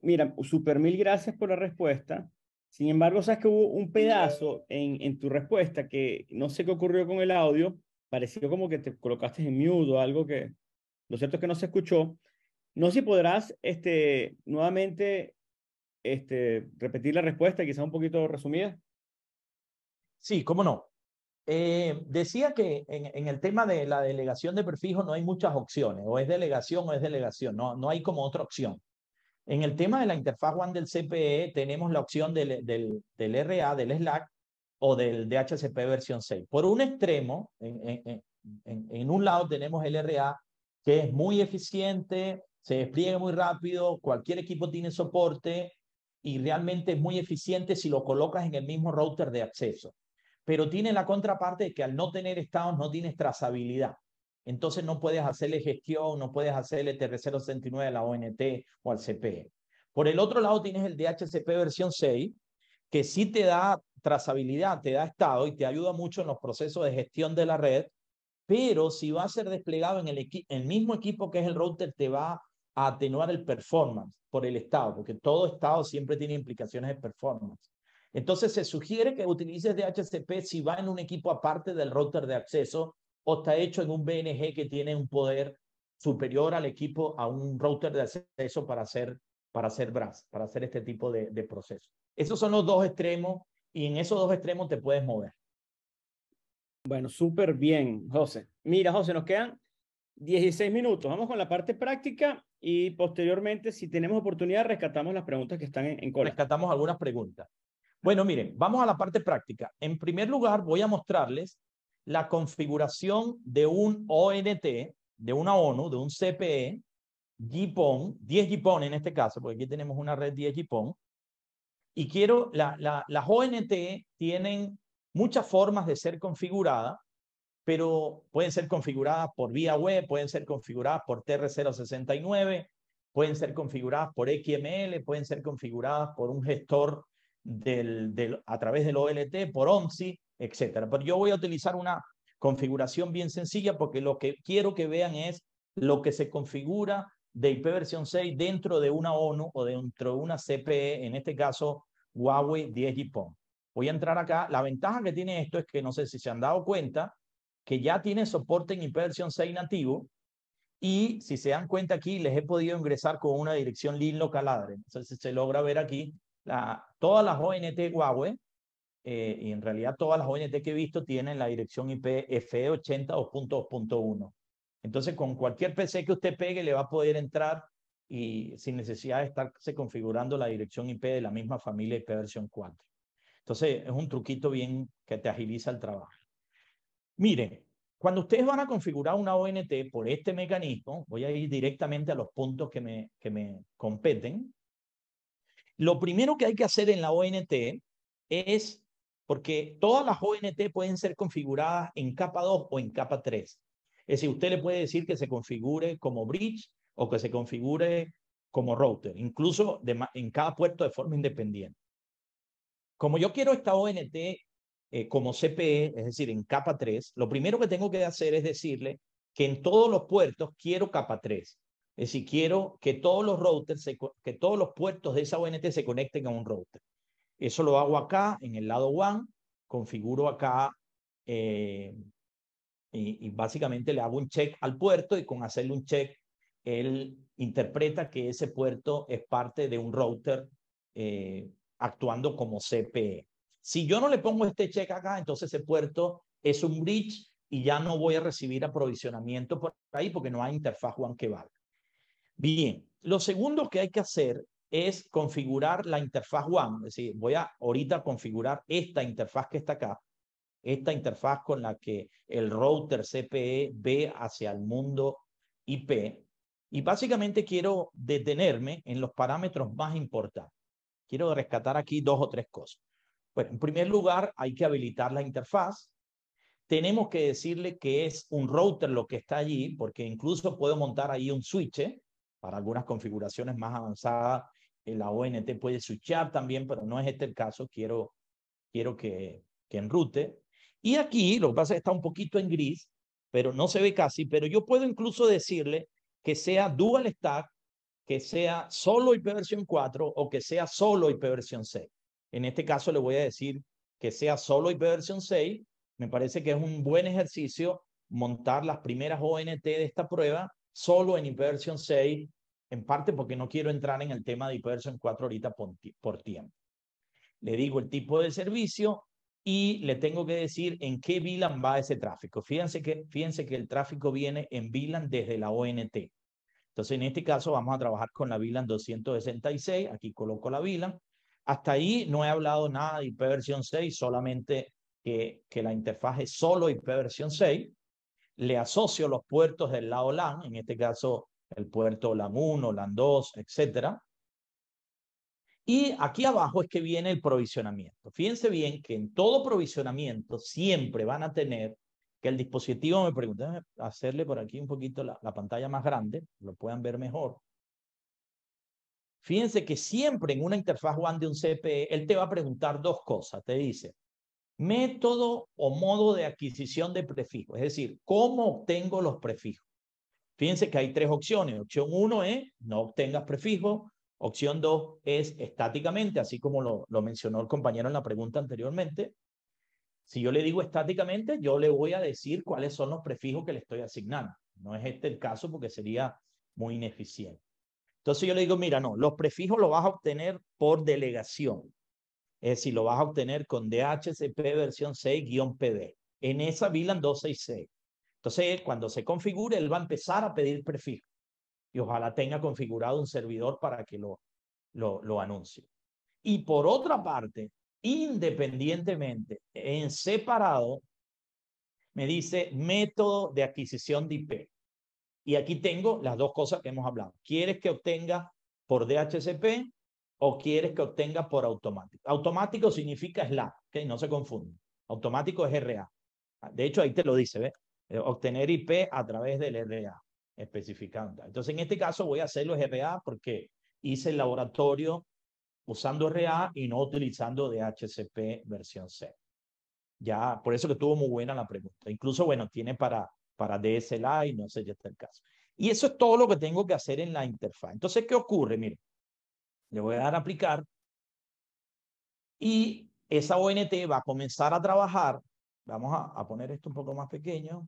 Mira, super mil gracias por la respuesta. Sin embargo, sabes que hubo un pedazo en, en tu respuesta que no sé qué ocurrió con el audio, pareció como que te colocaste en mute o algo que lo cierto es que no se escuchó. No sé si podrás este, nuevamente este, repetir la respuesta, quizá un poquito resumida. Sí, cómo no. Eh, decía que en, el tema de la delegación de prefijo no hay muchas opciones, o es delegación o es delegación, no, no hay como otra opción. En el tema de la interfaz WAN del CPE tenemos la opción del, del, del RA, del Slack o del DHCP versión 6. Por un extremo, en, en un lado tenemos el RA que es muy eficiente, se despliega muy rápido, cualquier equipo tiene soporte y realmente es muy eficiente si lo colocas en el mismo router de acceso pero tiene la contraparte de que al no tener estados no tienes trazabilidad. Entonces no puedes hacerle gestión, no puedes hacerle TR069 a la ONT o al CPE. Por el otro lado tienes el DHCP versión 6, que sí te da trazabilidad, te da estado y te ayuda mucho en los procesos de gestión de la red, pero si va a ser desplegado en el, el mismo equipo que es el router, te va a atenuar el performance por el estado, porque todo estado siempre tiene implicaciones de performance. Entonces se sugiere que utilices DHCP si va en un equipo aparte del router de acceso o está hecho en un BNG que tiene un poder superior al equipo, a un router de acceso para hacer, para hacer BRAS, para hacer este tipo de, de procesos. Esos son los dos extremos y en esos dos extremos te puedes mover. Bueno, súper bien, José. Mira, José, nos quedan 16 minutos. Vamos con la parte práctica y posteriormente, si tenemos oportunidad, rescatamos las preguntas que están en, en cola. Rescatamos algunas preguntas. Bueno, miren, vamos a la parte práctica. En primer lugar, voy a mostrarles la configuración de un ONT, de una ONU, de un CPE, GPON, 10 GPON en este caso, porque aquí tenemos una red 10 GPON. Y quiero, la, la, las ONT tienen muchas formas de ser configuradas, pero pueden ser configuradas por vía web, pueden ser configuradas por TR069, pueden ser configuradas por XML, pueden ser configuradas por un gestor del, a través del OLT, por OMSI, etc. Pero yo voy a utilizar una configuración bien sencilla porque lo que quiero que vean es lo que se configura de IP versión 6 dentro de una ONU o dentro de una CPE, en este caso Huawei 10 GPON. Voy a entrar acá. La ventaja que tiene esto es que no sé si se han dado cuenta que ya tiene soporte en IP versión 6 nativo y si se dan cuenta aquí les he podido ingresar con una dirección link local Entonces se logra ver aquí todas las ONT Huawei, eh, y en realidad todas las ONT que he visto tienen la dirección IP FE80 2.2.1. Entonces, con cualquier PC que usted pegue, le va a poder entrar y sin necesidad de estarse configurando la dirección IP de la misma familia IP versión 4. Entonces, es un truquito bien que te agiliza el trabajo. Miren, cuando ustedes van a configurar una ONT por este mecanismo, voy a ir directamente a los puntos que me, que me competen. Lo primero que hay que hacer en la ONT es, porque todas las ONT pueden ser configuradas en capa 2 o en capa 3. Es decir, usted le puede decir que se configure como bridge o que se configure como router, incluso en cada puerto de forma independiente. Como yo quiero esta ONT eh, como CPE, es decir, en capa 3, lo primero que tengo que hacer es decirle que en todos los puertos quiero capa 3. Es decir, quiero que todos los routers, que todos los puertos de esa ONT se conecten a un router. Eso lo hago acá, en el lado WAN, configuro acá eh, y, básicamente le hago un check al puerto y con hacerle un check, él interpreta que ese puerto es parte de un router eh, actuando como CPE. Si yo no le pongo este check acá, entonces ese puerto es un bridge y ya no voy a recibir aprovisionamiento por ahí porque no hay interfaz WAN que valga. Bien, lo segundo que hay que hacer es configurar la interfaz WAN. Es decir, voy a ahorita configurar esta interfaz que está acá, esta interfaz con la que el router CPE ve hacia el mundo IP. Y básicamente quiero detenerme en los parámetros más importantes. Quiero rescatar aquí dos o tres cosas. Bueno, en primer lugar, hay que habilitar la interfaz. Tenemos que decirle que es un router lo que está allí, porque incluso puedo montar ahí un switch, ¿eh? Para algunas configuraciones más avanzadas, la ONT puede switchar también, pero no es este el caso. Quiero, quiero que, que enrute. Y aquí, lo que pasa es que está un poquito en gris, pero no se ve casi, pero yo puedo incluso decirle que sea dual stack, que sea solo IPv 4 o que sea solo IPv 6. En este caso le voy a decir que sea solo IPv 6. Me parece que es un buen ejercicio montar las primeras ONT de esta prueba solo en Inversion 6, en parte porque no quiero entrar en el tema de ipv 4 ahorita por, tiempo. Le digo el tipo de servicio y le tengo que decir en qué VLAN va ese tráfico. Fíjense que, fíjense que el tráfico viene en VLAN desde la ONT. Entonces, en este caso vamos a trabajar con la VLAN 266. Aquí coloco la VLAN. Hasta ahí no he hablado nada de IPv6, solamente que, que la interfaz es solo IPv6 le asocio los puertos del lado LAN, en este caso el puerto LAN 1, LAN 2, etc. Y aquí abajo es que viene el provisionamiento. Fíjense bien que en todo provisionamiento siempre van a tener que el dispositivo, me pregunté hacerle por aquí un poquito la, la pantalla más grande, lo puedan ver mejor. Fíjense que siempre en una interfaz WAN de un CPE, él te va a preguntar dos cosas. Te dice, Método o modo de adquisición de prefijos, es decir, cómo obtengo los prefijos. Fíjense que hay tres opciones. Opción uno es no obtengas prefijos. Opción dos es estáticamente, así como lo, lo mencionó el compañero en la pregunta anteriormente. Si yo le digo estáticamente, yo le voy a decir cuáles son los prefijos que le estoy asignando. No es este el caso porque sería muy ineficiente. Entonces yo le digo, mira, no, los prefijos los vas a obtener por delegación si lo vas a obtener con DHCP versión 6 pd en esa VLAN 266. Entonces, cuando se configure, él va a empezar a pedir prefijo y ojalá tenga configurado un servidor para que lo, lo, lo anuncie. Y por otra parte, independientemente, en separado, me dice método de adquisición de IP. Y aquí tengo las dos cosas que hemos hablado. ¿Quieres que obtenga por DHCP o quieres que obtenga por automático. Automático significa SLA, que no se confunde. Automático es RA. De hecho, ahí te lo dice, ¿ves? Eh, obtener IP a través del RA, especificando. Entonces, en este caso voy a hacerlo RA porque hice el laboratorio usando RA y no utilizando DHCP versión C. Ya, por eso que estuvo muy buena la pregunta. Incluso, bueno, tiene para, para DSLA y no sé si está el caso. Y eso es todo lo que tengo que hacer en la interfaz. Entonces, ¿qué ocurre? Mire, le voy a dar a aplicar y esa ONT va a comenzar a trabajar. Vamos a, poner esto un poco más pequeño.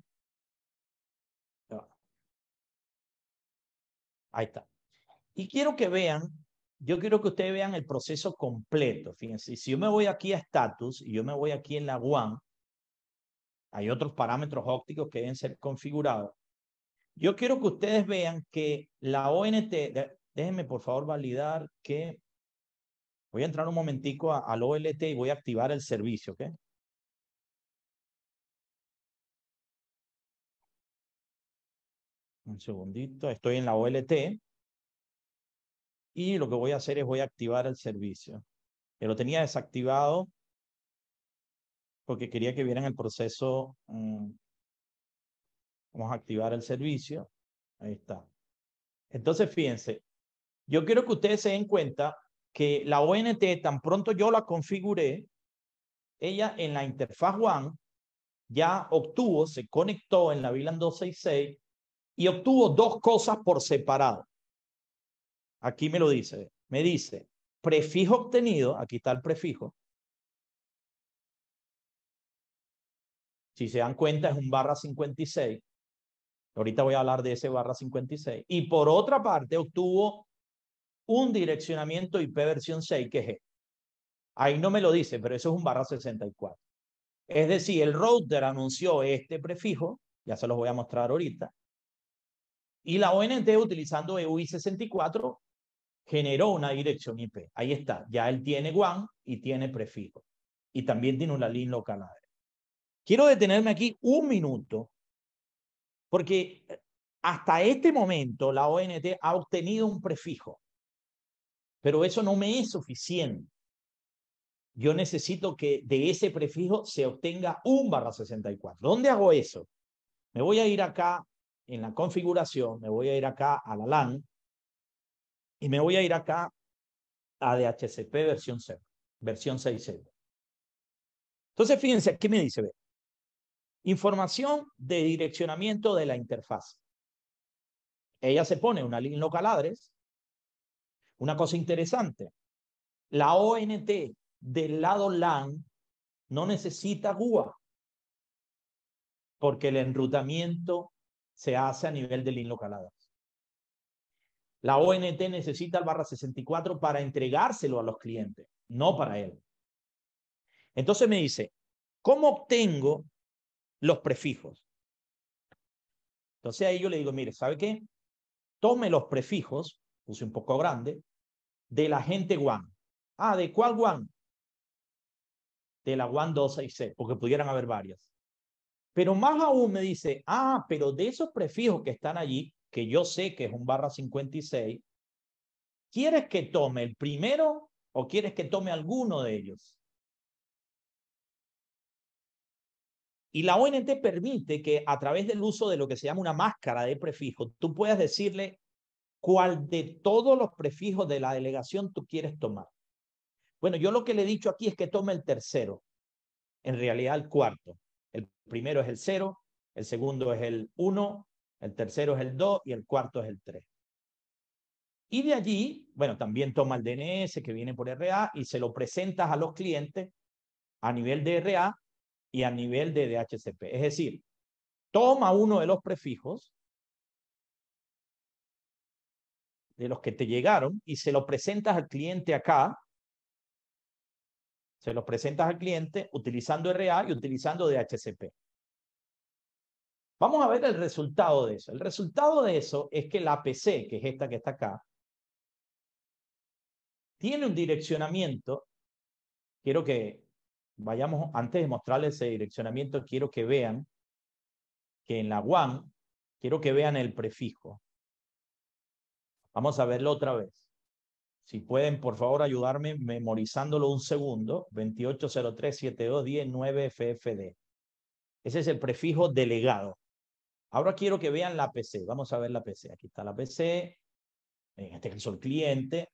Ahí está. Y quiero que vean, yo quiero que ustedes vean el proceso completo. Fíjense, si yo me voy aquí a status y yo me voy aquí en la WAN, hay otros parámetros ópticos que deben ser configurados. Yo quiero que ustedes vean que la ONT, Déjenme, por favor, validar que voy a entrar un momentico al OLT y voy a activar el servicio, ¿ok? Un segundito, estoy en la OLT. Y lo que voy a hacer es voy a activar el servicio. Que lo tenía desactivado porque quería que vieran el proceso. Mm, vamos a activar el servicio. Ahí está. Entonces, fíjense, yo quiero que ustedes se den cuenta que la ONT, tan pronto yo la configuré, ella en la interfaz One ya obtuvo, se conectó en la VLAN 266 y obtuvo dos cosas por separado. Aquí me lo dice, me dice prefijo obtenido, aquí está el prefijo. Si se dan cuenta es un barra 56. Ahorita voy a hablar de ese barra 56. Y por otra parte obtuvo un direccionamiento IP versión 6 que es este. Ahí no me lo dice, pero eso es un barra 64. Es decir, el router anunció este prefijo, ya se los voy a mostrar ahorita, y la ONT utilizando EUI64 generó una dirección IP. Ahí está, ya él tiene WAN y tiene prefijo. Y también tiene una link local. Quiero detenerme aquí un minuto, porque hasta este momento la ONT ha obtenido un prefijo. Pero eso no me es suficiente. Yo necesito que de ese prefijo se obtenga un barra 64. ¿Dónde hago eso? Me voy a ir acá en la configuración, me voy a ir acá a la LAN y me voy a ir acá a DHCP versión 0, versión 6.0. Entonces, fíjense, ¿qué me dice? Información de direccionamiento de la interfaz. Ella se pone una línea local una cosa interesante, la ONT del lado LAN no necesita GUA, porque el enrutamiento se hace a nivel del inlocaladas. La ONT necesita el barra 64 para entregárselo a los clientes, no para él. Entonces me dice, ¿cómo obtengo los prefijos? Entonces ahí yo le digo, mire, ¿sabe qué? Tome los prefijos puse un poco grande, de la gente WAN. Ah, ¿de cuál WAN? De la WAN C, porque pudieran haber varias. Pero más aún me dice, ah, pero de esos prefijos que están allí, que yo sé que es un barra 56, ¿quieres que tome el primero o quieres que tome alguno de ellos? Y la ONT permite que a través del uso de lo que se llama una máscara de prefijo, tú puedas decirle cuál de todos los prefijos de la delegación tú quieres tomar. Bueno, yo lo que le he dicho aquí es que tome el tercero, en realidad el cuarto. El primero es el cero, el segundo es el uno, el tercero es el dos y el cuarto es el tres. Y de allí, bueno, también toma el DNS que viene por RA y se lo presentas a los clientes a nivel de RA y a nivel de DHCP. Es decir, toma uno de los prefijos de los que te llegaron y se lo presentas al cliente acá, se los presentas al cliente utilizando RA y utilizando DHCP. Vamos a ver el resultado de eso. El resultado de eso es que la PC, que es esta que está acá, tiene un direccionamiento. Quiero que vayamos, antes de mostrarles ese direccionamiento, quiero que vean que en la WAN, quiero que vean el prefijo. Vamos a verlo otra vez. Si pueden, por favor, ayudarme memorizándolo un segundo. dos diez ffd Ese es el prefijo delegado. Ahora quiero que vean la PC. Vamos a ver la PC. Aquí está la PC. En este caso, el cliente.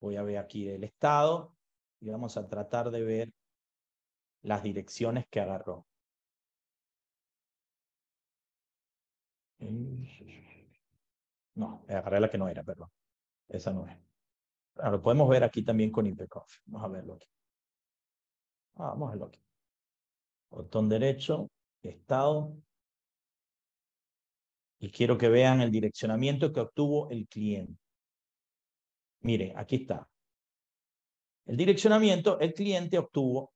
Voy a ver aquí el estado y vamos a tratar de ver las direcciones que agarró. No, agarré la que no era, perdón. Esa no es. Ahora, lo podemos ver aquí también con Ipecoff. Vamos a verlo aquí. Ah, vamos a verlo aquí. Botón derecho, estado. Y quiero que vean el direccionamiento que obtuvo el cliente. Mire, aquí está. El direccionamiento, el cliente obtuvo.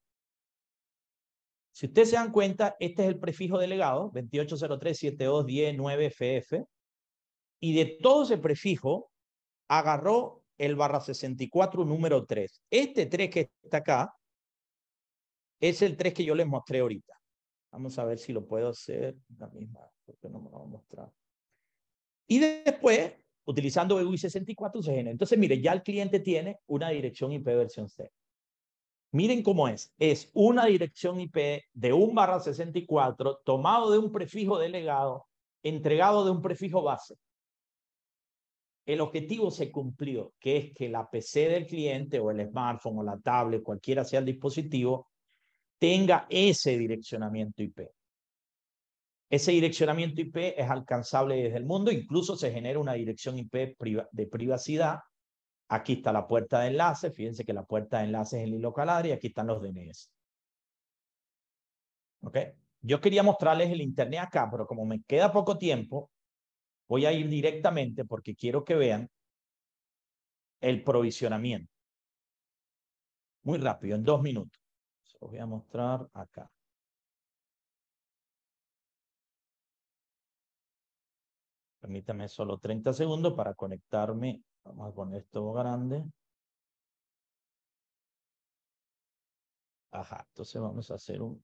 Si ustedes se dan cuenta, este es el prefijo delegado, 2803 ff y de todo ese prefijo agarró el barra 64 número 3. Este 3 que está acá es el 3 que yo les mostré ahorita. Vamos a ver si lo puedo hacer la misma, porque no me lo voy a Y después, utilizando BUI64, e se genera. Entonces, mire, ya el cliente tiene una dirección IP versión C. Miren cómo es. Es una dirección IP de un barra 64 tomado de un prefijo delegado, entregado de un prefijo base el objetivo se cumplió, que es que la PC del cliente o el smartphone o la tablet, cualquiera sea el dispositivo, tenga ese direccionamiento IP. Ese direccionamiento IP es alcanzable desde el mundo, incluso se genera una dirección IP de privacidad. Aquí está la puerta de enlace, fíjense que la puerta de enlace es el hilo y aquí están los DNS. Yo quería mostrarles el Internet acá, pero como me queda poco tiempo, Voy a ir directamente porque quiero que vean el provisionamiento. Muy rápido, en dos minutos. Se voy a mostrar acá. Permítame solo 30 segundos para conectarme. Vamos a poner esto grande. Ajá, entonces vamos a hacer un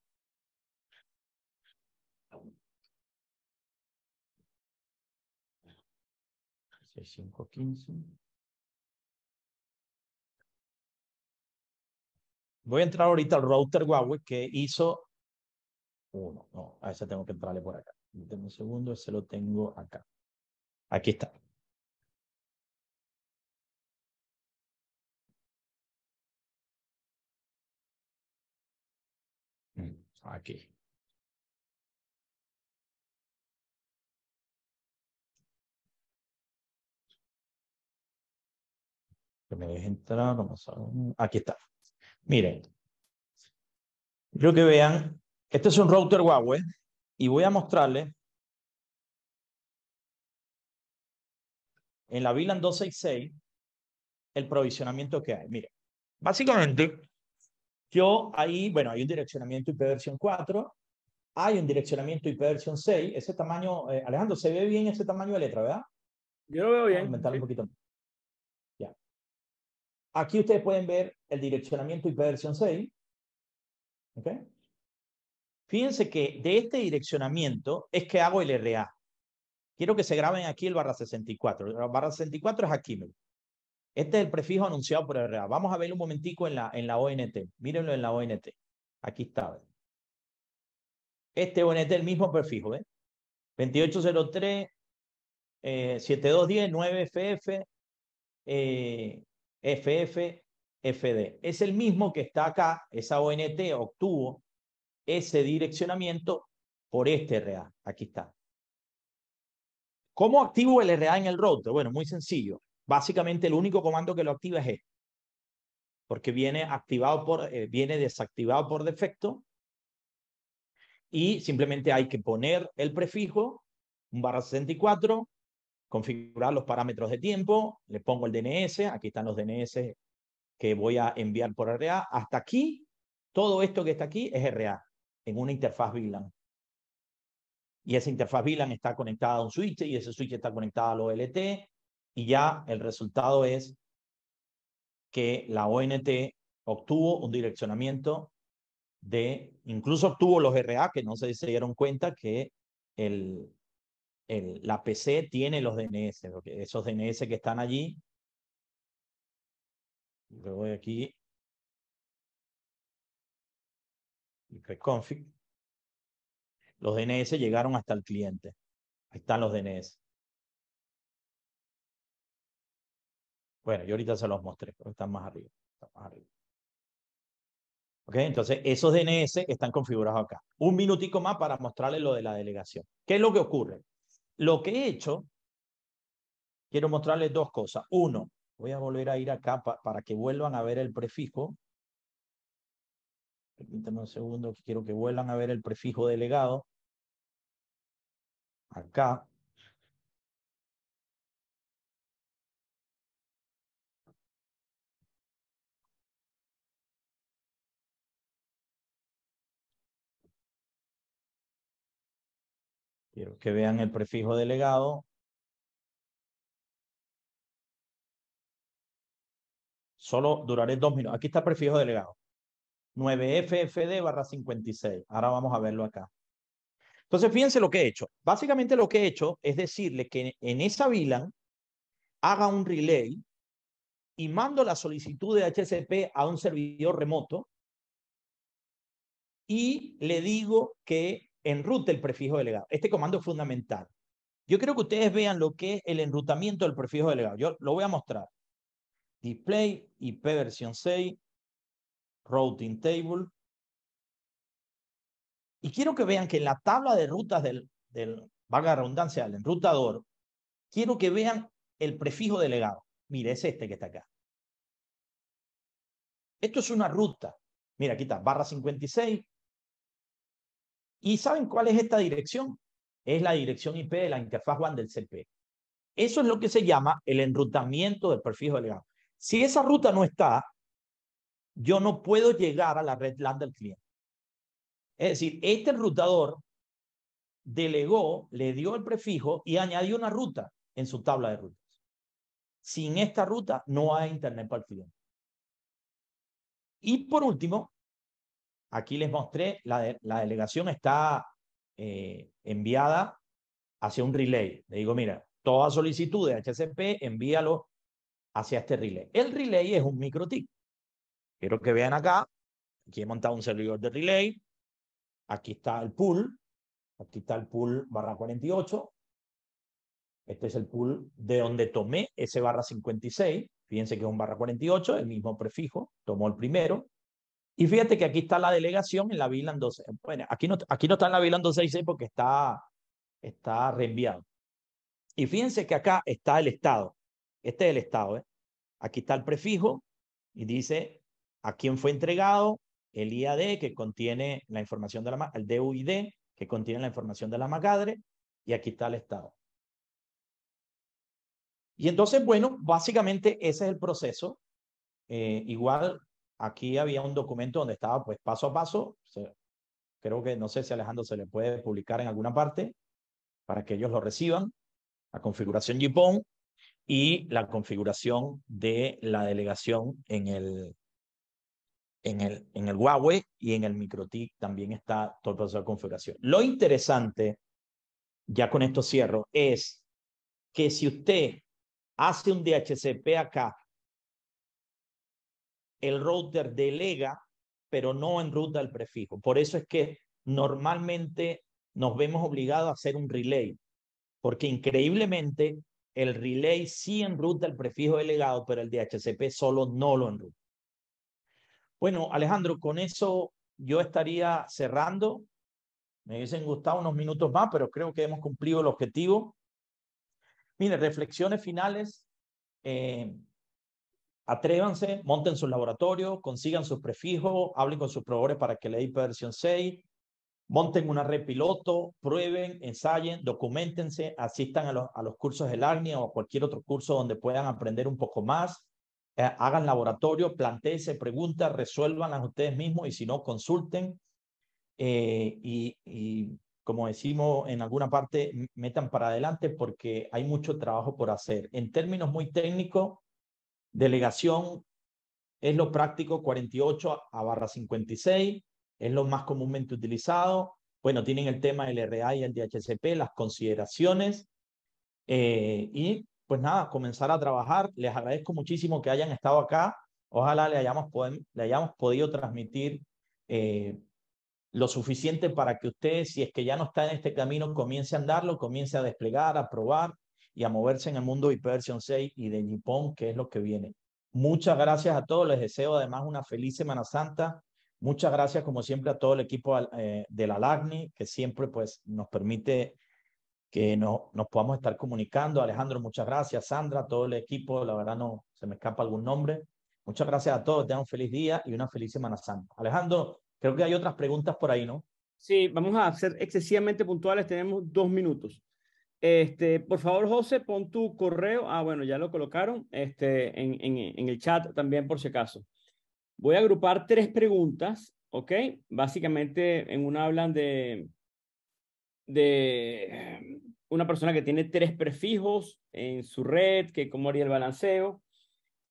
515 Voy a entrar ahorita al router Huawei que hizo uno. No, a ese tengo que entrarle por acá. tengo un segundo, ese lo tengo acá. Aquí está. Aquí. me entrar, Aquí está. Miren. Quiero que vean. Este es un router Huawei. Y voy a mostrarles. En la VLAN 266, el provisionamiento que hay. Miren, básicamente, yo ahí, bueno, hay un direccionamiento IP versión 4, hay un direccionamiento IP versión 6. Ese tamaño, eh, Alejandro, ¿se ve bien ese tamaño de letra, verdad? Yo lo veo bien. un poquito. Aquí ustedes pueden ver el direccionamiento IP 6. Fíjense que de este direccionamiento es que hago el RA. Quiero que se graben aquí el barra 64. El barra 64 es aquí. Este es el prefijo anunciado por el RA. Vamos a verlo un momentico en la, en la ONT. Mírenlo en la ONT. Aquí está. Este ONT es el mismo prefijo. 2803, 7210, 9FF, FFFD. Es el mismo que está acá, esa ONT obtuvo ese direccionamiento por este RA. Aquí está. ¿Cómo activo el RA en el router? Bueno, muy sencillo. Básicamente el único comando que lo activa es este, porque viene activado por, eh, viene desactivado por defecto y simplemente hay que poner el prefijo, un barra 64, configurar los parámetros de tiempo, le pongo el DNS, aquí están los DNS que voy a enviar por RA. Hasta aquí, todo esto que está aquí es RA, en una interfaz VLAN. Y esa interfaz VLAN está conectada a un switch y ese switch está conectado a al OLT y ya el resultado es que la ONT obtuvo un direccionamiento de, incluso obtuvo los RA, que no se dieron cuenta que el, la PC tiene los DNS, esos DNS que están allí. Le voy aquí. Pues config. Los DNS llegaron hasta el cliente. Ahí están los DNS. Bueno, yo ahorita se los mostré, están más arriba. Están más arriba. ¿Ok? Entonces, esos DNS están configurados acá. Un minutico más para mostrarles lo de la delegación. ¿Qué es lo que ocurre? Lo que he hecho, quiero mostrarles dos cosas. Uno, voy a volver a ir acá para que vuelvan a ver el prefijo. Permítanme un segundo, quiero que vuelvan a ver el prefijo delegado. Acá. Quiero que vean el prefijo delegado. Solo duraré dos minutos. Aquí está el prefijo delegado. 9FFD barra 56. Ahora vamos a verlo acá. Entonces, fíjense lo que he hecho. Básicamente lo que he hecho es decirle que en esa VLAN haga un relay y mando la solicitud de HCP a un servidor remoto y le digo que enrute el prefijo delegado. Este comando es fundamental. Yo quiero que ustedes vean lo que es el enrutamiento del prefijo delegado. Yo lo voy a mostrar. Display, IP versión 6, routing table. Y quiero que vean que en la tabla de rutas del, del valga la redundancia, del enrutador, quiero que vean el prefijo delegado. Mire, es este que está acá. Esto es una ruta. Mira, aquí está, barra 56, ¿Y saben cuál es esta dirección? Es la dirección IP de la interfaz WAN del CP. E. Eso es lo que se llama el enrutamiento del prefijo delegado. Si esa ruta no está, yo no puedo llegar a la red LAN del cliente. Es decir, este enrutador delegó, le dio el prefijo y añadió una ruta en su tabla de rutas. Sin esta ruta no hay internet para el cliente. Y por último, Aquí les mostré, la, delegación está eh, enviada hacia un relay. Le digo, mira, toda solicitud de HCP, envíalo hacia este relay. El relay es un microtip. Quiero que vean acá, aquí he montado un servidor de relay, aquí está el pool, aquí está el pool barra 48, este es el pool de donde tomé ese barra 56, fíjense que es un barra 48, el mismo prefijo, tomó el primero, y fíjate que aquí está la delegación en la VILAN 12. Bueno, aquí no, aquí no está en la VILAN 266 porque está, está reenviado. Y fíjense que acá está el Estado. Este es el Estado. ¿eh? Aquí está el prefijo y dice a quién fue entregado el IAD que contiene la información de la el DUID que contiene la información de la MACADRE y aquí está el Estado. Y entonces, bueno, básicamente ese es el proceso. Eh, igual Aquí había un documento donde estaba pues paso a paso. Creo que no sé si Alejandro se le puede publicar en alguna parte para que ellos lo reciban. La configuración JPON y la configuración de la delegación en el, en el, en el Huawei y en el microTic también está todo el proceso de configuración. Lo interesante, ya con esto cierro, es que si usted hace un DHCP acá el router delega, pero no enruta el prefijo. Por eso es que normalmente nos vemos obligados a hacer un relay, porque increíblemente el relay sí enruta el prefijo delegado, pero el DHCP solo no lo enruta. Bueno, Alejandro, con eso yo estaría cerrando. Me hubiesen gustado unos minutos más, pero creo que hemos cumplido el objetivo. Mire, reflexiones finales. Eh, Atrévanse, monten su laboratorio, consigan sus prefijos hablen con sus proveedores para que le den versión 6, monten una red piloto, prueben, ensayen, documentense, asistan a los, a los cursos del ACNI o cualquier otro curso donde puedan aprender un poco más, eh, hagan laboratorio, planteense preguntas, resuélvanlas ustedes mismos y si no, consulten. Eh, y, y como decimos en alguna parte, metan para adelante porque hay mucho trabajo por hacer. En términos muy técnicos, Delegación es lo práctico 48 a barra 56, es lo más comúnmente utilizado. Bueno, tienen el tema del RA y el DHCP, las consideraciones. Eh, y pues nada, comenzar a trabajar. Les agradezco muchísimo que hayan estado acá. Ojalá le hayamos, le hayamos podido transmitir eh, lo suficiente para que ustedes, si es que ya no está en este camino, comience a andarlo, comience a desplegar, a probar, y a moverse en el mundo de 6 y de Nippon, que es lo que viene. Muchas gracias a todos, les deseo además una feliz Semana Santa. Muchas gracias, como siempre, a todo el equipo eh, de la LACNI, que siempre pues, nos permite que no, nos podamos estar comunicando. Alejandro, muchas gracias. Sandra, todo el equipo, la verdad no se me escapa algún nombre. Muchas gracias a todos, tengan un feliz día y una feliz Semana Santa. Alejandro, creo que hay otras preguntas por ahí, ¿no? Sí, vamos a ser excesivamente puntuales, tenemos dos minutos. Este, por favor, José, pon tu correo. Ah, bueno, ya lo colocaron este, en, el chat también por si acaso. Voy a agrupar tres preguntas, ¿ok? Básicamente, en una hablan de, una persona que tiene tres prefijos en su red, que cómo haría el balanceo.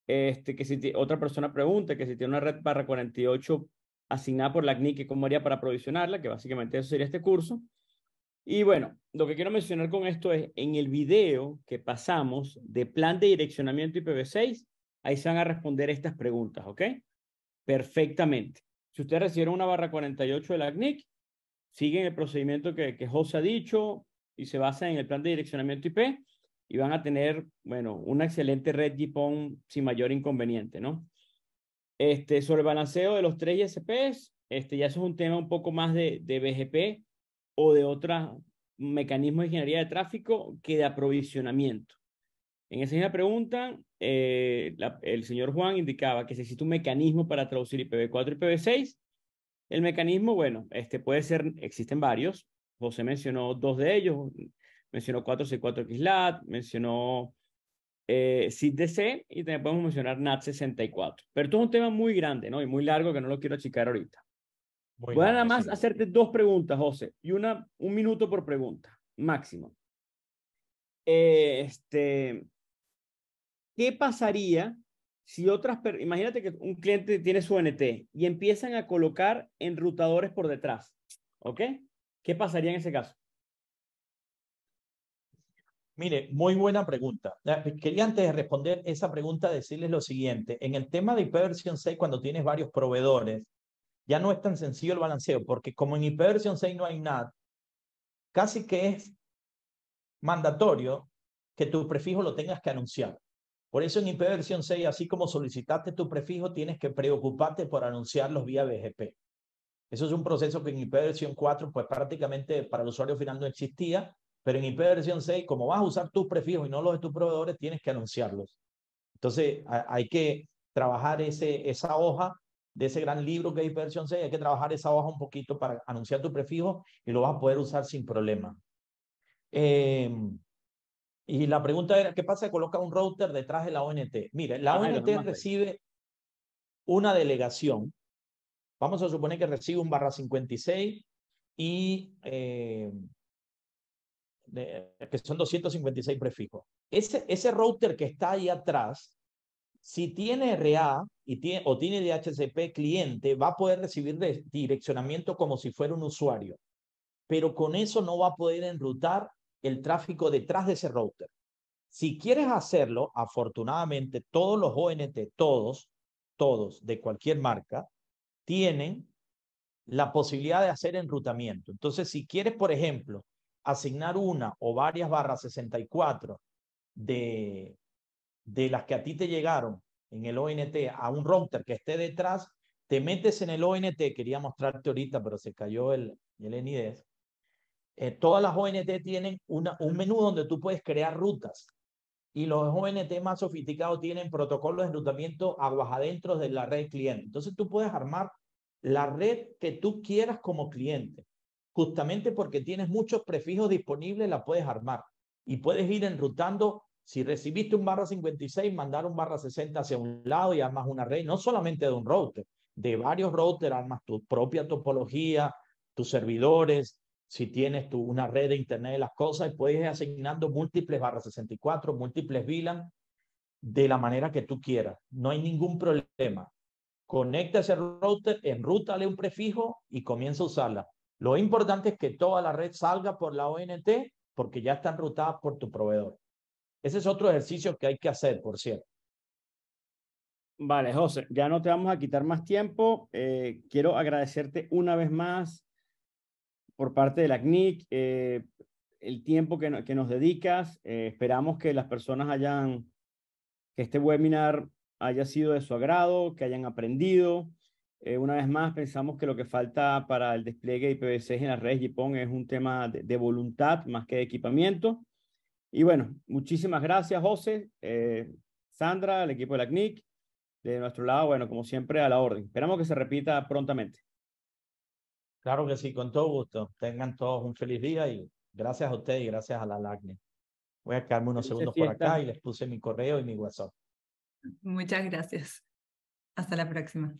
Este, que si otra persona pregunta que si tiene una red barra 48 asignada por la CNIC, que cómo haría para provisionarla, que básicamente eso sería este curso. Y bueno, lo que quiero mencionar con esto es, en el video que pasamos de plan de direccionamiento IPv6, ahí se van a responder estas preguntas, ¿ok? Perfectamente. Si ustedes recibieron una barra 48 de la CNIC, siguen el procedimiento que, que José ha dicho y se basa en el plan de direccionamiento IP y van a tener, bueno, una excelente red GPON sin mayor inconveniente, ¿no? Este, sobre el balanceo de los tres ISPs, este, ya eso es un tema un poco más de, de BGP, o de otros mecanismos de ingeniería de tráfico que de aprovisionamiento. En esa misma pregunta, eh, el señor Juan indicaba que se existe un mecanismo para traducir IPv4 y IPv6. El mecanismo, bueno, este puede ser, existen varios. José mencionó dos de ellos, mencionó 4 4 xlat mencionó eh, y también podemos mencionar NAT64. Pero esto es un tema muy grande, ¿no? Y muy largo que no lo quiero achicar ahorita. Voy, a nada más hacerte dos preguntas, José, y una, un minuto por pregunta, máximo. Eh, este, ¿Qué pasaría si otras, imagínate que un cliente tiene su NT y empiezan a colocar enrutadores por detrás, ¿ok? ¿Qué pasaría en ese caso? Mire, muy buena pregunta. Pues, quería antes de responder esa pregunta decirles lo siguiente. En el tema de ipv 6, cuando tienes varios proveedores, ya no es tan sencillo el balanceo, porque como en ipv versión 6 no hay nada, casi que es mandatorio que tu prefijo lo tengas que anunciar. Por eso en IP versión 6, así como solicitaste tu prefijo, tienes que preocuparte por anunciarlos vía BGP. Eso es un proceso que en IP versión 4, pues prácticamente para el usuario final no existía, pero en IP versión 6, como vas a usar tus prefijos y no los de tus proveedores, tienes que anunciarlos. Entonces, hay que trabajar ese, esa hoja de ese gran libro que hay versión 6, hay que trabajar esa hoja un poquito para anunciar tu prefijo y lo vas a poder usar sin problema. Em, y la pregunta era, ¿qué pasa si coloca un router detrás de la ONT? Mire, la ah, ONT recibe una delegación. Vamos a suponer que recibe un barra 56 y eh, de, que son 256 prefijos. Ese, ese router que está ahí atrás si tiene RA y tiene, o tiene DHCP cliente, va a poder recibir direccionamiento como si fuera un usuario, pero con eso no va a poder enrutar el tráfico detrás de ese router. Si quieres hacerlo, afortunadamente todos los ONT, todos, todos de cualquier marca, tienen la posibilidad de hacer enrutamiento. Entonces, si quieres, por ejemplo, asignar una o varias barras 64 de, de las que a ti te llegaron en el ONT a un router que esté detrás, te metes en el ONT, quería mostrarte ahorita, pero se cayó el, el NIDES. Eh, todas las ONT tienen un menú donde tú puedes crear rutas. Y los ONT más sofisticados tienen protocolos de enrutamiento aguas adentro de la red cliente. Entonces tú puedes armar la red que tú quieras como cliente. Justamente porque tienes muchos prefijos disponibles, la puedes armar. Y puedes ir enrutando si recibiste un barra 56, mandar un barra 60 hacia un lado y armas una red, no solamente de un router, de varios routers, armas tu propia topología, tus servidores, si tienes tu, una red de Internet de las Cosas, puedes asignando múltiples barra 64, múltiples VLAN, de la manera que tú quieras. No hay ningún problema. Conecta ese router, enrútale un prefijo y comienza a usarla. Lo importante es que toda la red salga por la ONT porque ya está enrutada por tu proveedor. Ese es otro ejercicio que hay que hacer, por cierto. Vale, José, ya no te vamos a quitar más tiempo. Eh, quiero agradecerte una vez más por parte de la CNIC eh, el tiempo que, nos dedicas. Eh, esperamos que las personas hayan, que este webinar haya sido de su agrado, que hayan aprendido. una vez más, pensamos que lo que falta para el despliegue de IPv6 en las redes JPON es un tema de voluntad más que de equipamiento. Y bueno, muchísimas gracias, José, eh, Sandra, al equipo de la CNIC. De nuestro lado, bueno, como siempre, a la orden. Esperamos que se repita prontamente. Claro que sí, con todo gusto. Tengan todos un feliz día y gracias a ustedes y gracias a la LACNIC. Voy a quedarme unos segundos por acá y les puse mi correo y mi WhatsApp. Muchas gracias. Hasta la próxima.